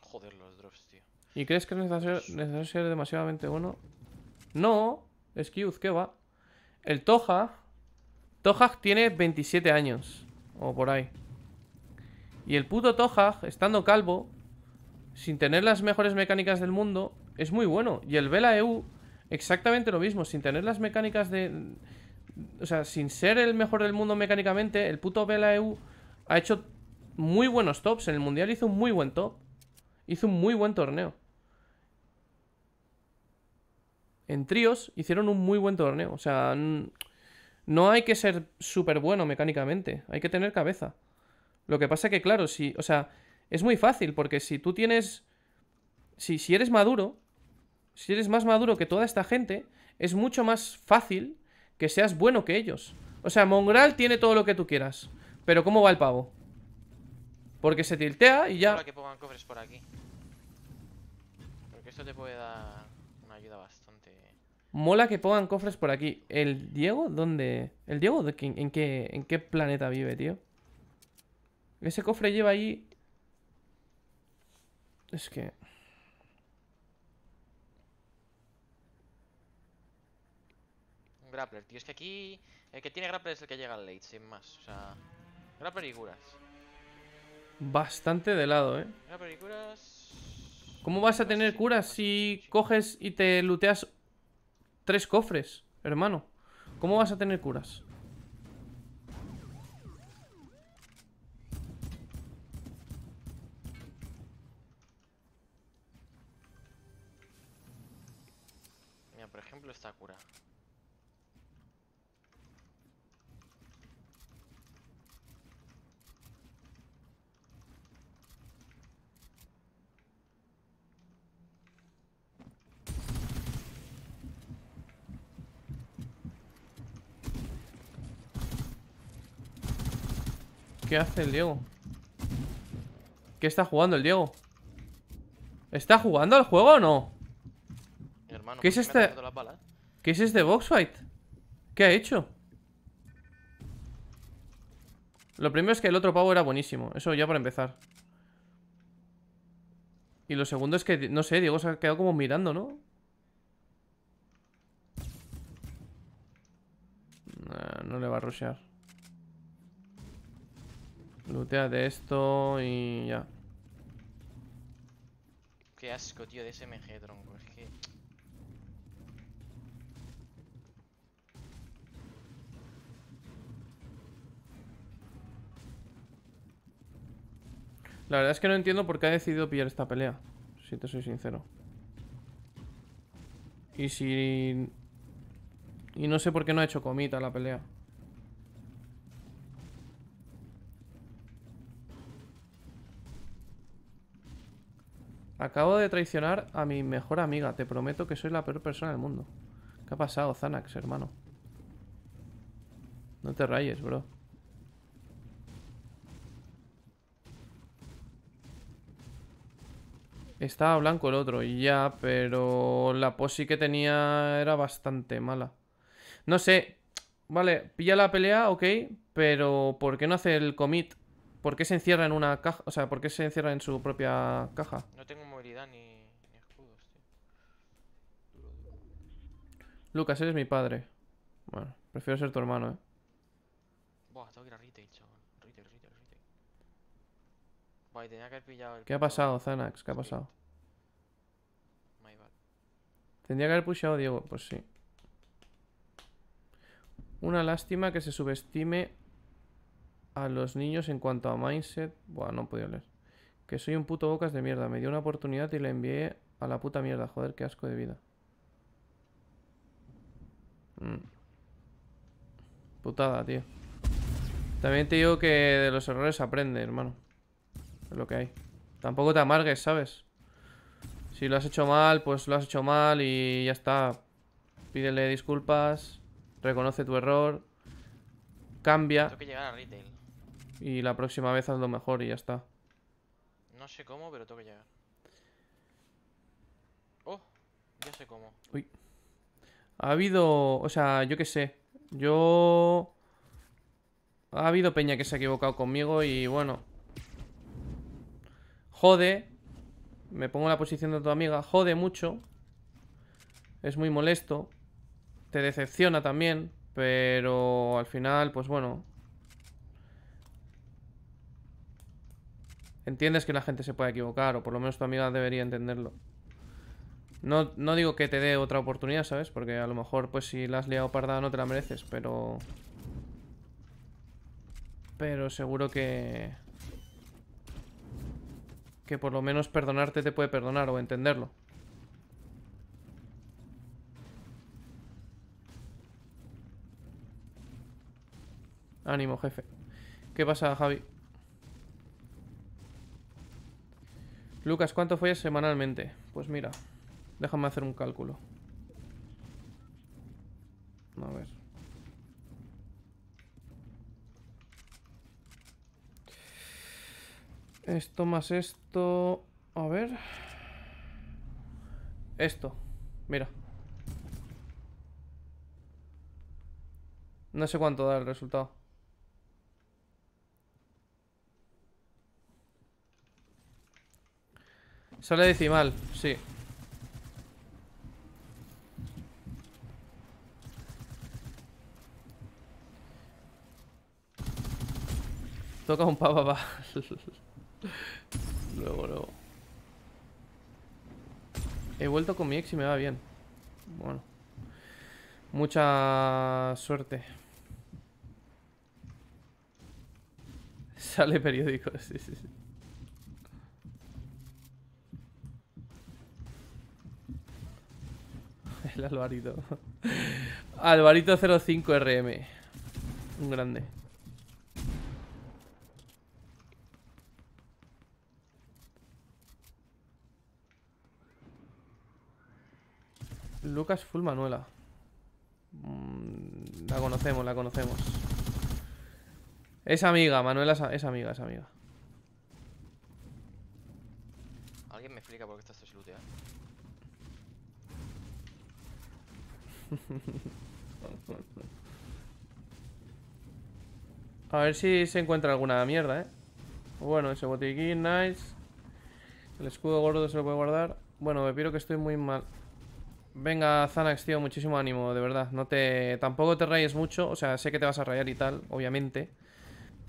Joder, los drops, tío. ¿Y crees que es necesario, pues- ser demasiadamente bueno? No, Excuse, ¿qué va? El Toja. Toja tiene 27 años. O por ahí. Y el puto Toja, estando calvo, sin tener las mejores mecánicas del mundo, es muy bueno. Y el Vela EU exactamente lo mismo, sin tener las mecánicas de... O sea, sin ser el mejor del mundo mecánicamente, el puto Belaeu ha hecho muy buenos tops. En el Mundial hizo un muy buen top. Hizo un muy buen torneo. En tríos hicieron un muy buen torneo. O sea, no hay que ser súper bueno mecánicamente. Hay que tener cabeza. Lo que pasa que, claro, si... O sea, es muy fácil porque si tú tienes... Si, si eres maduro, si eres más maduro que toda esta gente, es mucho más fácil que seas bueno que ellos. O sea, Mongral tiene todo lo que tú quieras. Pero ¿cómo va el pavo? Porque se tiltea y ya... Mola que pongan cofres por aquí. Porque esto te puede dar una ayuda bastante... Mola que pongan cofres por aquí. ¿El Diego dónde...? ¿El Diego en, en qué planeta vive, tío? Ese cofre lleva ahí... Es que... Grappler, tío. Es que aquí el que tiene Grappler es el que llega al late, sin más. O sea, Grappler y curas. Bastante de lado, ¿eh? Grappler y curas... ¿Cómo vas a tener curas si coges y te looteas tres cofres, hermano? ¿Cómo vas a tener curas? Mira, por ejemplo, esta cura. ¿Qué hace el Diego? ¿Qué está jugando el Diego? ¿Está jugando al juego o no? ¿Qué es este? ¿eh? ¿Qué es este box fight? ¿Qué ha hecho? Lo primero es que el otro pavo era buenísimo Eso ya para empezar Y lo segundo es que, no sé, Diego se ha quedado como mirando, ¿no? no le va a rushear Lootea de esto y ya. Qué asco, tío, de MG, tronco. Es que... La verdad es que no entiendo por qué ha decidido pillar esta pelea. Si te soy sincero. Y si... Y no sé por qué no ha hecho comita la pelea. Acabo de traicionar a mi mejor amiga. Te prometo que soy la peor persona del mundo. ¿Qué ha pasado, Zanax, hermano? No te rayes, bro. Estaba blanco el otro, ya, pero la posi que tenía era bastante mala. No sé, vale, pilla la pelea, ok, pero ¿por qué no hace el commit? ¿Por qué se encierra en una caja? O sea, ¿por qué se encierra en su propia caja? No tengo movilidad ni, escudos, tío. Lucas, eres mi padre. Bueno, prefiero ser tu hermano, eh. Buah, tengo que ir a retail, chaval. Retail, retail, retail. Buah, y tenía que haber pillado el. ¿Qué ha pasado, Zanax? ¿Qué ha pasado? My bad. Tendría que haber pushado Diego, pues sí. Una lástima que se subestime a los niños en cuanto a mindset. Buah, no podido leer. Que soy un puto bocas de mierda. Me dio una oportunidad y le envié a la puta mierda. Joder, qué asco de vida. Mm. Putada, tío. También te digo que de los errores aprende, hermano. Es lo que hay. Tampoco te amargues, ¿sabes? Si lo has hecho mal, pues lo has hecho mal y ya está. Pídele disculpas, reconoce tu error, cambia. Tengo que llegar a retail y la próxima vez haz lo mejor y ya está. No sé cómo, pero tengo que llegar. Oh, ya sé cómo. Uy. Ha habido, o sea, yo qué sé. Yo... Ha habido peña que se ha equivocado conmigo y bueno. Jode. Me pongo en la posición de tu amiga. Jode mucho. Es muy molesto. Te decepciona también. Pero al final, pues bueno, Entiendes que la gente se puede equivocar, o por lo menos tu amiga debería entenderlo. No, no digo que te dé otra oportunidad, ¿sabes? Porque a lo mejor, pues si la has liado parda no te la mereces, pero... Pero seguro que... Que por lo menos perdonarte te puede perdonar o entenderlo. Ánimo, jefe. ¿Qué pasa, Javi? Lucas, ¿cuánto fue semanalmente? Pues mira, déjame hacer un cálculo. A ver. Esto más esto... A ver... Esto. Mira. No sé cuánto da el resultado. Sale decimal, sí. Toca un papá, pa luego, luego. He vuelto con mi ex y me va bien. Bueno. Mucha suerte. Sale periódico, sí, sí, sí. el Alvarito. Alvarito05RM. Un grande. Lucas Full Manuela. Mm, la conocemos, la conocemos. Es amiga, Manuela es amiga, es amiga. Alguien me explica por qué está esto es A ver si se encuentra alguna mierda, ¿eh? Bueno, ese botiquín, nice. El escudo gordo se lo puede guardar. Bueno, me piro que estoy muy mal. Venga, Zanax, tío, muchísimo ánimo, de verdad. No te... Tampoco te rayes mucho. O sea, sé que te vas a rayar y tal, obviamente.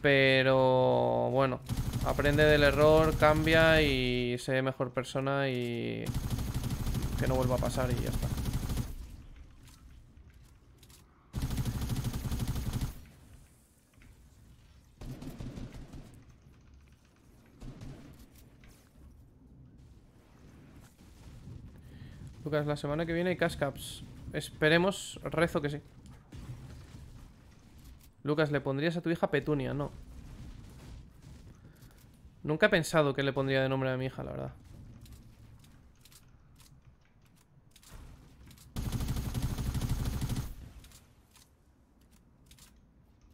Pero... Bueno. Aprende del error, cambia y sé mejor persona y... Que no vuelva a pasar y ya está. Lucas, la semana que viene hay cascaps. Esperemos, rezo que sí. Lucas, ¿le pondrías a tu hija Petunia? No. Nunca he pensado que le pondría de nombre a mi hija, la verdad.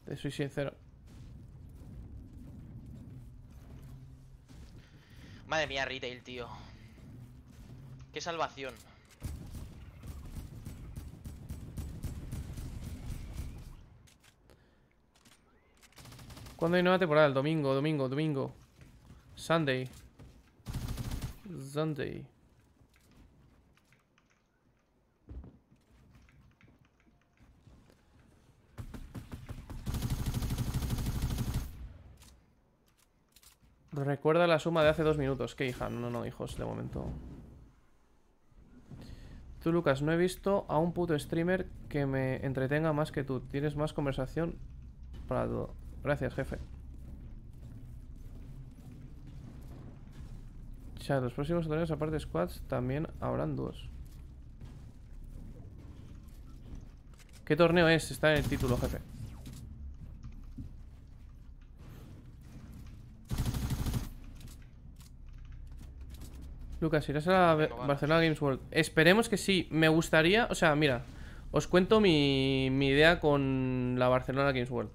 Te soy sincero. Madre mía, retail, tío. Qué salvación. ¿Cuándo hay nueva temporada? El domingo, domingo, domingo. Sunday. Sunday. Recuerda la suma de hace dos minutos. ¿Qué hija? No, no, hijos, de momento. Tú, Lucas, no he visto a un puto streamer que me entretenga más que tú. Tienes más conversación para todo. Gracias, jefe. O los próximos torneos, aparte de squads, también habrán dos ¿Qué torneo es? Está en el título, jefe. Lucas, ¿irás a la Barcelona Games World? Esperemos que sí. Me gustaría... O sea, mira. Os cuento mi idea con la Barcelona Games World.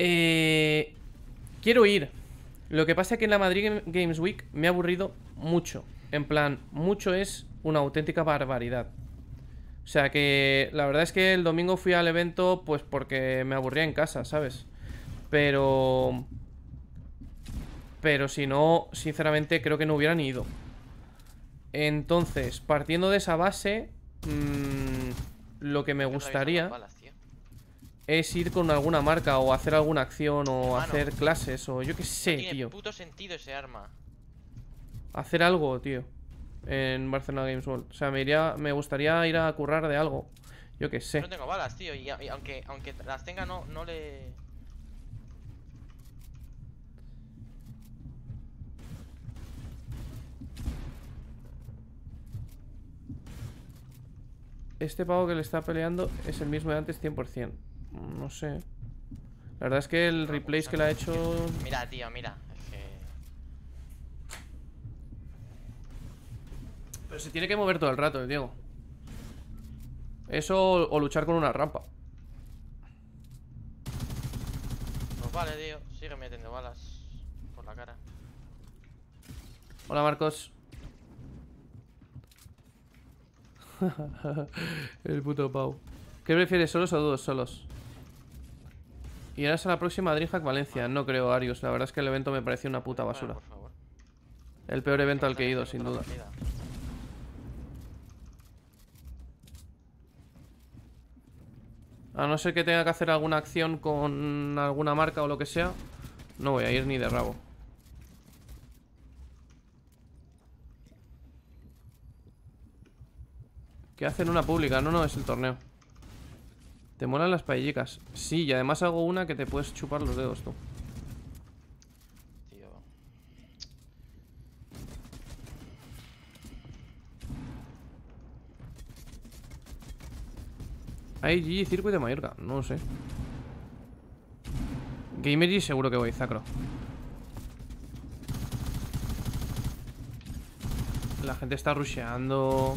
Eh, quiero ir. Lo que pasa es que en la Madrid Games Week me ha aburrido mucho. En plan, mucho es una auténtica barbaridad. O sea que la verdad es que el domingo fui al evento pues porque me aburría en casa, ¿sabes? Pero... Pero si no, sinceramente creo que no hubieran ido. Entonces, partiendo de esa base, mm, lo que me gustaría es ir con alguna marca o hacer alguna acción o hacer clases o yo qué sé, no tiene puto sentido ese arma. Hacer algo, tío. En Barcelona Games World. O sea, me, iría, me gustaría ir a currar de algo. Yo qué sé. No tengo balas, tío. Y, aunque, aunque las tenga, no, no le. Este pavo que le está peleando es el mismo de antes 100% no sé. La verdad es que el replace que le ha hecho... Mira, tío, mira. Pero se tiene que mover todo el rato, Diego. Eso o luchar con una rampa. Pues vale, tío. Sigue metiendo balas por la cara. Hola, Marcos. el puto Pau. ¿Qué prefieres, solos o dos solos? Y ahora es la próxima Dreamhack Valencia. No creo, Arius. La verdad es que el evento me parece una puta basura. El peor evento al que he ido, sin duda. A no ser que tenga que hacer alguna acción con alguna marca o lo que sea, no voy a ir ni de rabo. ¿Qué hacen una pública, no, no, es el torneo. ¿Te molan las paellicas? Sí, y además hago una que te puedes chupar los dedos tú. Tío. Hay G Circuit de Mallorca, no lo sé. G seguro que voy, Zacro. La gente está rusheando.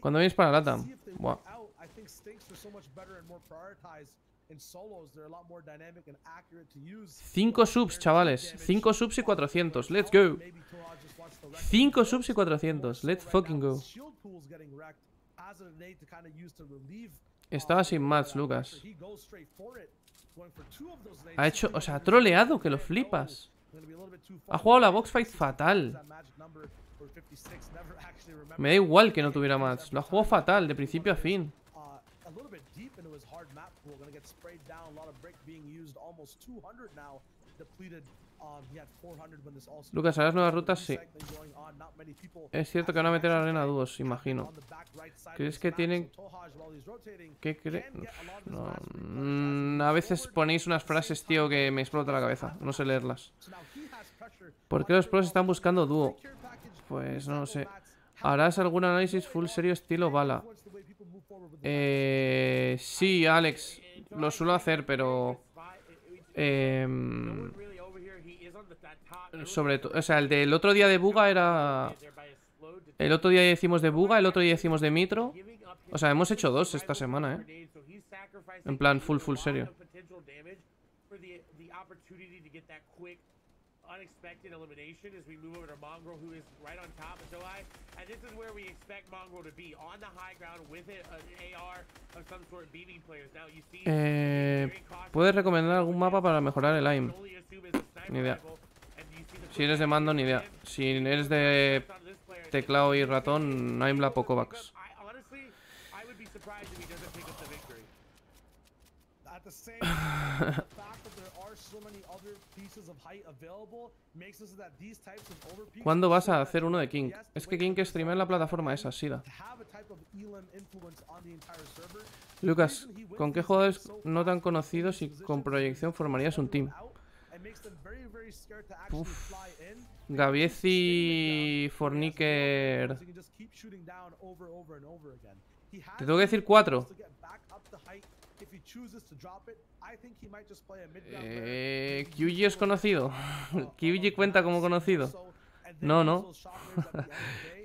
Cuando vienes para Latam. Buah. Cinco subs, chavales. 5 subs y 400. Let's go. 5 subs y 400. Let's fucking go. Uh, Estaba sin match, Lucas. Ha hecho, o sea, ha troleado que lo flipas. Ha jugado la boxfight fatal. Me da igual que no tuviera match. Lo jugó fatal, de principio a fin. Uh, Lucas, ¿harás nuevas rutas? Sí. Es cierto que van a meter a arena dúos, imagino. ¿Crees que tienen...? ¿Qué crees No. A veces ponéis unas frases, tío, que me explota la cabeza. No sé leerlas. ¿Por qué los pros están buscando dúo? Pues no lo sé. ¿Harás algún análisis full serio estilo bala? Eh, sí, Alex. Lo suelo hacer, pero... Eh, sobre todo, o sea, el del otro día de Buga era... El otro día decimos de Buga, el otro día decimos de Mitro. O sea, hemos hecho dos esta semana, ¿eh? En plan, full, full serio unexpected elimination as we move over to Mongrel, who is right on top of July. And this is where we expect Mongrel to be, on the high ground with it, an AR of some sort of beaming players. Now, you see... Eh, ¿Puedes recomendar algún mapa para mejorar el aim? Ni idea. Si eres de mando, ni idea. Si eres de teclado y ratón, no hay la Pocovax. ¿Cuándo vas a hacer uno de King? Es que King streamea en la plataforma esa, Sida. E Lucas, ¿con qué jugadores no tan conocidos y con proyección formarías un team? Uf. Gaviezi Forniker. Te tengo que decir cuatro chooses to drop it, I think he might just play a mid Eh, QG es conocido. QG cuenta como conocido. No, no.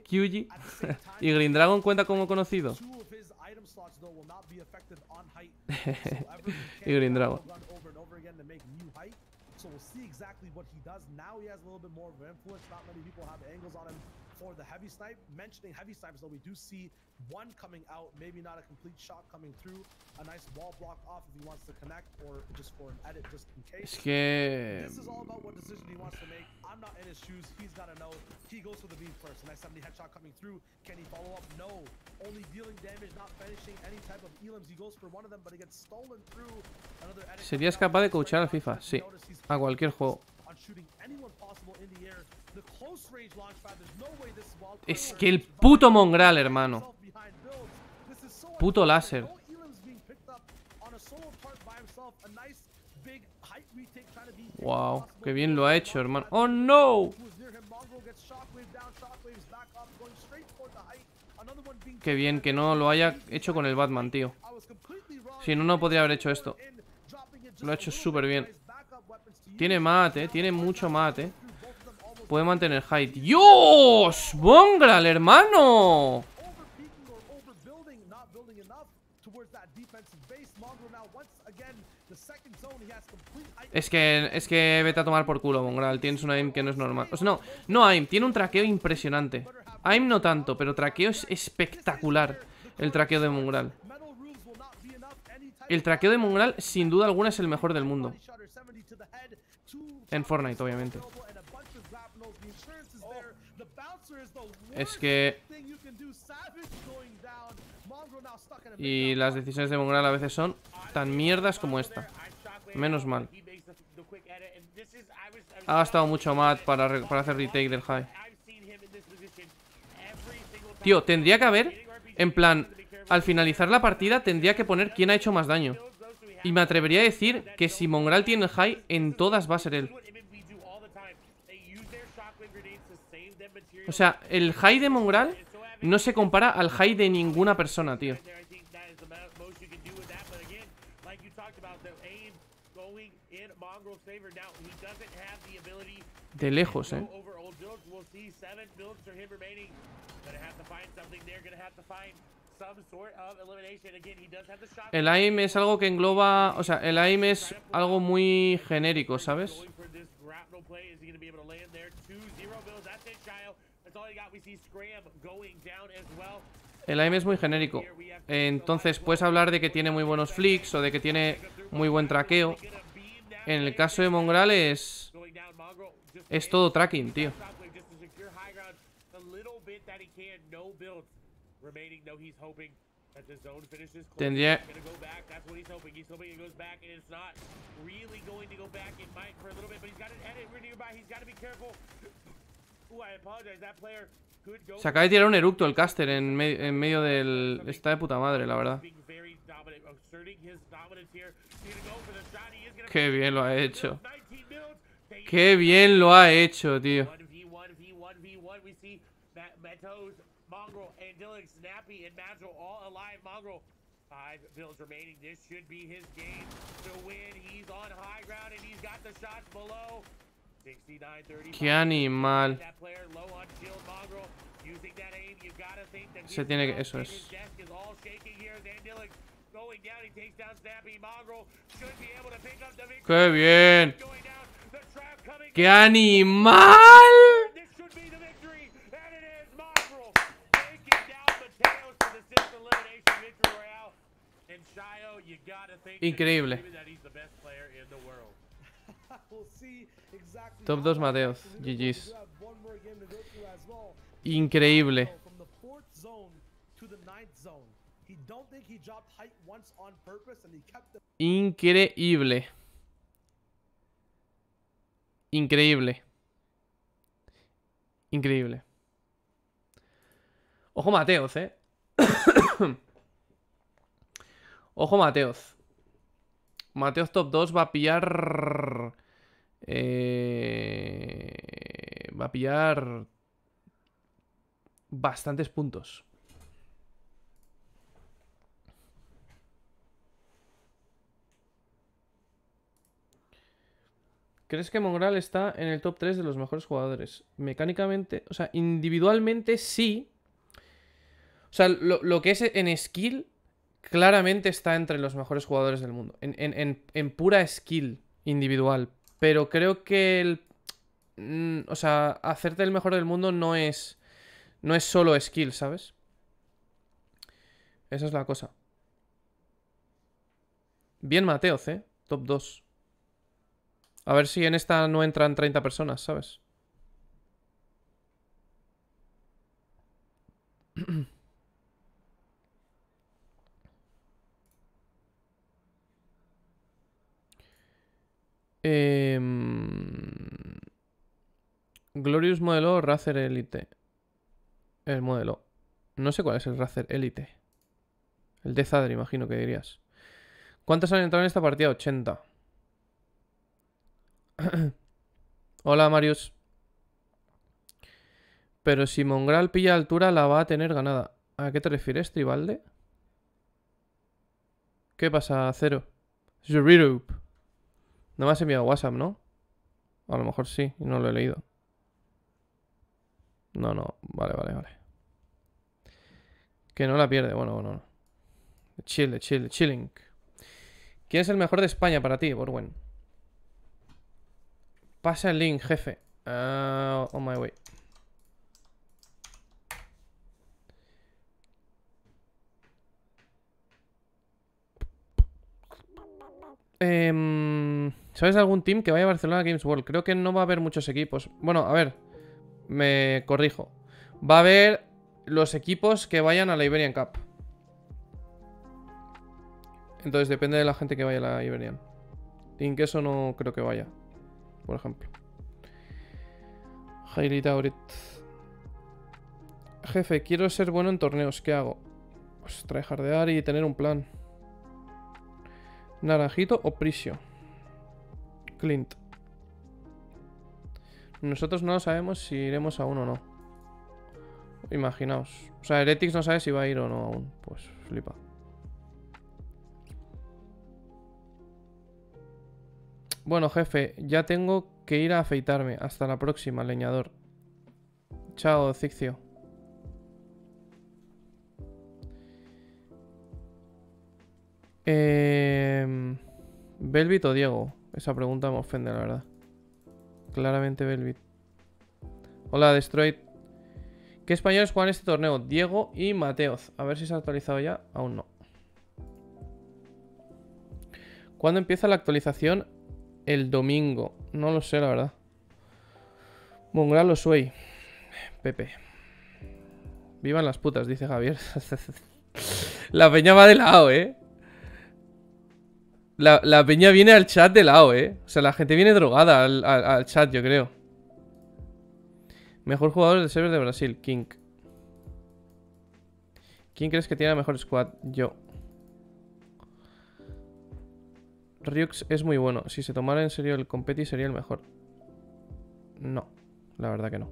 QG y Green Dragon cuenta como conocido. y Green Dragon. So we'll see exactly what he does. Now he has a little bit more of influence. Not many people have angles on him. for the heavy snipe. Mentioning heavy snipers though, we do see one coming out, maybe not a complete shot coming through. A nice wall blocked off if he wants to connect or just for an edit just in case. Es This is all about what decision he wants to make. I'm not in his shoes. He's got to know. He goes for the beam first. A nice 70 headshot coming through. Can he follow up? No. Only dealing damage, not finishing any type of elims. He goes for one of them, but he gets stolen through. Another edit. ¿Serías capaz de coachar a FIFA? Sí. A cualquier juego. On shooting anyone possible in the air Es que el puto Mongral, hermano. Puto láser. Wow, qué bien lo ha hecho, hermano. ¡Oh, no! Qué bien que no lo haya hecho con el Batman, tío. Si no, no podría haber hecho esto. Lo ha hecho súper bien. Tiene mate, eh, tiene mucho mate. Puede mantener height. ¡Dios! ¡Bongral, hermano! Es que, es que vete a tomar por culo, Mongral Tienes un aim que no es normal. O sea, no, no aim. Tiene un traqueo impresionante. Aim no tanto, pero traqueo es espectacular. El traqueo de Mongral El traqueo de Mongral, sin duda alguna, es el mejor del mundo. En Fortnite, obviamente. es que... Y las decisiones de Mongrel a veces son tan mierdas como esta. Menos mal. Ha gastado mucho mat para, para hacer retake del high. Tío, tendría que haber, en plan, al finalizar la partida tendría que poner quién ha hecho más daño. Y me atrevería a decir que si Mongrel tiene el high, en todas va a ser él. O sea, el high de Mongral no se compara al high de ninguna persona, tío. De lejos, eh. El aim es algo que engloba... O sea, el aim es algo muy genérico, ¿sabes? El aim es muy genérico. Entonces puedes hablar de que tiene muy buenos flicks o de que tiene muy buen traqueo. En el caso de Mongrel es... Es todo tracking, tío. Tendría... Se acaba de tirar un eructo el caster en, me en medio del... Está de puta madre, la verdad. Qué bien lo ha hecho. Qué bien lo ha hecho, tío. Five bills remaining. This should be his game to win. He's on high ground and he's got the shots below. Qué animal. Se tiene que... Eso es. ¡Qué bien! ¡Qué animal! Increíble. Top 2 Mateos. GG's. Increíble. Increíble. Increíble. Increíble. Ojo Mateos, eh. Ojo Mateos. Mateos top 2 va a pillar... Eh, va a pillar bastantes puntos. ¿Crees que Mongral está en el top 3 de los mejores jugadores? Mecánicamente, o sea, individualmente sí. O sea, lo, que es en skill, claramente está entre los mejores jugadores del mundo. En, en pura skill individual. Pero creo que el. Mm, o sea, hacerte el mejor del mundo no es. No es solo skill, ¿sabes? Esa es la cosa. Bien Mateo, ¿eh? Top 2. A ver si en esta no entran 30 personas, ¿sabes? Em, Glorious modelo Razer Elite. El modelo. No sé cuál es el Razer Elite. El de Zadri, imagino que dirías. ¿Cuántas han entrado en esta partida? 80. Hola, Marius. Pero si Mongral pilla altura, la va a tener ganada. ¿A qué te refieres, Tribalde? ¿Qué pasa, Cero? No me has enviado WhatsApp, ¿no? A lo mejor sí, no lo he leído. No, no, vale, vale, vale. Que no la pierde, bueno, bueno. No. Chile, Chile, chilling. ¿Quién es el mejor de España para ti, Borwen? Pasa el link, jefe. Ah, on my way. Em, ¿Sabes algún team que vaya a Barcelona Games World? Creo que no va a haber muchos equipos. Bueno, a ver, me corrijo. Va a haber los equipos que vayan a la Iberian Cup. Entonces depende de la gente que vaya a la Iberian. Team que eso no creo que vaya. Por ejemplo. Jairi Taurit. Jefe, quiero ser bueno en torneos. ¿Qué hago? Pues jardear y tener un plan. Naranjito o Prisio. Clint. Nosotros no sabemos si iremos aún o no. Imaginaos. O sea, Heretics no sabe si va a ir o no aún. Pues flipa. Bueno, jefe, ya tengo que ir a afeitarme. Hasta la próxima, leñador. Chao, Ciccio. Eh... Em, Diego. Esa pregunta me ofende, la verdad. Claramente Velvet. Hola, Destroyed. ¿Qué españoles juegan este torneo? Diego y Mateos. A ver si se ha actualizado ya. Aún no. ¿Cuándo empieza la actualización? El domingo. No lo sé, la verdad. Mongralo Suey. Pepe. Vivan las putas, dice Javier. la peña va de lado, ¿eh? La, peña viene al chat de lado, ¿eh? O sea, la gente viene drogada al, chat, yo creo. Mejor jugador del server de Brasil, King. ¿Quién crees que tiene la mejor squad? Yo. Ryux es muy bueno. Si se tomara en serio el competi sería el mejor. No, la verdad que no.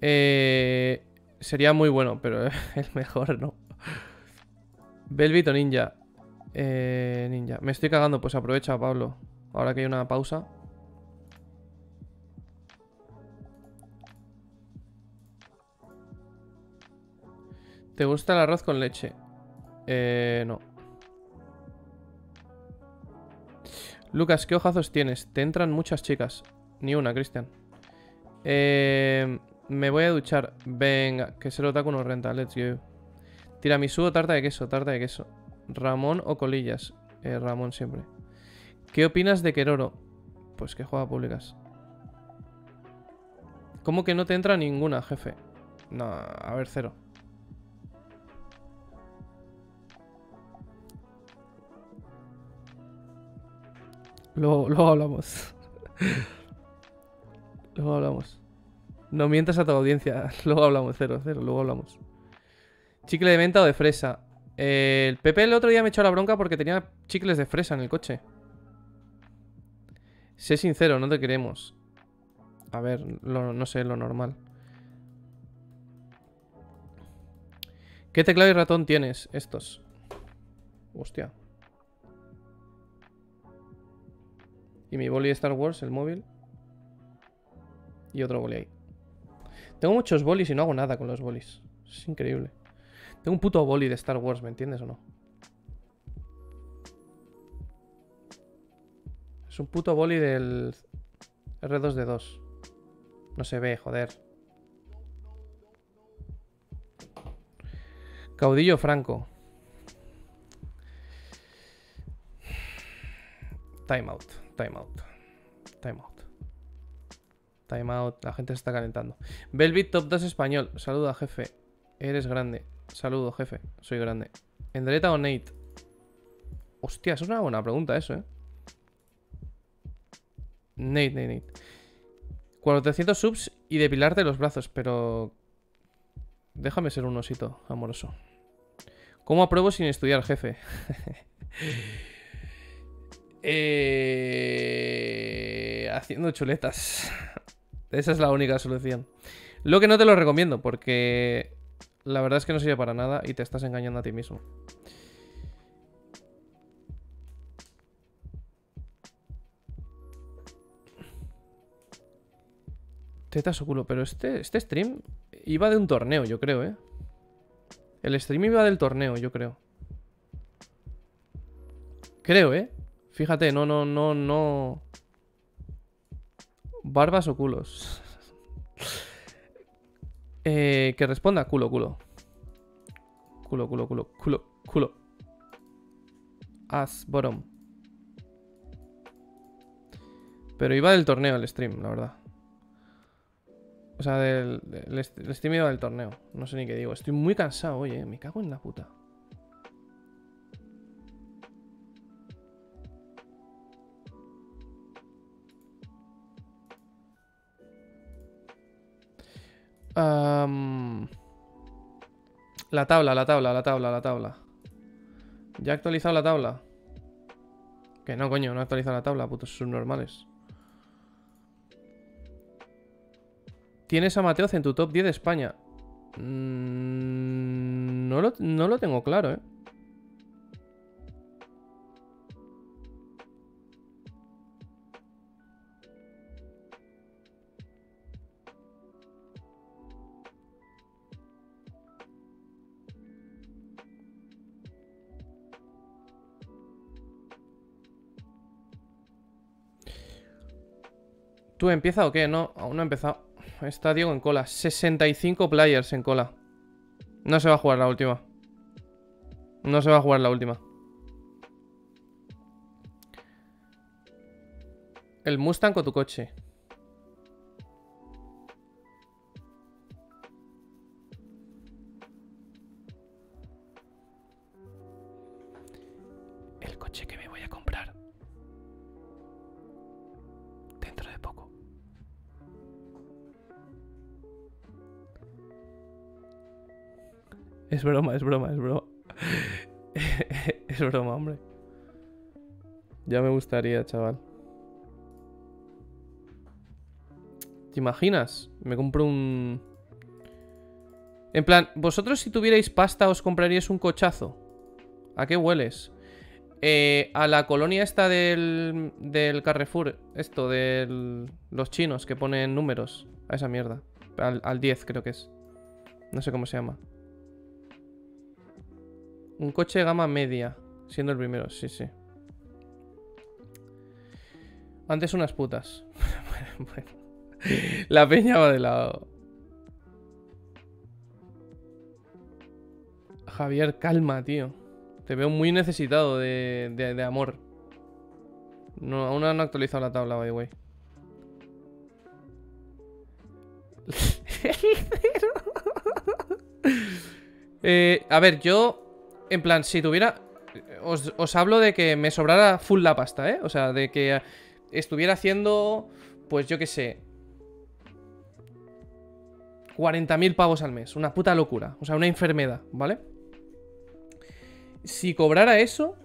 Eh, sería muy bueno, pero el mejor no. Belvito Ninja. Eh, ninja. Me estoy cagando, pues aprovecha, Pablo. Ahora que hay una pausa. ¿Te gusta el arroz con leche? Eh, no. Lucas, ¿qué hojazos tienes? Te entran muchas chicas. Ni una, Cristian. Eh, me voy a duchar. Venga, que se lo taco unos renta. Let's go. Tiramisú o tarta de queso, tarta de queso. Ramón o Colillas. Eh, Ramón siempre. ¿Qué opinas de Queroro? Pues que juega públicas. ¿Cómo que no te entra ninguna, jefe? No, a ver, cero. Luego, luego hablamos. luego hablamos. No mientas a tu audiencia. Luego hablamos, cero, cero, luego hablamos. Chicle de menta o de fresa. Eh, el Pepe el otro día me echó la bronca porque tenía chicles de fresa en el coche. Sé sincero, no te queremos. A ver, no sé, lo normal. ¿Qué teclado y ratón tienes? Estos. Hostia. Y mi boli de Star Wars, el móvil. Y otro boli ahí. Tengo muchos bolis y no hago nada con los bolis. Es increíble. Tengo un puto boli de Star Wars, ¿me entiendes o no? Es un puto boli del R2D2. No se ve, joder. Caudillo Franco. Time out, time out, time out. la gente se está calentando. Velvet Top 2 español. Saluda, jefe. Eres grande. Saludo, jefe. Soy grande. ¿Endreta o Nate? Hostia, es una buena pregunta eso, ¿eh? Nate, Nate, Nate. 400 subs y depilarte los brazos, pero... Déjame ser un osito amoroso. ¿Cómo apruebo sin estudiar, jefe? eh... Haciendo chuletas. Esa es la única solución. Lo que no te lo recomiendo, porque la verdad es que no sirve para nada y te estás engañando a ti mismo. Tetas o culo, pero este, este stream iba de un torneo, yo creo, ¿eh? El stream iba del torneo, yo creo. Creo, ¿eh? Fíjate, no, no, no, no... Barbas o culos. Eh, que responda culo, culo. Culo, culo, culo, culo, culo. As bottom. Pero iba del torneo el stream, la verdad. O sea, del, el stream iba del torneo. No sé ni qué digo. Estoy muy cansado, oye. Me cago en la puta. la tabla, la tabla, la tabla, la tabla. ¿Ya he actualizado la tabla? Que no, coño, no he actualizado la tabla, putos subnormales. ¿Tienes a Mateoz en tu top 10 de España? Mm, no lo tengo claro, eh. empieza o qué? No, aún no ha empezado. Estadio en cola. 65 players en cola. No se va a jugar la última. No se va a jugar la última. El Mustang con tu coche. broma, es broma, es broma. es broma, hombre. Ya me gustaría, chaval. ¿Te imaginas? Me compro un... En plan, vosotros si tuvierais pasta os compraríais un cochazo. ¿A qué hueles? Eh, a la colonia esta del, del Carrefour. Esto, de los chinos que ponen números. A esa mierda. al 10 creo que es. No sé cómo se llama. Un coche gama media, siendo el primero, sí, sí. Antes unas putas. bueno, La peña va de lado. Javier, calma, tío. Te veo muy necesitado de, amor. No, aún no han actualizado la tabla, by the way. Eh, a ver, yo en plan, si tuviera... Os, os, hablo de que me sobrara full la pasta, ¿eh? O sea, de que estuviera haciendo, pues yo qué sé... 40.000 pavos al mes, una puta locura, o sea, una enfermedad, ¿vale? Si cobrara eso,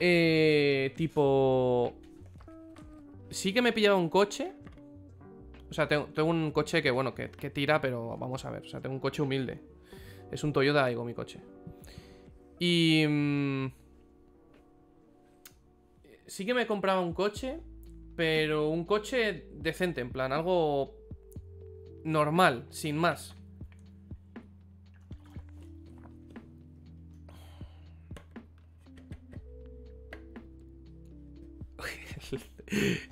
eh, tipo... Sí que me pillaba un coche. O sea, tengo, un coche que, bueno, que, tira, pero vamos a ver. O sea, tengo un coche humilde. Es un Toyota, digo, mi coche. Y... Mm, sí que me compraba un coche, pero un coche decente, en plan, algo normal, sin más.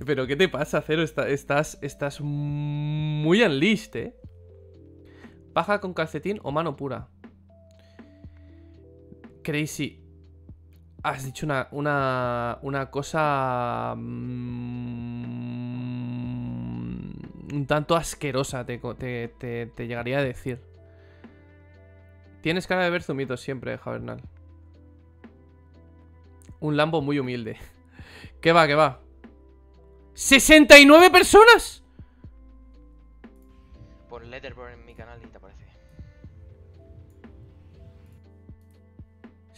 Pero ¿qué te pasa, Cero? estás, estás muy en ¿eh? Paja con calcetín o mano pura. Crazy, has dicho una, cosa mm, un tanto asquerosa, te, te, llegaría a decir. Tienes cara de ver zumitos siempre, Javernal. Un Lambo muy humilde. ¿Qué va, qué va? ¿69 personas? Por Letterboard en mi canal y te aparece.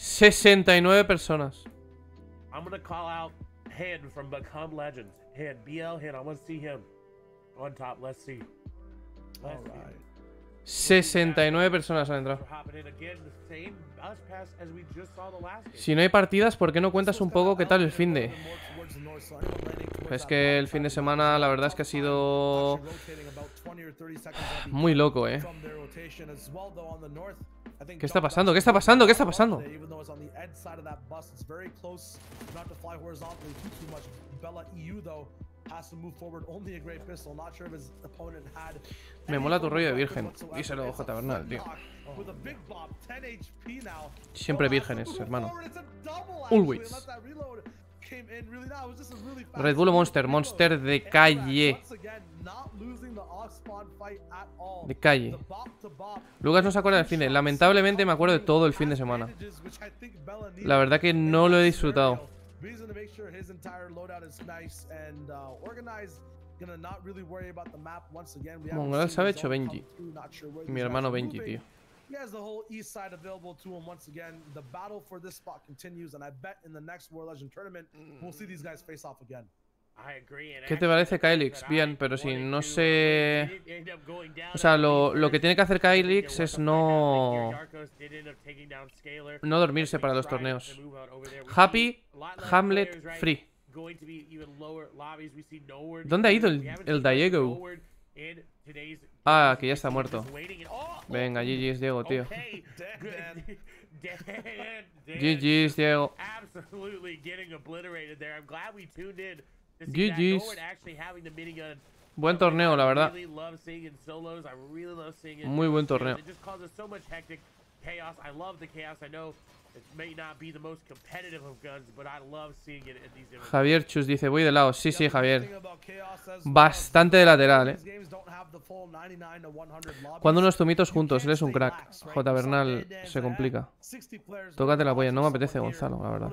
69 personas. 69 personas han entrado. Si no hay partidas, ¿por qué no cuentas un poco qué tal el fin de? Es que el fin de semana la verdad es que ha sido muy loco, eh. ¿Qué está pasando? ¿Qué está pasando? ¿Qué está pasando? Me mola tu rollo de virgen. Díselo, ojo tabernal, tío. Siempre vírgenes, hermano. Always. Red Bull Monster, Monster de calle. De calle. Lucas no se acuerda del fin de. Lamentablemente me acuerdo de todo el fin de semana. La verdad que no lo he disfrutado. Monreal se ha hecho Benji. Mi hermano Benji, tío. He has the whole East side available to him once again. The battle for this spot continues, and I bet in the next World Legend tournament we'll see these guys face off again. ¿Qué te parece Kylix? Bien, pero si no sé... Uh, o sea, lo, lo que tiene que hacer Kylix es no... No dormirse para los torneos. Happy, Hamlet, Free. ¿Dónde ha ido el, el Diego? Ah, que ya está muerto. Venga, oh. GG's Diego, tío. GG's Diego. GG's. Buen torneo, la verdad. Muy buen torneo. Javier Chus dice, voy de lado. Sí, sí, Javier. Uh, Bastante de lateral, ¿eh? Cuando unos tumitos juntos, eres un crack. J. Bernal se eh? complica. Tócate la polla, no me apetece, Gonzalo, la verdad.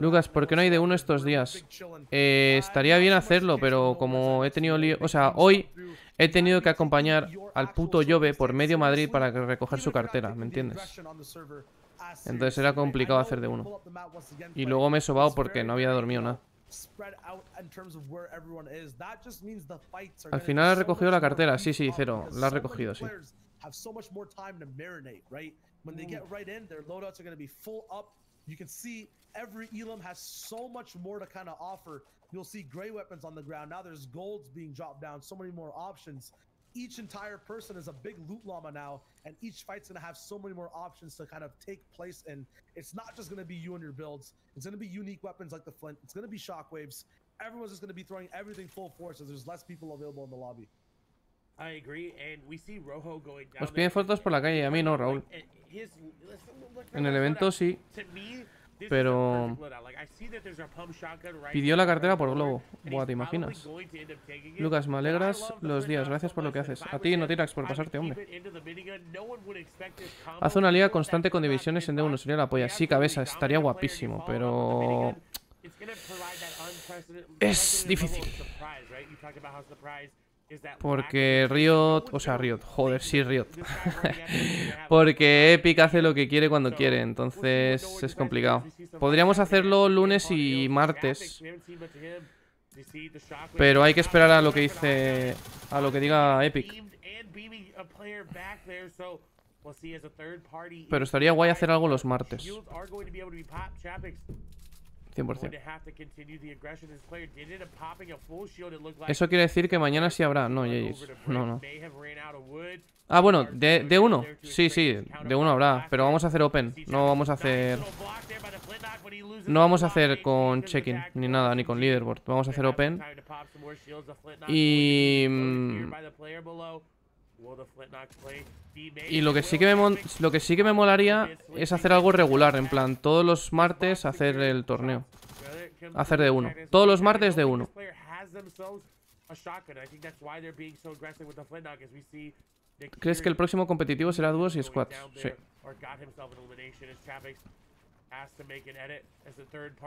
Lucas, ¿por qué no hay de uno estos días? Eh, estaría bien hacerlo, pero como he tenido lío... O sea, hoy he tenido que acompañar al puto Llove por medio Madrid para recoger su cartera, ¿me entiendes? Entonces era complicado hacer de uno. Y luego me he sobado porque no había dormido nada. Al final ha recogido la cartera, sí, sí, cero. La ha recogido, sí. You can see every Elam has so much more to kind of offer. You'll see gray weapons on the ground. Now there's golds being dropped down, so many more options. each entire person is a big loot llama now, and each fight's gonna have so many more options to kind of take place. And it's not just gonna be you and your builds. It's gonna be unique weapons like the flint. It's gonna be shockwaves. Everyone's just gonna be throwing everything full force as there's less people available in the lobby. I agree, and we see Rojo going down. piden fotos por la calle, a mí no, Raúl. En el evento sí. Pero pidió la cartera por globo. Buah, ¿te imaginas? Lucas, me alegras los días. Gracias por lo que haces. A ti no tiras por pasarte, hombre. Hace una liga constante con divisiones en D1. Sería la polla. Sí, cabeza. Estaría guapísimo, pero... Es difícil. Porque Riot, o sea, Riot, joder, sí, Riot. Porque Epic hace lo que quiere cuando quiere, entonces es complicado. Podríamos hacerlo lunes y martes. Pero hay que esperar a lo que dice, a lo que diga Epic. Pero estaría guay hacer algo los martes. 100%. Eso quiere decir que mañana sí habrá. No, No, Ah, bueno, de, de uno. Sí, sí, de uno habrá. Pero vamos a hacer open. No vamos a hacer. No vamos a hacer con check-in, ni nada, ni con leaderboard. Vamos a hacer open. Y. Y lo que sí que me lo que sí que me molaría es hacer algo regular, en plan, todos los martes hacer el torneo. Hacer de uno. Todos los martes de uno. ¿Crees que el próximo competitivo será dúos y squads? Sí.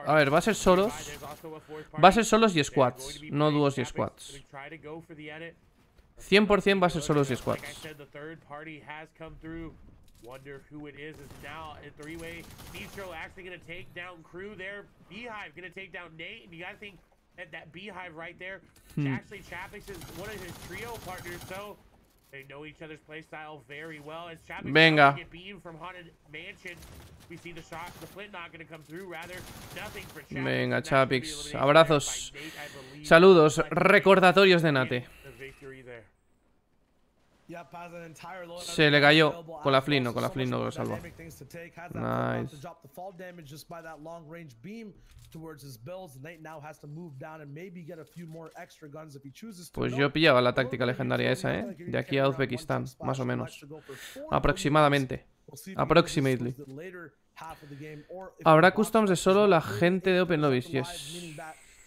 A ver, va a ser solos. Va a ser solos y squads, no dúos y squads. 100% va a ser solo si squads. Hmm. Venga. Venga, Chapix. Abrazos. Saludos. Recordatorios de Nate. Se le cayó. Con la flino, no, con la flino pues no lo salvó. Nice. Pues yo pillaba la táctica legendaria esa, ¿eh? De aquí a Uzbekistán, más o menos. Aproximadamente. Approximately. ¿Habrá customs de solo la gente de Open Novice, Yes.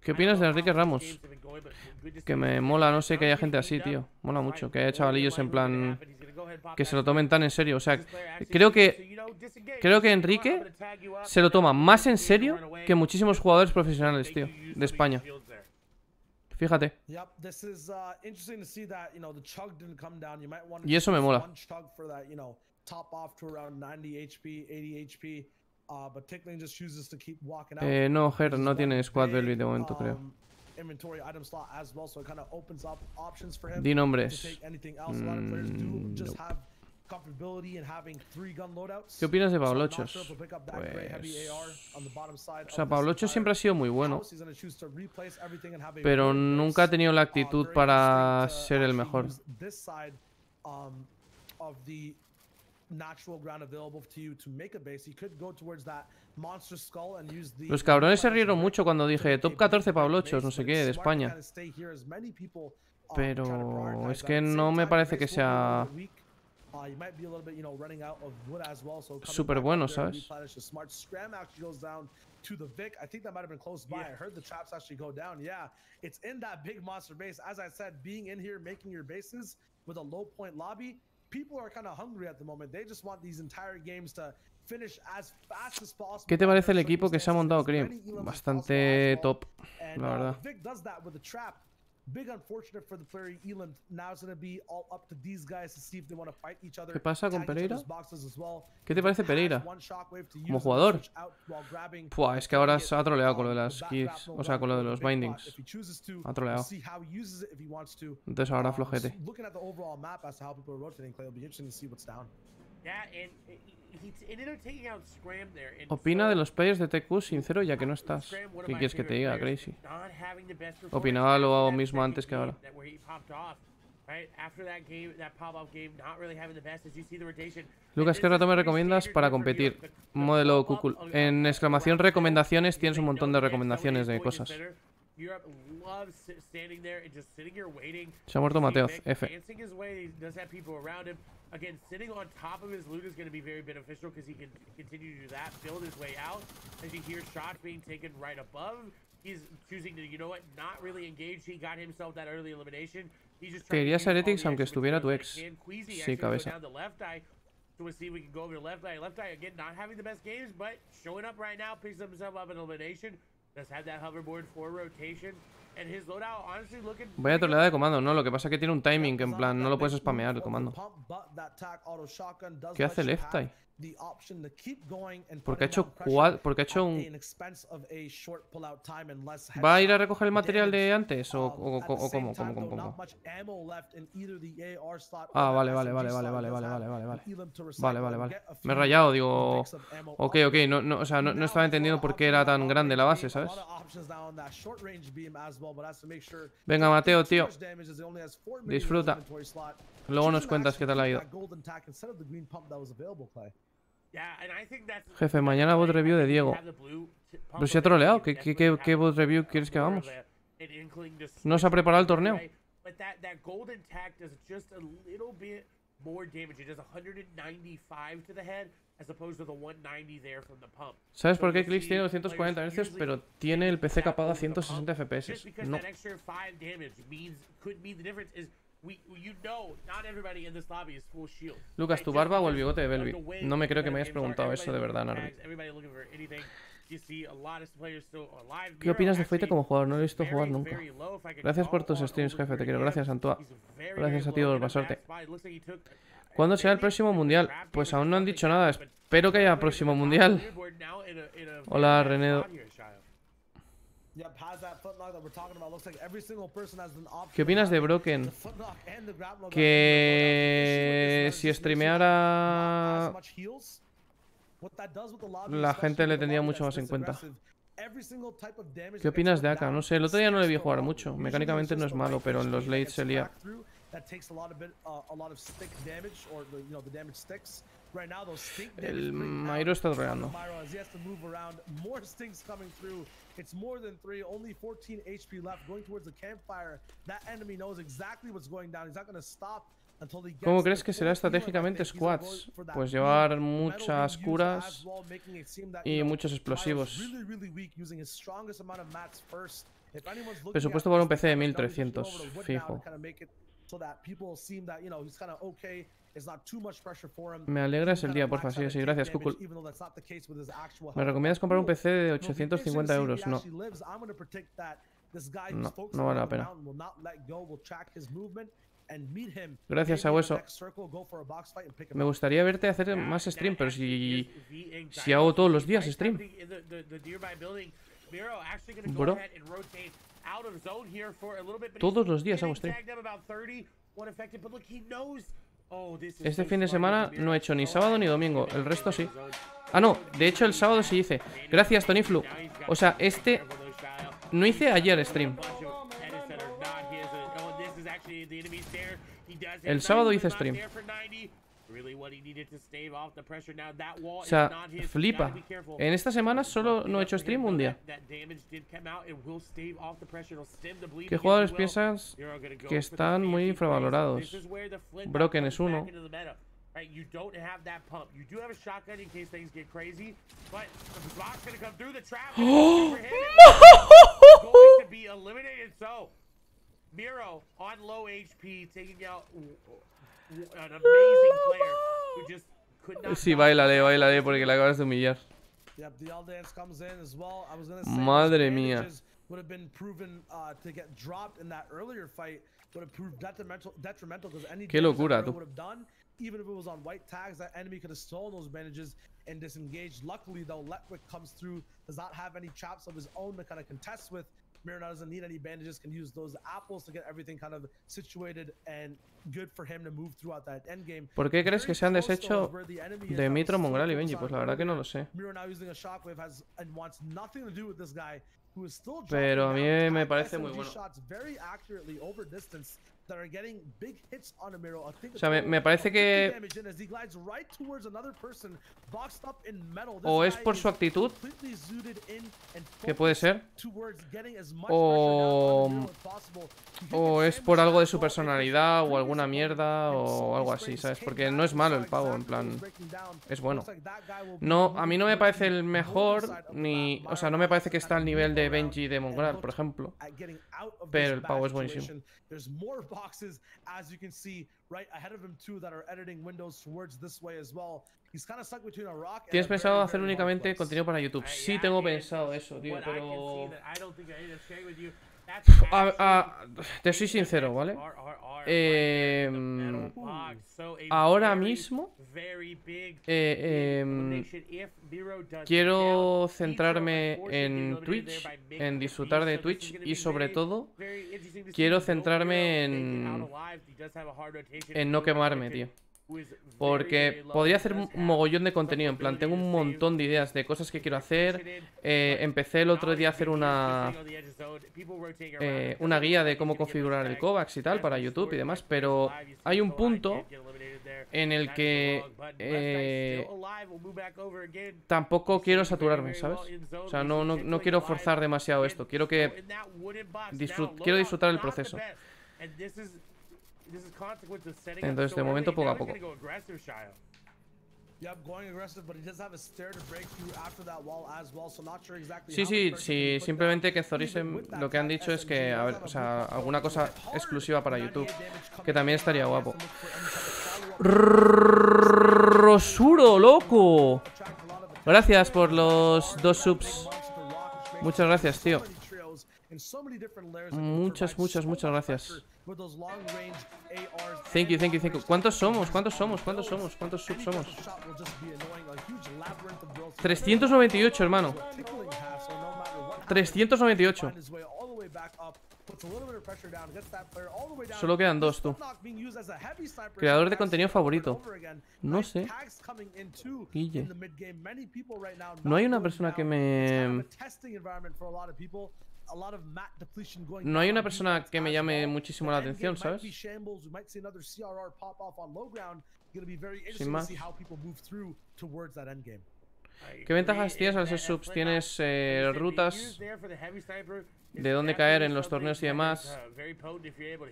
¿Qué opinas de Enrique Ramos? Que me mola, no sé, que haya gente así, tío. Mola mucho, que haya chavalillos en plan... Que se lo tomen tan en serio. O sea, creo que... Creo que Enrique se lo toma más en serio que muchísimos jugadores profesionales, tío, de España. Fíjate. Y eso me mola. Ah, eh, no, Ger, no tiene squad Velvet de momento, um, creo. Di nombres. Mm, ¿Qué opinas de Pablochos? Pues... O sea, Pablochos siempre ha sido muy bueno, pero nunca ha tenido la uh, actitud para ser el mejor natural ground available to to you You make a base. could go towards that monster and Los cabrones se rieron mucho cuando dije top 14 pablochos, no sé qué, de España. Um, Pero es que no me parece que sea uh, Súper bueno, ¿sabes? to the Vic. I think that might have been close by. Yeah. I heard the traps actually go down. Yeah, it's in that big monster base. As I said, being in here, making your bases with a low point lobby, people are kind of hungry at the moment. They just want these entire games to finish as fast as possible. ¿Qué te parece el equipo que se ha montado, Cream? Bastante top, la uh, verdad. Vic does that with a trap. ¿Qué pasa con Pereira? ¿Qué te parece Pereira? Como jugador. Pua, es que ahora se ha troleado con lo de las keys. O sea, con lo de los bindings. Ha troleado. Entonces ahora um, flojete. Opina de los players de TQ sincero ya que no estás. ¿Qué quieres que te diga, Crazy? Opinaba lo mismo antes que ahora. Lucas, ¿qué rato me recomiendas para competir? Modelo Kukul. En exclamación recomendaciones tienes un montón de recomendaciones de cosas. Se ha muerto Mateo, F. Again, sitting on top of his loot is going to be very beneficial because he can continue to do that, build his way out. As you hear shots being taken right above, he's choosing to, you know what, not really engage. He got himself that early elimination. He's just Te irías Heretics aunque estuviera tu ex. Sí, cabeza. So we'll see if we can go over to left eye. Left eye, again, not having the best games, but showing up right now, picks himself up in elimination. Let's have that hoverboard for rotation. Voy a trolear de comando, ¿no? Lo que pasa es que tiene un timing, en plan no lo puedes spamear el comando. ¿Qué hace Lefty? Porque ha hecho porque ha hecho un... ¿Va a ir a recoger el material de antes? ¿O, um, o, cómo, cómo, Ah, vale, vale, vale, vale, vale, vale, vale, vale, vale. Vale, vale, Me he rayado, digo... Ok, ok, no, o sea, no estaba entendiendo por qué era tan grande la base, ¿sabes? Venga, Mateo, tío. Disfruta. Luego nos cuentas qué tal ha ido. Jefe, mañana bot review de Diego. Pero si ha troleado. ¿Qué, qué, bot review quieres que hagamos? No se ha preparado el torneo. ¿Sabes por qué Clix tiene 240 Hz pero tiene el PC capado a 160 FPS? No. Lucas, tu barba o el bigote de Belvi. No me creo que me hayas preguntado eso de verdad, Narvi. ¿Qué opinas de Feite como jugador? No lo he visto jugar nunca. Gracias por tus streams, jefe. Te quiero. Gracias, Antoa. Gracias a ti, por Pasarte. ¿Cuándo será el próximo mundial? Pues aún no han dicho nada. Espero que haya próximo mundial. Hola, Renedo. ¿Qué opinas de Broken? Que si streameara la gente le tendría mucho más en cuenta. ¿Qué opinas de Aka? No sé, el otro día no le vi jugar mucho. Mecánicamente no es malo, pero en los late se lía. El Mairo está drogando. ¿Cómo crees que será estratégicamente Squads? Pues llevar muchas curas y muchos explosivos. Presupuesto para un PC de 1300, fijo. Me alegras el día, porfa. Sí, sí, gracias, Kukul. ¿Me recomiendas comprar un PC de 850 euros? No. No, vale la pena. Gracias a hueso. Me gustaría verte hacer más stream, pero si, si hago todos los días stream. Bro. Todos los días hago stream. Oh, este fin de semana no he hecho ni sábado ni domingo, el resto sí. Ah, no, de hecho el sábado sí hice. Gracias, Tony Flu. O sea, este... No hice ayer stream. Oh, el sábado hice stream. O sea, flipa. En esta semana solo no he hecho stream un día. ¿Qué jugadores piensas que están muy infravalorados? Broken es uno. Right, you don't have that pump. You do have a shotgun in case things get crazy, but the going gonna come through the trap. no! Going to be eliminated. So, Miro on low HP, taking out an amazing player who just could not. Sí, bailale, bailale, porque la acabas de humillar. Yep, the dance comes in as well. I was gonna say Madre mía. would have been proven uh, to get dropped in that earlier fight would have proved detrimental detrimental because any Qué locura, would have done even if it was on white tags that enemy could have stolen those bandages and disengaged luckily though Letwick comes through does not have any chops of his own to kind of contest with Marinado doesn't need any bandages, can use those apples to get everything kind of situated and good for him to move throughout that end game. ¿Por qué crees que se han deshecho de Mitro, Mongrel y Benji? Pues la verdad que no lo sé. Pero a mí me parece muy bueno. O sea, me, parece que... O es por su actitud, que puede ser, o... o es por algo de su personalidad, o alguna mierda, o algo así, ¿sabes? Porque no es malo el pago, en plan, es bueno. No, a mí no me parece el mejor, ni... O sea, no me parece que está al nivel de Benji de Mongrel, por ejemplo. Pero el pago es buenísimo. boxes, as you can see right ahead of him too, that are editing windows towards this way as well. He's kind of stuck between a rock. and ¿Tienes pensado hacer únicamente contenido para YouTube? Sí, tengo pensado eso, tío, pero te soy sincero, ¿vale? Eh, ahora mismo eh, em, quiero centrarme en Twitch, en disfrutar de Twitch y sobre todo quiero centrarme en, en no quemarme, tío. Porque podría hacer un mogollón de contenido, en plan, tengo un montón de ideas de cosas que quiero hacer. Eh, empecé el otro día a hacer una, eh, una guía de cómo configurar el Kovacs y tal para YouTube y demás, pero hay un punto en el que eh, tampoco quiero saturarme, ¿sabes? O sea, no, quiero forzar demasiado esto, quiero que quiero disfrutar el proceso. Entonces, de momento, poco a poco. Sí, sí, sí, simplemente que Zorisen lo que han dicho es que, a ver, o sea, alguna cosa exclusiva para YouTube, que también estaría guapo. Rosuro, loco. Gracias por los dos subs. Muchas gracias, tío. Muchas, muchas, muchas gracias. Thank you, thank you, thank you. ¿Cuántos somos? ¿Cuántos somos? ¿Cuántos somos? ¿Cuántos subs somos? 398, hermano. 398. Solo quedan dos, tú. Creador de contenido favorito. No sé. Guille. No hay una persona que me... No hay una persona que me llame muchísimo la atención, ¿sabes? Sin más. ¿Qué ventajas tienes al ser eh, subs? ¿Tienes eh, rutas de dónde caer en los torneos y demás? Uh,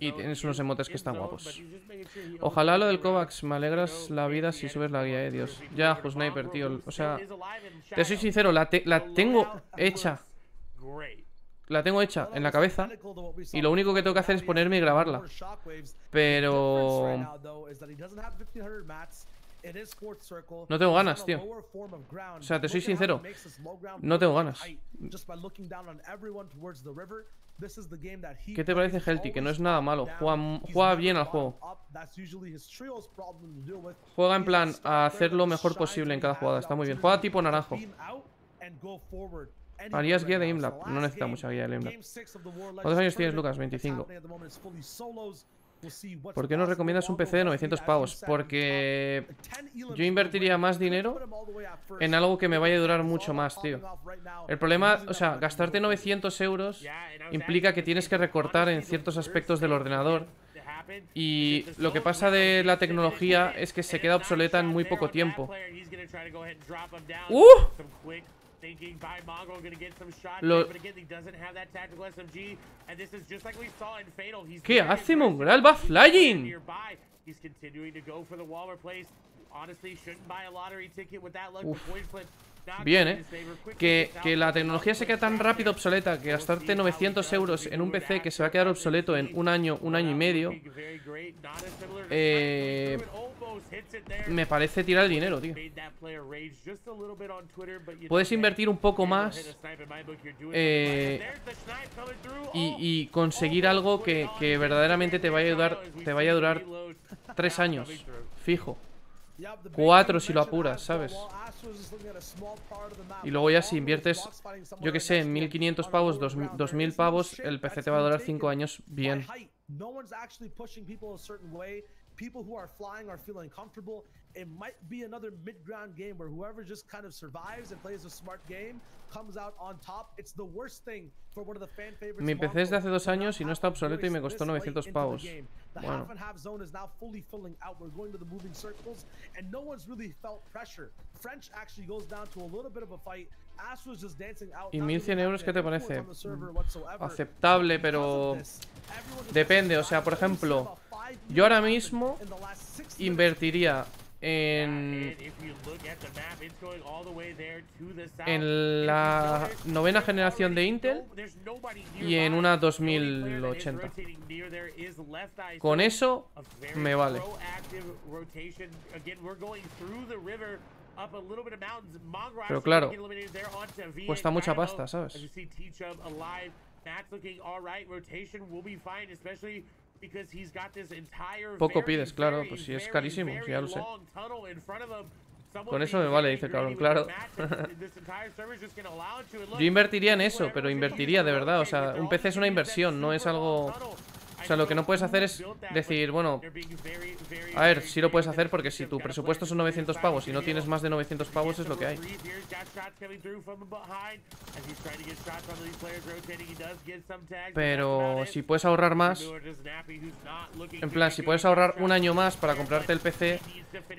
y tienes unos emotes que están guapos. Ojalá lo del Kovacs. Me alegras la vida si subes la guía, eh, Dios. Ya, Sniper, tío. O sea, te soy sincero, la, la tengo hecha. La tengo hecha en la cabeza. Y lo único que tengo que hacer es ponerme y grabarla. Pero... No tengo ganas, tío. O sea, te soy sincero. No tengo ganas. ¿Qué te parece Healthy? Que no es nada malo. Juega, bien al juego. Juega en plan a hacer lo mejor posible en cada jugada. Está muy bien. Juega tipo naranjo. Harías guía de Imlap? No necesita mucha guía de Imlap ¿Cuántos años tienes, Lucas? 25. ¿Por qué no recomiendas un PC de 900 pavos? Porque yo invertiría más dinero en algo que me vaya a durar mucho más, tío. El problema, o sea, gastarte 900 euros implica que tienes que recortar en ciertos aspectos del ordenador. Y lo que pasa de la tecnología es que se queda obsoleta en muy poco tiempo. ¡Uh! thinking by Mongo gonna get some Lo... But again, he doesn't have that tactical SMG. And this is just like we saw in Fatal. He's ¿Qué hace Mongrel? Va flying. Nearby. He's continuing to go for the wall replace. Honestly, shouldn't buy a lottery ticket with that luck. point flip bien, ¿eh? Que, la tecnología se queda tan rápido obsoleta que gastarte 900 euros en un PC que se va a quedar obsoleto en un año, un año y medio, eh, me parece tirar el dinero, tío. Puedes invertir un poco más eh, y, conseguir algo que, que verdaderamente te vaya a ayudar, te vaya a durar tres años, fijo. Cuatro si lo apuras, ¿sabes? Y luego ya si inviertes, yo que sé, 1500 pavos, 2000 pavos, el PC te va a durar cinco años bien it might be another mid-ground game where whoever just kind of survives and plays a smart game comes out on top. It's the worst thing for one of the fan favorites. Mi PC es de hace dos años y no está obsoleto y me costó 900 pavos. The wow. half and half zone is now fully filling out. We're going to the moving circles, and no one's really felt pressure. French actually goes down to a little bit of a fight. Ash was just dancing out. ¿Y 1100 euros qué te parece? Aceptable, pero depende. O sea, por ejemplo, yo ahora mismo invertiría en, en la novena generación de Intel y en una 2080. Con eso me vale. Pero claro, cuesta mucha pasta, ¿sabes? Poco pides, claro, pues si es carísimo, ya lo sé. Con eso me vale, dice cabrón, claro. Yo invertiría en eso, pero invertiría de verdad. O sea, un PC es una inversión, no es algo o sea, lo que no puedes hacer es decir, bueno, a ver, sí lo puedes hacer porque si tu presupuesto son 900 pavos y no tienes más de 900 pavos es lo que hay. Pero si puedes ahorrar más, en plan, si puedes ahorrar un año más para comprarte el PC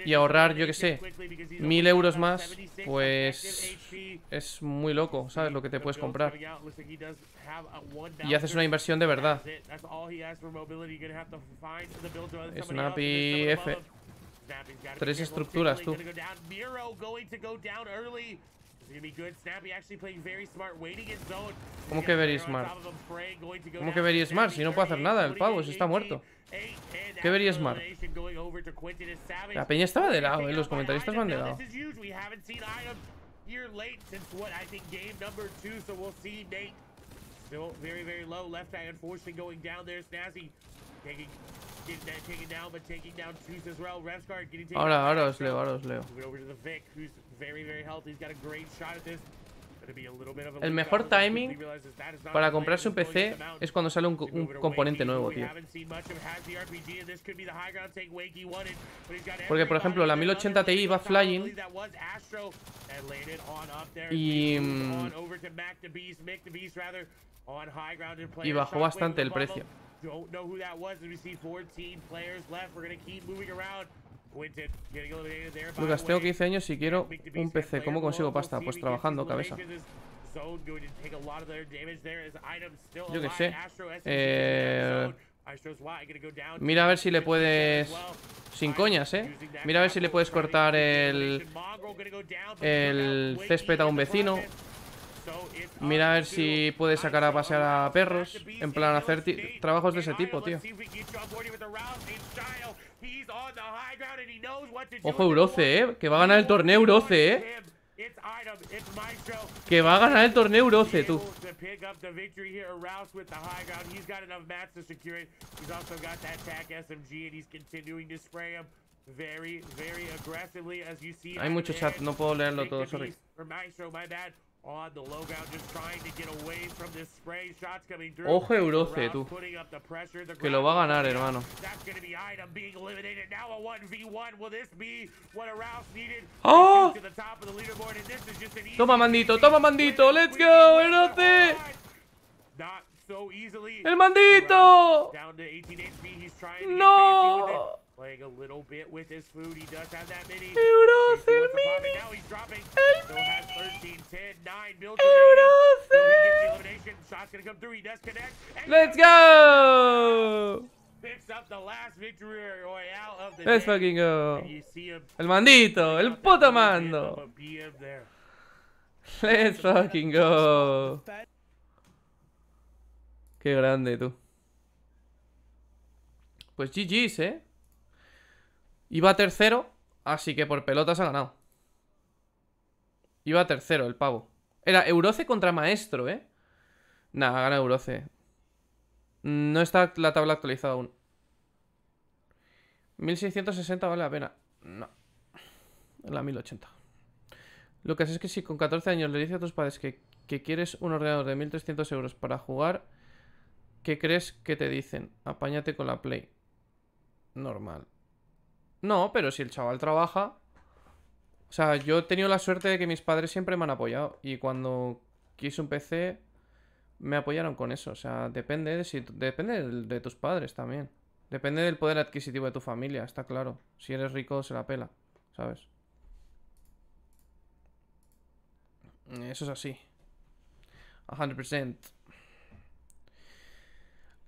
y ahorrar, yo que sé, mil euros más, pues es muy loco, ¿sabes? Lo que te puedes comprar y haces una inversión de verdad. Es F. Tres estructuras, tú. ¿Cómo que very smart? ¿Cómo que very smart? Si no puede hacer nada, el pavo, si está muerto. ¿Qué very smart? La peña estaba de lado, ¿eh? los comentaristas van de lado. Ahora, ahora os leo, ahora os leo. El mejor timing para comprarse un PC es cuando sale un, un componente nuevo, tío. Porque, por ejemplo, la 1080 Ti va flying y y bajó bastante el precio. Lucas, pues tengo 15 años y quiero un PC. ¿Cómo consigo pasta? Pues trabajando, cabeza. Yo qué sé. Eh, ¿eh? Mira a ver si le puedes... Sin coñas, ¿eh? Mira a ver si le puedes cortar el... El césped a un vecino Mira a ver si puede sacar a pasear a perros. En plan, hacer trabajos de ese tipo, tío. Ojo, Uroce, eh. Que va a ganar el torneo Uroce, eh. Que va a ganar el torneo Uroce, tú. Hay mucho chat, no puedo leerlo todo, sorry. Ojo Euroce, tú. Que lo va a ganar, hermano. ¡Oh! Toma, mandito, toma, mandito. ¡Let's go, Euroce! ¡El mandito! ¡No! playing a little bit with his food. He does have that mini. Euros he's el mini. Now he's dropping. El Still mini. has 13, 10, 9 built. Euros so he gets the elimination. Shot's gonna come through. He does connect. And Let's go. Picks up the last victory royale of the Let's day. fucking go. you see him el mandito, el puto mando. Let's fucking go. Qué grande tú. Pues GG's, eh. Iba tercero, así que por pelotas ha ganado. Iba tercero el pavo. Era Euroce contra Maestro, ¿eh? Nah, gana Euroce. No está la tabla actualizada aún. 1660 vale la pena. No. La 1080. Lo que es que si con 14 años le dices a tus padres que, que quieres un ordenador de 1300 euros para jugar, ¿qué crees que te dicen? Apáñate con la Play. Normal. No, pero si el chaval trabaja... O sea, yo he tenido la suerte de que mis padres siempre me han apoyado. Y cuando quise un PC, me apoyaron con eso. O sea, depende de, si, depende de tus padres también. Depende del poder adquisitivo de tu familia, está claro. Si eres rico, se la pela, ¿sabes? Eso es así. 100%.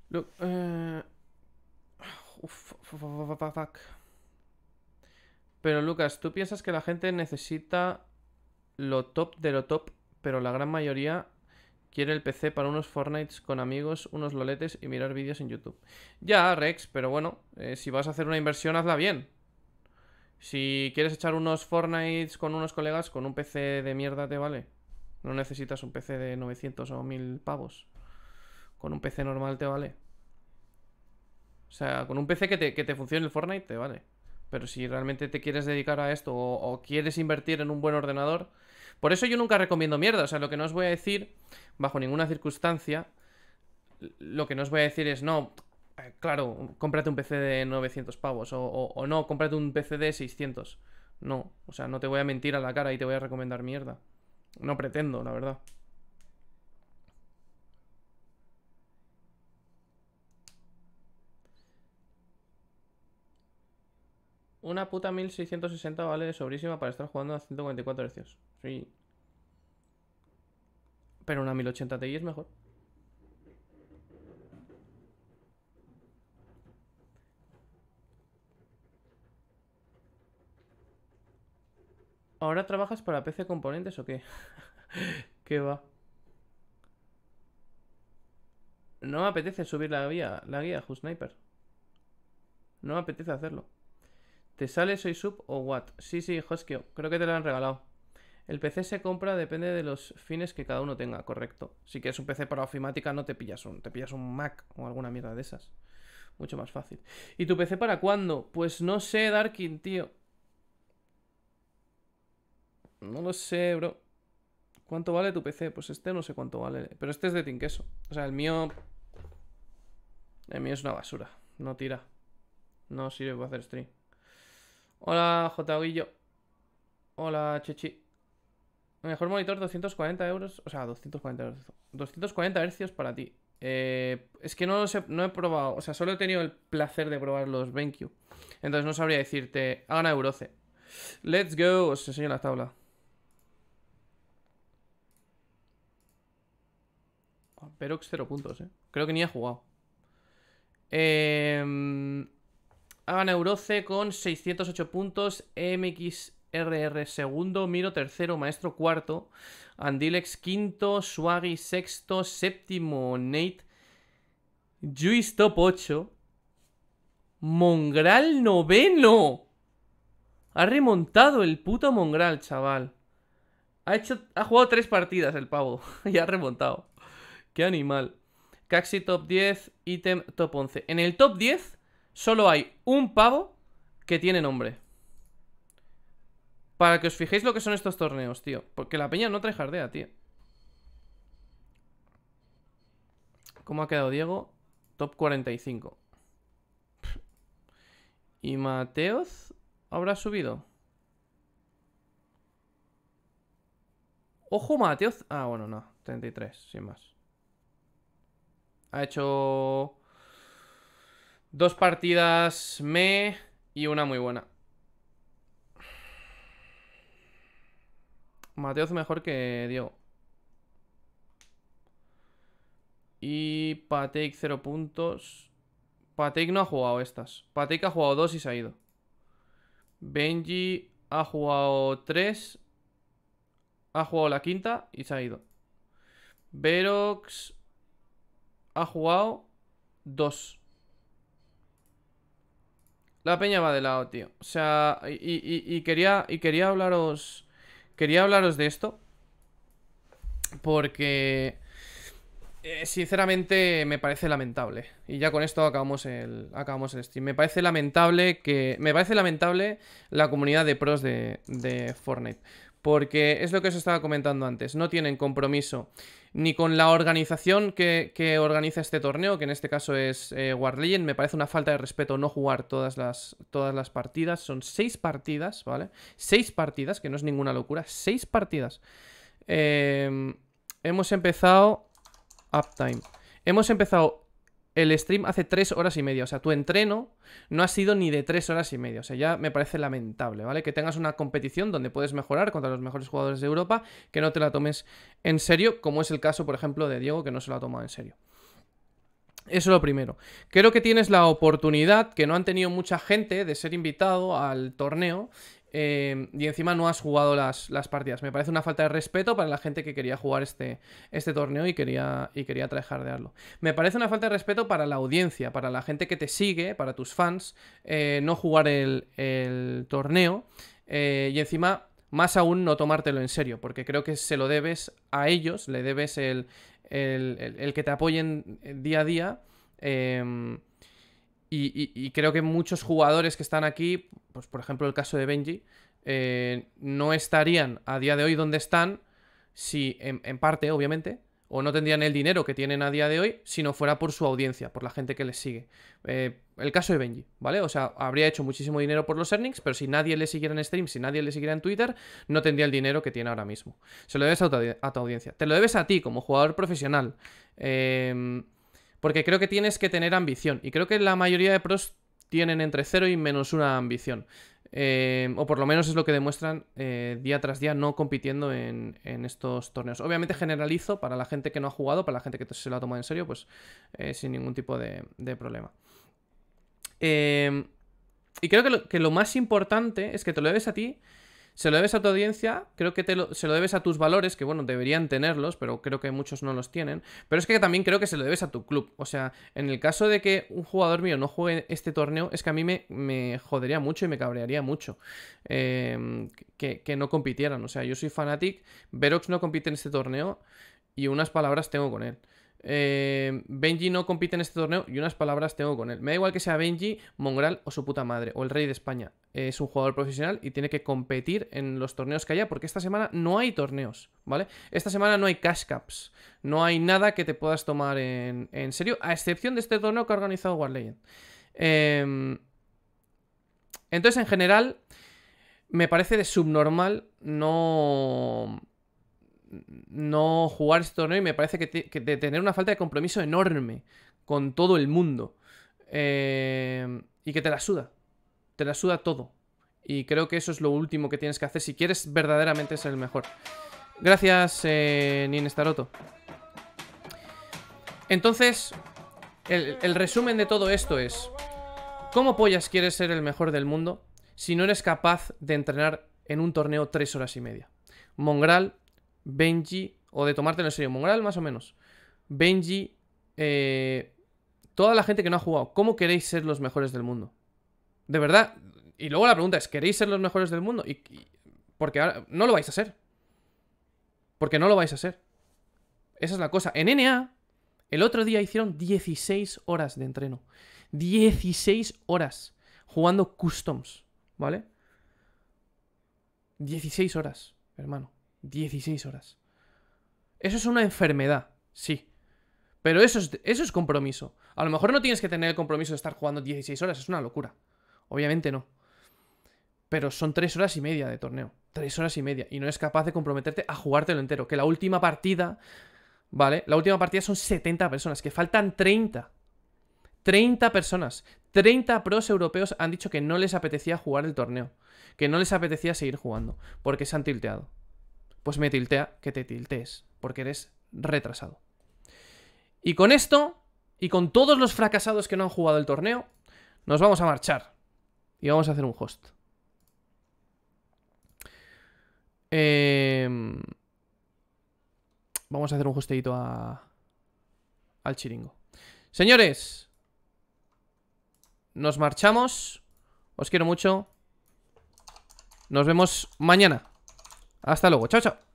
Look, eh, fuck, Uf, fuck. Pero Lucas, ¿tú piensas que la gente necesita lo top de lo top, pero la gran mayoría quiere el PC para unos Fortnite con amigos, unos loletes y mirar vídeos en YouTube? Ya, Rex, pero bueno, eh, si vas a hacer una inversión, hazla bien. Si quieres echar unos Fortnite con unos colegas, con un PC de mierda te vale. No necesitas un PC de 900 o 1000 pavos. Con un PC normal te vale. O sea, con un PC que te, que te funcione el Fortnite te vale. Pero si realmente te quieres dedicar a esto o, quieres invertir en un buen ordenador. Por eso yo nunca recomiendo mierda. O sea, lo que no os voy a decir, bajo ninguna circunstancia, lo que no os voy a decir es no. Eh, claro, cómprate un PC de 900 pavos o, o no, cómprate un PC de 600. No, o sea, no te voy a mentir a la cara y te voy a recomendar mierda. No pretendo, la verdad. Una puta 1660 vale sobrísima para estar jugando a 144 Hz. Sí. Pero una 1080 Ti es mejor. ¿Ahora trabajas para PC Componentes o qué? ¿Qué va? No me apetece subir la guía, la guía, Just Sniper. No me apetece hacerlo. ¿Te sale Soy Sub o what? Sí, sí, Josquio. creo que te lo han regalado. El PC se compra depende de los fines que cada uno tenga, correcto. Si quieres un PC para ofimática no te pillas un, te pillas un Mac o alguna mierda de esas. Mucho más fácil. ¿Y tu PC para cuándo? Pues no sé, Darkin, tío. No lo sé, bro. ¿Cuánto vale tu PC? Pues este no sé cuánto vale. Pero este es de Tinqueso. O sea, el mío... El mío es una basura. No tira. No sirve para hacer stream. Hola, J. Hola, Chechi. Mejor monitor 240 euros. O sea, 240 euros. 240 hercios para ti. Eh, es que no, he probado. O sea, solo he tenido el placer de probar los BenQ. Entonces no sabría decirte. Hagan a Euroce. Let's go. Os enseño la tabla. Perox 0 puntos, eh. Creo que ni he jugado. Eh. Anauroce con 608 puntos, MXRR segundo, Miro tercero, Maestro cuarto, Andilex quinto, Swaggy sexto, séptimo, Nate, Juice top 8, Mongral noveno. Ha remontado el puto Mongral, chaval. Ha, hecho, ha jugado tres partidas el pavo y ha remontado. Qué animal. Caxi top 10, ítem top 11. En el top 10 Solo hay un pavo que tiene nombre. Para que os fijéis lo que son estos torneos, tío. Porque la peña no trae jardea, tío. ¿Cómo ha quedado Diego? Top 45. ¿Y Mateos habrá subido? Ojo, Mateos. Ah, bueno, no. 33, sin más. Ha hecho Dos partidas me y una muy buena. Mateo hace mejor que Diego. Y Patek cero puntos. Patek no ha jugado estas. Patek ha jugado dos y se ha ido. Benji ha jugado tres Ha jugado la quinta y se ha ido. Verox ha jugado dos la peña va de lado, tío. O sea, y, quería, y quería hablaros... Quería hablaros de esto. Porque... Eh, sinceramente me parece lamentable. Y ya con esto acabamos el, acabamos el stream. Me parece lamentable que... Me parece lamentable la comunidad de pros de, de Fortnite. Porque es lo que os estaba comentando antes. No tienen compromiso ni con la organización que, organiza este torneo, que en este caso es eh, War Legend. Me parece una falta de respeto no jugar todas las, todas las partidas. Son seis partidas, ¿vale? Seis partidas, que no es ninguna locura. Seis partidas. Eh, hemos empezado... Uptime. Hemos empezado el stream hace tres horas y media. O sea, tu entreno no ha sido ni de tres horas y media. O sea, ya me parece lamentable, ¿vale? Que tengas una competición donde puedes mejorar contra los mejores jugadores de Europa, que no te la tomes en serio, como es el caso, por ejemplo, de Diego, que no se la ha tomado en serio. Eso es lo primero. Creo que tienes la oportunidad, que no han tenido mucha gente, de ser invitado al torneo Em, y encima no has jugado las, partidas. Me parece una falta de respeto para la gente que quería jugar este, este torneo y quería, y quería darlo. Me parece una falta de respeto para la audiencia, para la gente que te sigue, para tus fans, eh, no jugar el, el torneo. Eh, y encima, más aún, no tomártelo en serio, porque creo que se lo debes a ellos, le debes el, el, el que te apoyen eh, día a día. Em, y, creo que muchos jugadores que están aquí, pues por ejemplo el caso de Benji, eh, no estarían a día de hoy donde están, si en, parte, obviamente, o no tendrían el dinero que tienen a día de hoy, si no fuera por su audiencia, por la gente que les sigue. Eh, el caso de Benji, ¿vale? O sea, habría hecho muchísimo dinero por los earnings, pero si nadie le siguiera en stream, si nadie le siguiera en Twitter, no tendría el dinero que tiene ahora mismo. Se lo debes a tu, a tu audiencia. Te lo debes a ti como jugador profesional. Eh, porque creo que tienes que tener ambición. Y creo que la mayoría de pros tienen entre cero y menos una ambición. Eh, o por lo menos es lo que demuestran eh, día tras día no compitiendo en, estos torneos. Obviamente generalizo para la gente que no ha jugado, para la gente que se lo ha tomado en serio, pues eh, sin ningún tipo de, problema. y creo que lo, que lo más importante es que te lo debes a ti se lo debes a tu audiencia, creo que se lo debes a tus valores, que bueno, deberían tenerlos, pero creo que muchos no los tienen. Pero es que también creo que se lo debes a tu club. O sea, en el caso de que un jugador mío no juegue este torneo, es que a mí me, me jodería mucho y me cabrearía mucho em, que, que, no compitieran. O sea, yo soy Fanatic, Verox no compite en este torneo y unas palabras tengo con él. Eh, Benji no compite en este torneo y unas palabras tengo con él. Me da igual que sea Benji, Mongral o su puta madre, o el rey de España. Es un jugador profesional y tiene que competir en los torneos que haya, porque esta semana no hay torneos, ¿vale? Esta semana no hay cash caps, no hay nada que te puedas tomar en, serio, a excepción de este torneo que ha organizado War Legend. Em, entonces, en general, me parece de subnormal no no jugar este torneo y me parece que, tener una falta de compromiso enorme con todo el mundo. Eh, y que te la suda. Te la suda todo. Y creo que eso es lo último que tienes que hacer si quieres verdaderamente ser el mejor. Gracias, eh, Ninestaroto. Entonces, el, el resumen de todo esto es... ¿Cómo pollas quieres ser el mejor del mundo si no eres capaz de entrenar en un torneo tres horas y media? Mongral Benji, o de tomártelo en serio, mongral más o menos, Benji, eh, toda la gente que no ha jugado, ¿cómo queréis ser los mejores del mundo? De verdad, y luego la pregunta es, ¿queréis ser los mejores del mundo? Y, porque ahora no lo vais a ser. Porque no lo vais a ser. Esa es la cosa. En NA, el otro día hicieron 16 horas de entreno. 16 horas jugando customs, ¿vale? 16 horas, hermano. 16 horas. Eso es una enfermedad, sí. Pero eso es, eso es compromiso. A lo mejor no tienes que tener el compromiso de estar jugando 16 horas, es una locura. Obviamente no. Pero son 3 horas y media de torneo. 3 horas y media. Y no es capaz de comprometerte a jugártelo entero. Que la última partida, ¿vale? La última partida son 70 personas, que faltan 30. 30 personas. 30 pros europeos han dicho que no les apetecía jugar el torneo. Que no les apetecía seguir jugando. Porque se han tilteado pues me tiltea que te tiltees, porque eres retrasado. Y con esto, y con todos los fracasados que no han jugado el torneo, nos vamos a marchar. Y vamos a hacer un host. Em, vamos a hacer un hosteito a... al chiringo. Señores, nos marchamos. Os quiero mucho. Nos vemos mañana. Hasta luego, chao, chao.